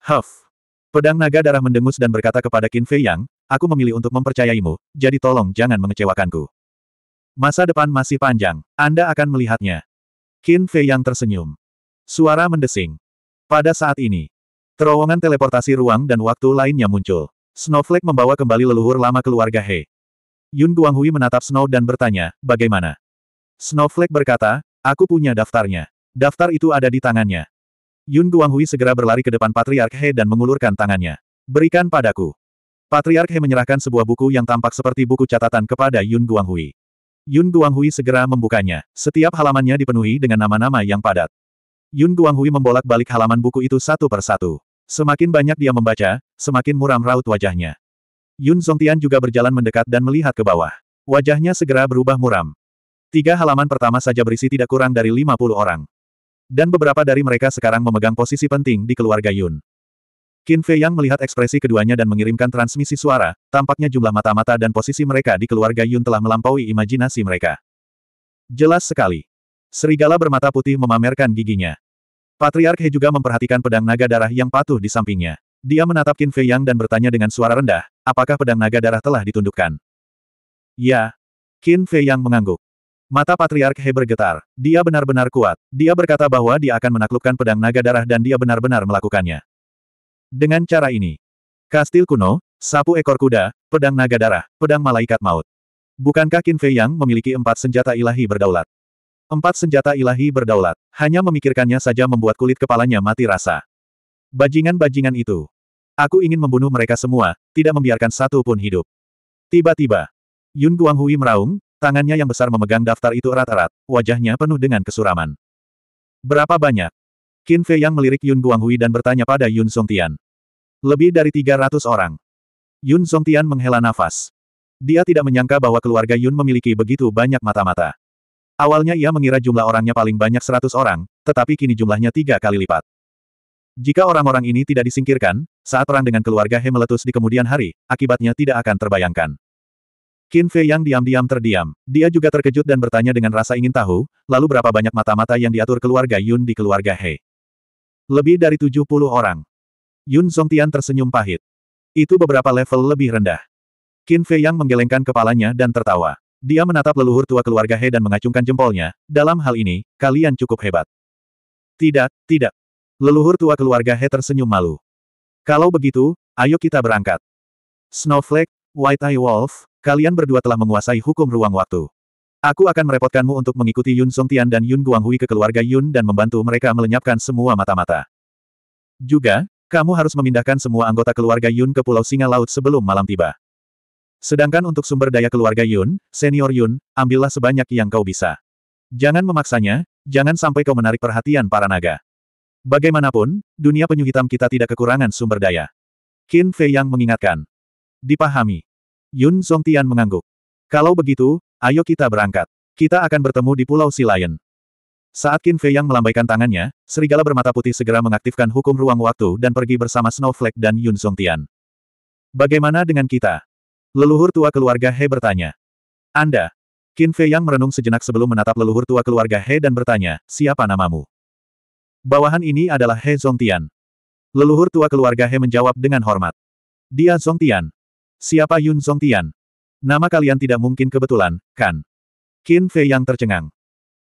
Huff! Pedang naga darah mendengus dan berkata kepada Qin Fei Yang, aku memilih untuk mempercayaimu, jadi tolong jangan mengecewakanku. Masa depan masih panjang, Anda akan melihatnya. Qin Fei Yang tersenyum. Suara mendesing. Pada saat ini, terowongan teleportasi ruang dan waktu lainnya muncul. Snowflake membawa kembali leluhur lama keluarga He. Yun Guanghui menatap Snow dan bertanya, bagaimana? Snowflake berkata, aku punya daftarnya. Daftar itu ada di tangannya. Yun Guanghui segera berlari ke depan Patriark He dan mengulurkan tangannya. Berikan padaku. Patriark He menyerahkan sebuah buku yang tampak seperti buku catatan kepada Yun Guanghui. Yun Guanghui segera membukanya. Setiap halamannya dipenuhi dengan nama-nama yang padat. Yun Guanghui membolak-balik halaman buku itu satu persatu. Semakin banyak dia membaca, Semakin muram raut wajahnya. Yun Zongtian juga berjalan mendekat dan melihat ke bawah. Wajahnya segera berubah muram. Tiga halaman pertama saja berisi tidak kurang dari 50 orang. Dan beberapa dari mereka sekarang memegang posisi penting di keluarga Yun. Qin Fei Yang melihat ekspresi keduanya dan mengirimkan transmisi suara, tampaknya jumlah mata-mata dan posisi mereka di keluarga Yun telah melampaui imajinasi mereka. Jelas sekali. Serigala bermata putih memamerkan giginya. Patriark He juga memperhatikan pedang naga darah yang patuh di sampingnya. Dia menatap Qin Fei Yang dan bertanya dengan suara rendah, apakah pedang naga darah telah ditundukkan? Ya. Qin Fei Yang mengangguk. Mata Patriark He bergetar. Dia benar-benar kuat. Dia berkata bahwa dia akan menaklukkan pedang naga darah dan dia benar-benar melakukannya. Dengan cara ini. Kastil kuno, sapu ekor kuda, pedang naga darah, pedang malaikat maut. Bukankah Qin Fei Yang memiliki empat senjata ilahi berdaulat? Empat senjata ilahi berdaulat. Hanya memikirkannya saja membuat kulit kepalanya mati rasa. Bajingan-bajingan itu. Aku ingin membunuh mereka semua, tidak membiarkan satu pun hidup. Tiba-tiba, Yun Guanghui meraung, tangannya yang besar memegang daftar itu erat-erat, wajahnya penuh dengan kesuraman. Berapa banyak? Qin Fei yang melirik Yun Guanghui dan bertanya pada Yun Songtian. Lebih dari 300 orang. Yun Songtian menghela nafas. Dia tidak menyangka bahwa keluarga Yun memiliki begitu banyak mata-mata. Awalnya ia mengira jumlah orangnya paling banyak 100 orang, tetapi kini jumlahnya tiga kali lipat. Jika orang-orang ini tidak disingkirkan, saat perang dengan keluarga He meletus di kemudian hari, akibatnya tidak akan terbayangkan. Qin Fei yang diam-diam terdiam. Dia juga terkejut dan bertanya dengan rasa ingin tahu, lalu berapa banyak mata-mata yang diatur keluarga Yun di keluarga He. Lebih dari 70 orang. Yun Zongtian tersenyum pahit. Itu beberapa level lebih rendah. Qin Fei yang menggelengkan kepalanya dan tertawa. Dia menatap leluhur tua keluarga He dan mengacungkan jempolnya, dalam hal ini, kalian cukup hebat. Tidak, tidak, Leluhur tua keluarga He tersenyum malu. Kalau begitu, ayo kita berangkat. Snowflake, White Eye Wolf, kalian berdua telah menguasai hukum ruang waktu. Aku akan merepotkanmu untuk mengikuti Yun Songtian dan Yun Guanghui ke keluarga Yun dan membantu mereka melenyapkan semua mata-mata. Juga, kamu harus memindahkan semua anggota keluarga Yun ke Pulau Singa Laut sebelum malam tiba. Sedangkan untuk sumber daya keluarga Yun, senior Yun, ambillah sebanyak yang kau bisa. Jangan memaksanya, jangan sampai kau menarik perhatian para naga. Bagaimanapun, dunia penyu hitam kita tidak kekurangan sumber daya. Qin Fei Yang mengingatkan. Dipahami. Yun Tian mengangguk. Kalau begitu, ayo kita berangkat. Kita akan bertemu di Pulau Silayan. Saat Qin Fei Yang melambaikan tangannya, serigala bermata putih segera mengaktifkan hukum ruang waktu dan pergi bersama Snowflake dan Yun Tian. Bagaimana dengan kita? Leluhur tua keluarga He bertanya. Anda. Qin Fei Yang merenung sejenak sebelum menatap leluhur tua keluarga He dan bertanya, siapa namamu? Bawahan ini adalah He Zongtian. Leluhur tua keluarga He menjawab dengan hormat. Dia Zongtian. Siapa Yun Zongtian? Nama kalian tidak mungkin kebetulan, kan? Qin Fei yang tercengang.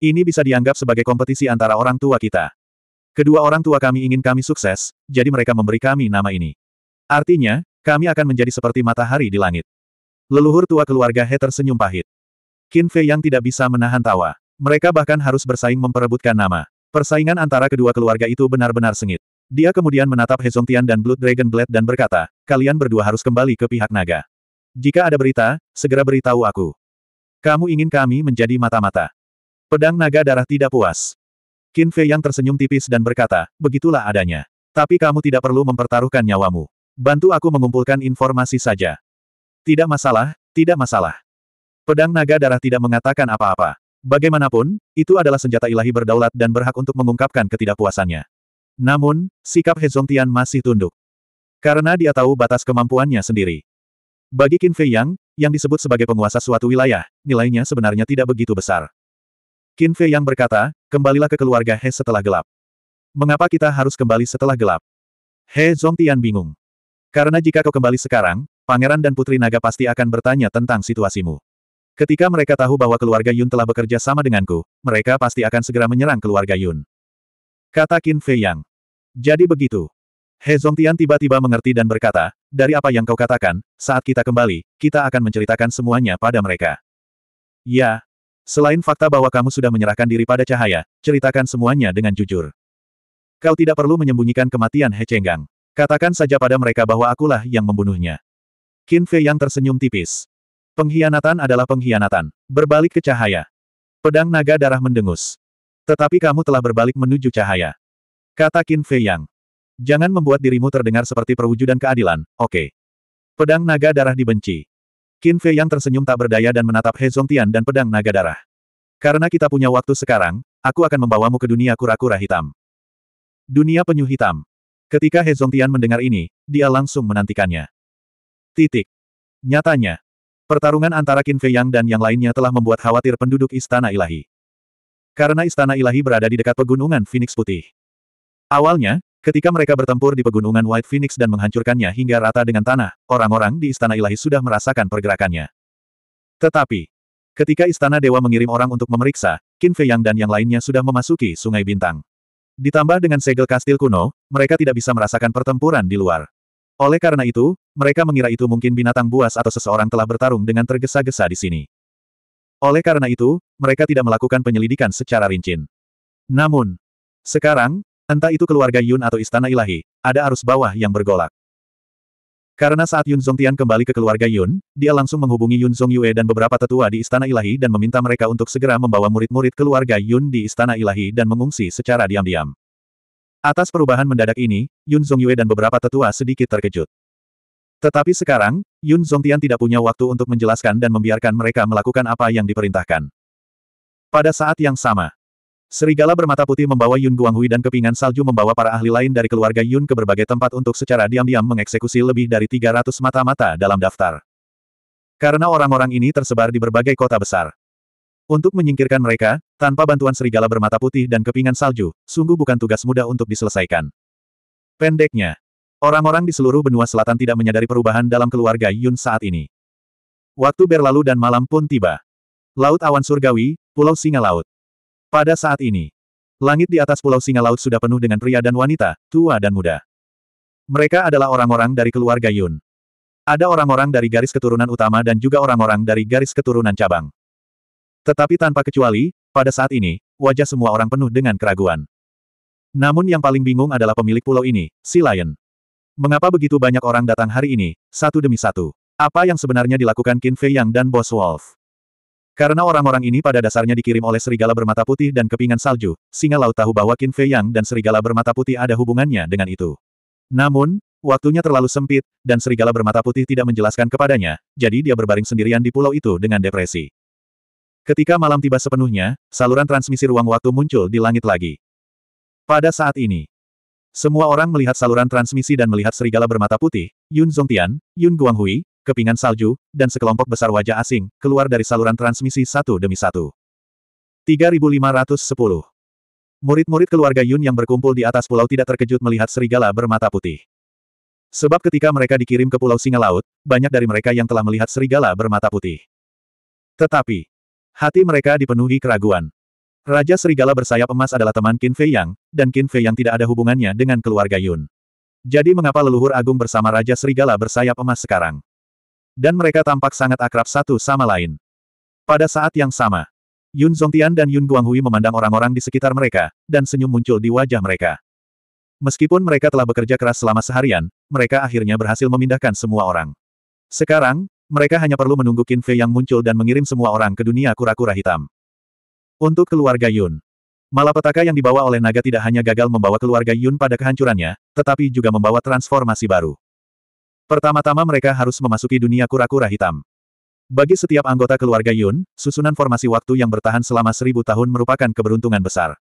Ini bisa dianggap sebagai kompetisi antara orang tua kita. Kedua orang tua kami ingin kami sukses, jadi mereka memberi kami nama ini. Artinya, kami akan menjadi seperti matahari di langit. Leluhur tua keluarga He tersenyum pahit. Qin Fei yang tidak bisa menahan tawa. Mereka bahkan harus bersaing memperebutkan nama. Persaingan antara kedua keluarga itu benar-benar sengit. Dia kemudian menatap Hezongtian dan Blood Dragon Blade dan berkata, kalian berdua harus kembali ke pihak naga. Jika ada berita, segera beritahu aku. Kamu ingin kami menjadi mata-mata. Pedang naga darah tidak puas. Qin Fei yang tersenyum tipis dan berkata, begitulah adanya. Tapi kamu tidak perlu mempertaruhkan nyawamu. Bantu aku mengumpulkan informasi saja. Tidak masalah, tidak masalah. Pedang naga darah tidak mengatakan apa-apa. Bagaimanapun, itu adalah senjata ilahi berdaulat dan berhak untuk mengungkapkan ketidakpuasannya. Namun, sikap He Tian masih tunduk. Karena dia tahu batas kemampuannya sendiri. Bagi Qin Fei Yang, yang disebut sebagai penguasa suatu wilayah, nilainya sebenarnya tidak begitu besar. Qin Fei Yang berkata, kembalilah ke keluarga He setelah gelap. Mengapa kita harus kembali setelah gelap? He Zongtian bingung. Karena jika kau kembali sekarang, pangeran dan putri naga pasti akan bertanya tentang situasimu. Ketika mereka tahu bahwa keluarga Yun telah bekerja sama denganku, mereka pasti akan segera menyerang keluarga Yun. Kata Qin Fei Yang. Jadi begitu. He Zongtian tiba-tiba mengerti dan berkata, dari apa yang kau katakan, saat kita kembali, kita akan menceritakan semuanya pada mereka. Ya. Selain fakta bahwa kamu sudah menyerahkan diri pada cahaya, ceritakan semuanya dengan jujur. Kau tidak perlu menyembunyikan kematian He Chenggang. Katakan saja pada mereka bahwa akulah yang membunuhnya. Qin Fei yang tersenyum tipis. Pengkhianatan adalah pengkhianatan. Berbalik ke cahaya. Pedang naga darah mendengus. Tetapi kamu telah berbalik menuju cahaya. Kata Qin Fei Yang. Jangan membuat dirimu terdengar seperti perwujudan keadilan, oke. Okay. Pedang naga darah dibenci. Qin Fei Yang tersenyum tak berdaya dan menatap He Zongtian dan pedang naga darah. Karena kita punya waktu sekarang, aku akan membawamu ke dunia kura-kura hitam. Dunia penyu hitam. Ketika He Zongtian mendengar ini, dia langsung menantikannya. Titik. Nyatanya, Pertarungan antara Qin Fei Yang dan yang lainnya telah membuat khawatir penduduk Istana Ilahi. Karena Istana Ilahi berada di dekat pegunungan Phoenix Putih. Awalnya, Ketika mereka bertempur di pegunungan White Phoenix dan menghancurkannya hingga rata dengan tanah, orang-orang di Istana Ilahi sudah merasakan pergerakannya. Tetapi, ketika Istana Dewa mengirim orang untuk memeriksa, Qin Fei Yang dan yang lainnya sudah memasuki Sungai Bintang. Ditambah dengan segel kastil kuno, mereka tidak bisa merasakan pertempuran di luar. Oleh karena itu, mereka mengira itu mungkin binatang buas atau seseorang telah bertarung dengan tergesa-gesa di sini. Oleh karena itu, mereka tidak melakukan penyelidikan secara rinci. Namun, sekarang, entah itu keluarga Yun atau istana ilahi, ada arus bawah yang bergolak. Karena saat Yun Zongtian kembali ke keluarga Yun, dia langsung menghubungi Yun Zong dan beberapa tetua di istana ilahi dan meminta mereka untuk segera membawa murid-murid keluarga Yun di istana ilahi dan mengungsi secara diam-diam. Atas perubahan mendadak ini, Yun Zhongyue dan beberapa tetua sedikit terkejut. Tetapi sekarang, Yun Zhongtian tidak punya waktu untuk menjelaskan dan membiarkan mereka melakukan apa yang diperintahkan. Pada saat yang sama, Serigala bermata putih membawa Yun Guanghui dan kepingan salju membawa para ahli lain dari keluarga Yun ke berbagai tempat untuk secara diam-diam mengeksekusi lebih dari 300 mata-mata dalam daftar. Karena orang-orang ini tersebar di berbagai kota besar. Untuk menyingkirkan mereka, tanpa bantuan serigala bermata putih dan kepingan salju, sungguh bukan tugas mudah untuk diselesaikan. Pendeknya, orang-orang di seluruh benua selatan tidak menyadari perubahan dalam keluarga Yun saat ini. Waktu berlalu dan malam pun tiba. Laut awan surgawi, Pulau Singa Laut. Pada saat ini, langit di atas Pulau Singa Laut sudah penuh dengan pria dan wanita, tua dan muda. Mereka adalah orang-orang dari keluarga Yun. Ada orang-orang dari garis keturunan utama dan juga orang-orang dari garis keturunan cabang. Tetapi tanpa kecuali, pada saat ini, wajah semua orang penuh dengan keraguan. Namun yang paling bingung adalah pemilik pulau ini, si Lion. Mengapa begitu banyak orang datang hari ini, satu demi satu? Apa yang sebenarnya dilakukan Qin Fei Yang dan Bos Wolf? Karena orang-orang ini pada dasarnya dikirim oleh serigala bermata putih dan kepingan salju, singa laut tahu bahwa Qin Fei Yang dan serigala bermata putih ada hubungannya dengan itu. Namun, waktunya terlalu sempit, dan serigala bermata putih tidak menjelaskan kepadanya, jadi dia berbaring sendirian di pulau itu dengan depresi. Ketika malam tiba sepenuhnya, saluran transmisi ruang waktu muncul di langit lagi. Pada saat ini, semua orang melihat saluran transmisi dan melihat serigala bermata putih, Yun Zongtian, Yun Guanghui, kepingan salju, dan sekelompok besar wajah asing, keluar dari saluran transmisi satu demi satu. 3510 Murid-murid keluarga Yun yang berkumpul di atas pulau tidak terkejut melihat serigala bermata putih. Sebab ketika mereka dikirim ke Pulau Singa Laut, banyak dari mereka yang telah melihat serigala bermata putih. Tetapi, Hati mereka dipenuhi keraguan. Raja Serigala bersayap emas adalah teman Qin Fei Yang, dan Qin Fei Yang tidak ada hubungannya dengan keluarga Yun. Jadi mengapa leluhur agung bersama Raja Serigala bersayap emas sekarang? Dan mereka tampak sangat akrab satu sama lain. Pada saat yang sama, Yun Zongtian dan Yun Guanghui memandang orang-orang di sekitar mereka, dan senyum muncul di wajah mereka. Meskipun mereka telah bekerja keras selama seharian, mereka akhirnya berhasil memindahkan semua orang. Sekarang, mereka hanya perlu menunggu Qin Fei yang muncul dan mengirim semua orang ke dunia kura-kura hitam. Untuk keluarga Yun. Malapetaka yang dibawa oleh naga tidak hanya gagal membawa keluarga Yun pada kehancurannya, tetapi juga membawa transformasi baru. Pertama-tama mereka harus memasuki dunia kura-kura hitam. Bagi setiap anggota keluarga Yun, susunan formasi waktu yang bertahan selama seribu tahun merupakan keberuntungan besar.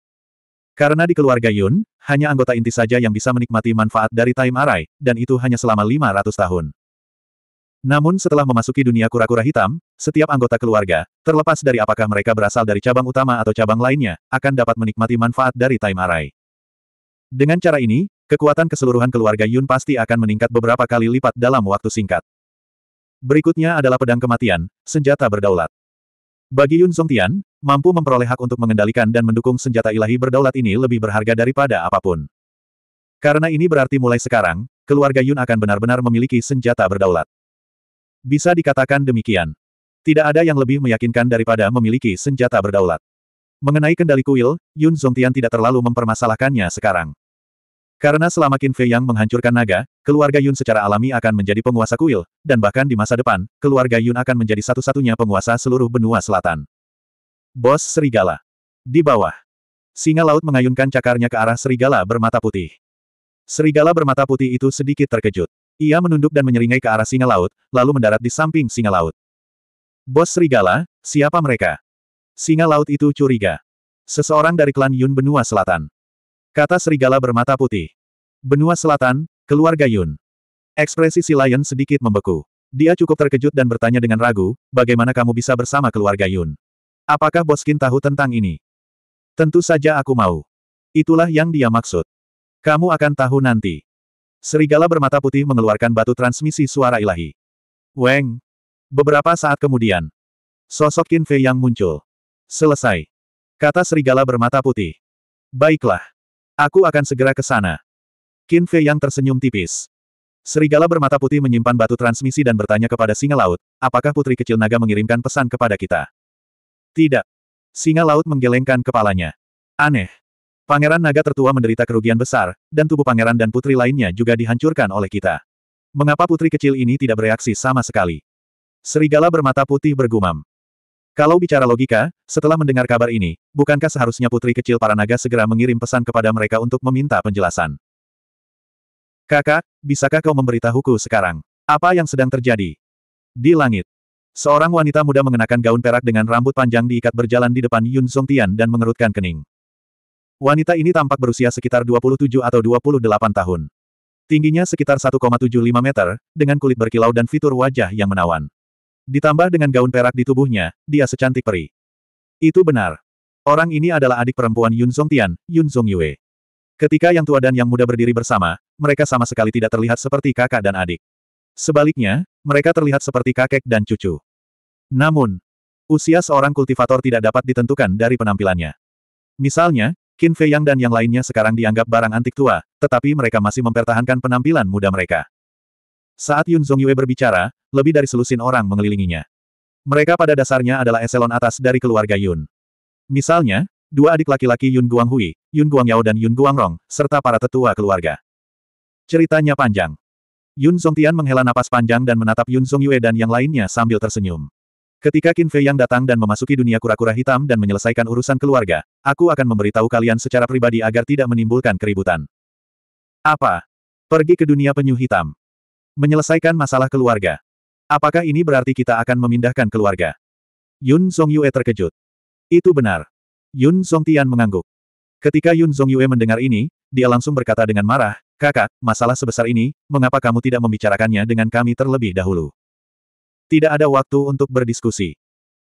Karena di keluarga Yun, hanya anggota inti saja yang bisa menikmati manfaat dari time array, dan itu hanya selama 500 tahun. Namun setelah memasuki dunia kura-kura hitam, setiap anggota keluarga, terlepas dari apakah mereka berasal dari cabang utama atau cabang lainnya, akan dapat menikmati manfaat dari Time Array. Dengan cara ini, kekuatan keseluruhan keluarga Yun pasti akan meningkat beberapa kali lipat dalam waktu singkat. Berikutnya adalah pedang kematian, senjata berdaulat. Bagi Yun Songtian, mampu memperoleh hak untuk mengendalikan dan mendukung senjata ilahi berdaulat ini lebih berharga daripada apapun. Karena ini berarti mulai sekarang, keluarga Yun akan benar-benar memiliki senjata berdaulat. Bisa dikatakan demikian. Tidak ada yang lebih meyakinkan daripada memiliki senjata berdaulat. Mengenai kendali kuil, Yun Zongtian tidak terlalu mempermasalahkannya sekarang. Karena selama Qin Fei yang menghancurkan naga, keluarga Yun secara alami akan menjadi penguasa kuil, dan bahkan di masa depan, keluarga Yun akan menjadi satu-satunya penguasa seluruh benua selatan. Bos Serigala. Di bawah. Singa laut mengayunkan cakarnya ke arah serigala bermata putih. Serigala bermata putih itu sedikit terkejut. Ia menunduk dan menyeringai ke arah singa laut, lalu mendarat di samping singa laut. Bos Serigala, siapa mereka? Singa laut itu curiga. Seseorang dari klan Yun Benua Selatan. Kata Serigala bermata putih. Benua Selatan, keluarga Yun. Ekspresi si Lion sedikit membeku. Dia cukup terkejut dan bertanya dengan ragu, bagaimana kamu bisa bersama keluarga Yun? Apakah Boskin tahu tentang ini? Tentu saja aku mau. Itulah yang dia maksud. Kamu akan tahu nanti. Serigala bermata putih mengeluarkan batu transmisi suara ilahi. Weng! Beberapa saat kemudian, sosok Qin Fei yang muncul. Selesai. Kata serigala bermata putih. Baiklah. Aku akan segera ke sana. Qin Fei yang tersenyum tipis. Serigala bermata putih menyimpan batu transmisi dan bertanya kepada singa laut, apakah putri kecil naga mengirimkan pesan kepada kita? Tidak. Singa laut menggelengkan kepalanya. Aneh. Pangeran naga tertua menderita kerugian besar, dan tubuh pangeran dan putri lainnya juga dihancurkan oleh kita. Mengapa putri kecil ini tidak bereaksi sama sekali? Serigala bermata putih bergumam. Kalau bicara logika, setelah mendengar kabar ini, bukankah seharusnya putri kecil para naga segera mengirim pesan kepada mereka untuk meminta penjelasan? Kakak, bisakah kau memberitahuku sekarang? Apa yang sedang terjadi? Di langit, Seorang wanita muda mengenakan gaun perak dengan rambut panjang diikat berjalan di depan Yun Songtian dan mengerutkan kening. Wanita ini tampak berusia sekitar 27 atau 28 tahun. Tingginya sekitar 1,75 meter, dengan kulit berkilau dan fitur wajah yang menawan. Ditambah dengan gaun perak di tubuhnya, dia secantik peri. Itu benar. Orang ini adalah adik perempuan Yun Tian, Yun Song Yue. Ketika yang tua dan yang muda berdiri bersama, mereka sama sekali tidak terlihat seperti kakak dan adik. Sebaliknya, mereka terlihat seperti kakek dan cucu. Namun, usia seorang kultivator tidak dapat ditentukan dari penampilannya. Misalnya, Qin Fei Yang dan yang lainnya sekarang dianggap barang antik tua, tetapi mereka masih mempertahankan penampilan muda mereka. Saat Yun Zhongyue berbicara, lebih dari selusin orang mengelilinginya. Mereka pada dasarnya adalah eselon atas dari keluarga Yun. Misalnya, dua adik laki-laki Yun Guanghui, Yun Guangyao dan Yun Guangrong, serta para tetua keluarga. Ceritanya panjang. Yun Songtian menghela napas panjang dan menatap Yun Zhongyue dan yang lainnya sambil tersenyum. Ketika Qin Fei yang datang dan memasuki dunia kura-kura hitam dan menyelesaikan urusan keluarga, aku akan memberitahu kalian secara pribadi agar tidak menimbulkan keributan. Apa? Pergi ke dunia penyu hitam. Menyelesaikan masalah keluarga. Apakah ini berarti kita akan memindahkan keluarga? Yun Song Yue terkejut. Itu benar. Yun Song Tian mengangguk. Ketika Yun Song Yue mendengar ini, dia langsung berkata dengan marah, Kakak, masalah sebesar ini, mengapa kamu tidak membicarakannya dengan kami terlebih dahulu? Tidak ada waktu untuk berdiskusi.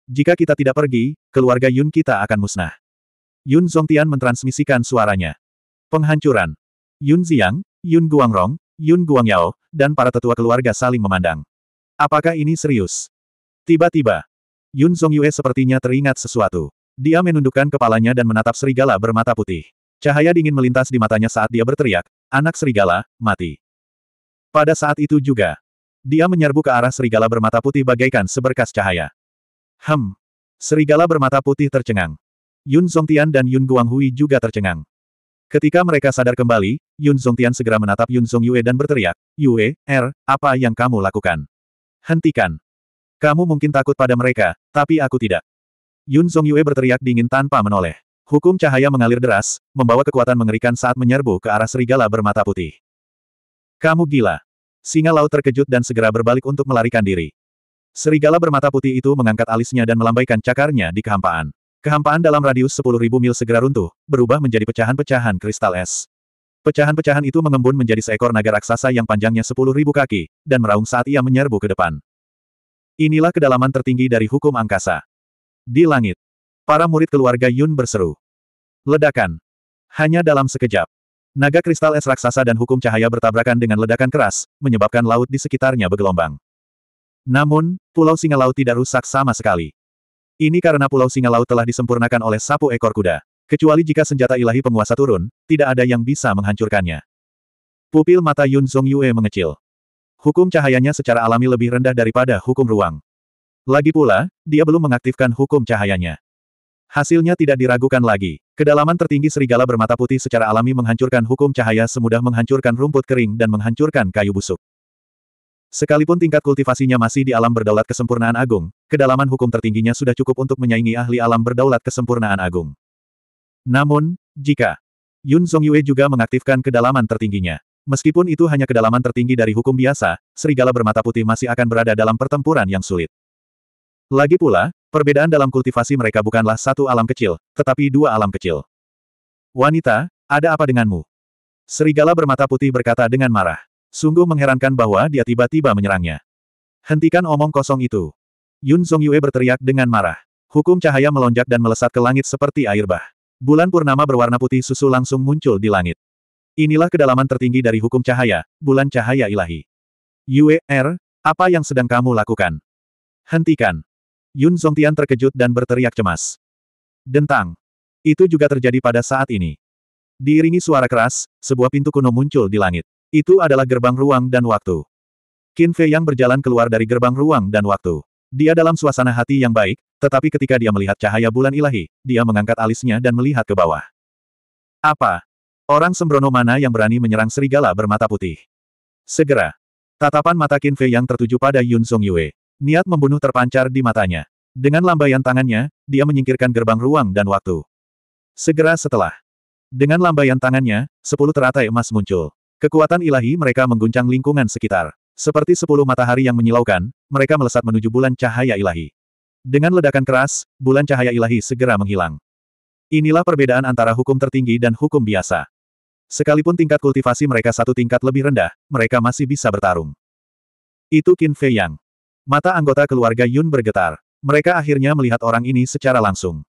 Jika kita tidak pergi, keluarga Yun kita akan musnah. Yun Zongtian mentransmisikan suaranya. Penghancuran. Yun Ziyang, Yun Guangrong, Yun Guangyao, dan para tetua keluarga saling memandang. Apakah ini serius? Tiba-tiba, Yun Zongyue sepertinya teringat sesuatu. Dia menundukkan kepalanya dan menatap serigala bermata putih. Cahaya dingin melintas di matanya saat dia berteriak, anak serigala, mati. Pada saat itu juga, dia menyerbu ke arah serigala bermata putih bagaikan seberkas cahaya. Hem. Serigala bermata putih tercengang. Yun Zongtian dan Yun Guanghui juga tercengang. Ketika mereka sadar kembali, Yun Zongtian segera menatap Yun Zhongyue dan berteriak, Yue, Er, apa yang kamu lakukan? Hentikan. Kamu mungkin takut pada mereka, tapi aku tidak. Yun Zhongyue berteriak dingin tanpa menoleh. Hukum cahaya mengalir deras, membawa kekuatan mengerikan saat menyerbu ke arah serigala bermata putih. Kamu gila. Singa laut terkejut dan segera berbalik untuk melarikan diri. Serigala bermata putih itu mengangkat alisnya dan melambaikan cakarnya di kehampaan. Kehampaan dalam radius 10.000 mil segera runtuh, berubah menjadi pecahan-pecahan kristal es. Pecahan-pecahan itu mengembun menjadi seekor naga raksasa yang panjangnya 10.000 kaki, dan meraung saat ia menyerbu ke depan. Inilah kedalaman tertinggi dari hukum angkasa. Di langit, para murid keluarga Yun berseru. Ledakan. Hanya dalam sekejap, Naga kristal es raksasa dan hukum cahaya bertabrakan dengan ledakan keras, menyebabkan laut di sekitarnya bergelombang. Namun, Pulau Singa Laut tidak rusak sama sekali. Ini karena Pulau Singa Laut telah disempurnakan oleh sapu ekor kuda. Kecuali jika senjata ilahi penguasa turun, tidak ada yang bisa menghancurkannya. Pupil mata Yun Zong Yue mengecil. Hukum cahayanya secara alami lebih rendah daripada hukum ruang. Lagi pula, dia belum mengaktifkan hukum cahayanya. Hasilnya tidak diragukan lagi. Kedalaman tertinggi serigala bermata putih secara alami menghancurkan hukum cahaya semudah menghancurkan rumput kering dan menghancurkan kayu busuk. Sekalipun tingkat kultivasinya masih di alam berdaulat kesempurnaan agung, kedalaman hukum tertingginya sudah cukup untuk menyaingi ahli alam berdaulat kesempurnaan agung. Namun, jika Yun Yue juga mengaktifkan kedalaman tertingginya. Meskipun itu hanya kedalaman tertinggi dari hukum biasa, serigala bermata putih masih akan berada dalam pertempuran yang sulit. Lagi pula, perbedaan dalam kultivasi mereka bukanlah satu alam kecil, tetapi dua alam kecil. Wanita, ada apa denganmu? Serigala bermata putih berkata dengan marah. Sungguh mengherankan bahwa dia tiba-tiba menyerangnya. Hentikan omong kosong itu. Yun Yue berteriak dengan marah. Hukum cahaya melonjak dan melesat ke langit seperti air bah. Bulan purnama berwarna putih susu langsung muncul di langit. Inilah kedalaman tertinggi dari hukum cahaya, bulan cahaya ilahi. Yue, R, er, apa yang sedang kamu lakukan? Hentikan. Yun Zongtian terkejut dan berteriak cemas. Dentang. Itu juga terjadi pada saat ini. Diiringi suara keras, sebuah pintu kuno muncul di langit. Itu adalah gerbang ruang dan waktu. Qin Fei yang berjalan keluar dari gerbang ruang dan waktu. Dia dalam suasana hati yang baik, tetapi ketika dia melihat cahaya bulan ilahi, dia mengangkat alisnya dan melihat ke bawah. Apa? Orang sembrono mana yang berani menyerang serigala bermata putih? Segera. Tatapan mata Qin Fei yang tertuju pada Yun Song Yue. Niat membunuh terpancar di matanya. Dengan lambaian tangannya, dia menyingkirkan gerbang ruang dan waktu. Segera setelah. Dengan lambaian tangannya, sepuluh teratai emas muncul. Kekuatan ilahi mereka mengguncang lingkungan sekitar. Seperti sepuluh matahari yang menyilaukan, mereka melesat menuju bulan cahaya ilahi. Dengan ledakan keras, bulan cahaya ilahi segera menghilang. Inilah perbedaan antara hukum tertinggi dan hukum biasa. Sekalipun tingkat kultivasi mereka satu tingkat lebih rendah, mereka masih bisa bertarung. Itu Qin Fei Yang. Mata anggota keluarga Yun bergetar. Mereka akhirnya melihat orang ini secara langsung.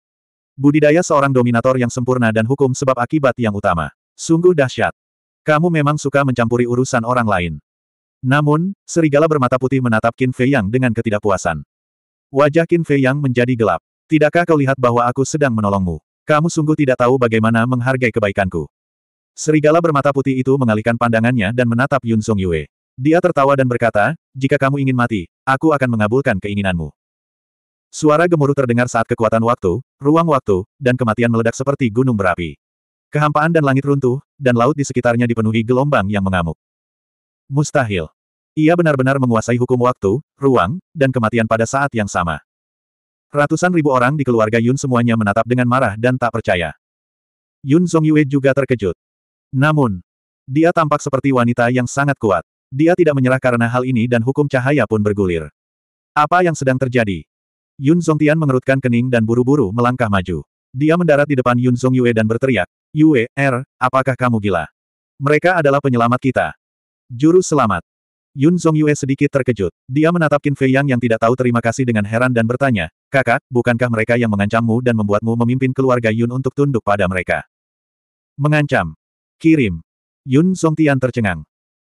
Budidaya seorang dominator yang sempurna dan hukum sebab akibat yang utama. Sungguh dahsyat. Kamu memang suka mencampuri urusan orang lain. Namun, serigala bermata putih menatap Qin Fei Yang dengan ketidakpuasan. Wajah Qin Fei Yang menjadi gelap. Tidakkah kau lihat bahwa aku sedang menolongmu? Kamu sungguh tidak tahu bagaimana menghargai kebaikanku. Serigala bermata putih itu mengalihkan pandangannya dan menatap Yun Song Yue. Dia tertawa dan berkata, jika kamu ingin mati, aku akan mengabulkan keinginanmu. Suara gemuruh terdengar saat kekuatan waktu, ruang waktu, dan kematian meledak seperti gunung berapi. Kehampaan dan langit runtuh, dan laut di sekitarnya dipenuhi gelombang yang mengamuk. Mustahil. Ia benar-benar menguasai hukum waktu, ruang, dan kematian pada saat yang sama. Ratusan ribu orang di keluarga Yun semuanya menatap dengan marah dan tak percaya. Yun Zhongyue juga terkejut. Namun, dia tampak seperti wanita yang sangat kuat. Dia tidak menyerah karena hal ini dan hukum cahaya pun bergulir. Apa yang sedang terjadi? Yun Zongtian mengerutkan kening dan buru-buru melangkah maju. Dia mendarat di depan Yun Zong Yue dan berteriak, Yue, Er, apakah kamu gila? Mereka adalah penyelamat kita. Juru selamat. Yun Zong Yue sedikit terkejut. Dia menatap Qin Fei Yang yang tidak tahu terima kasih dengan heran dan bertanya, Kakak, bukankah mereka yang mengancammu dan membuatmu memimpin keluarga Yun untuk tunduk pada mereka? Mengancam. Kirim. Yun Tian tercengang.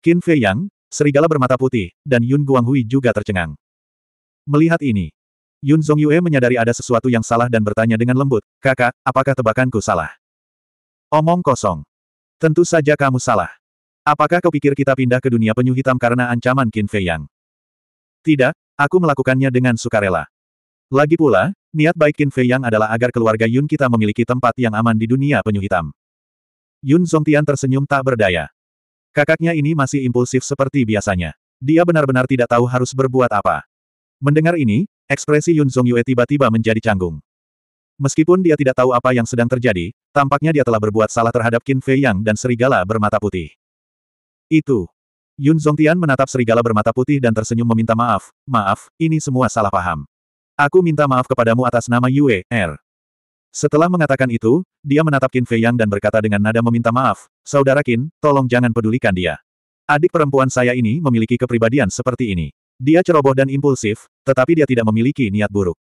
Qin Fei Yang, serigala bermata putih, dan Yun Guanghui juga tercengang. Melihat ini, Yun Zhongyue menyadari ada sesuatu yang salah dan bertanya dengan lembut, kakak, apakah tebakanku salah? Omong kosong. Tentu saja kamu salah. Apakah kau pikir kita pindah ke dunia penyu hitam karena ancaman Qin Fei Yang? Tidak, aku melakukannya dengan sukarela. Lagi pula, niat baik Qin Fei Yang adalah agar keluarga Yun kita memiliki tempat yang aman di dunia penyu hitam. Yun Zhongtian tersenyum tak berdaya. Kakaknya ini masih impulsif seperti biasanya. Dia benar-benar tidak tahu harus berbuat apa. Mendengar ini, ekspresi Yun Yue tiba-tiba menjadi canggung. Meskipun dia tidak tahu apa yang sedang terjadi, tampaknya dia telah berbuat salah terhadap Qin Fei Yang dan serigala bermata putih. Itu. Yun Tian menatap serigala bermata putih dan tersenyum meminta maaf, maaf, ini semua salah paham. Aku minta maaf kepadamu atas nama Yue, Er. Setelah mengatakan itu, dia menatap Qin Fei Yang dan berkata dengan nada meminta maaf, Saudara Qin, tolong jangan pedulikan dia. Adik perempuan saya ini memiliki kepribadian seperti ini. Dia ceroboh dan impulsif, tetapi dia tidak memiliki niat buruk.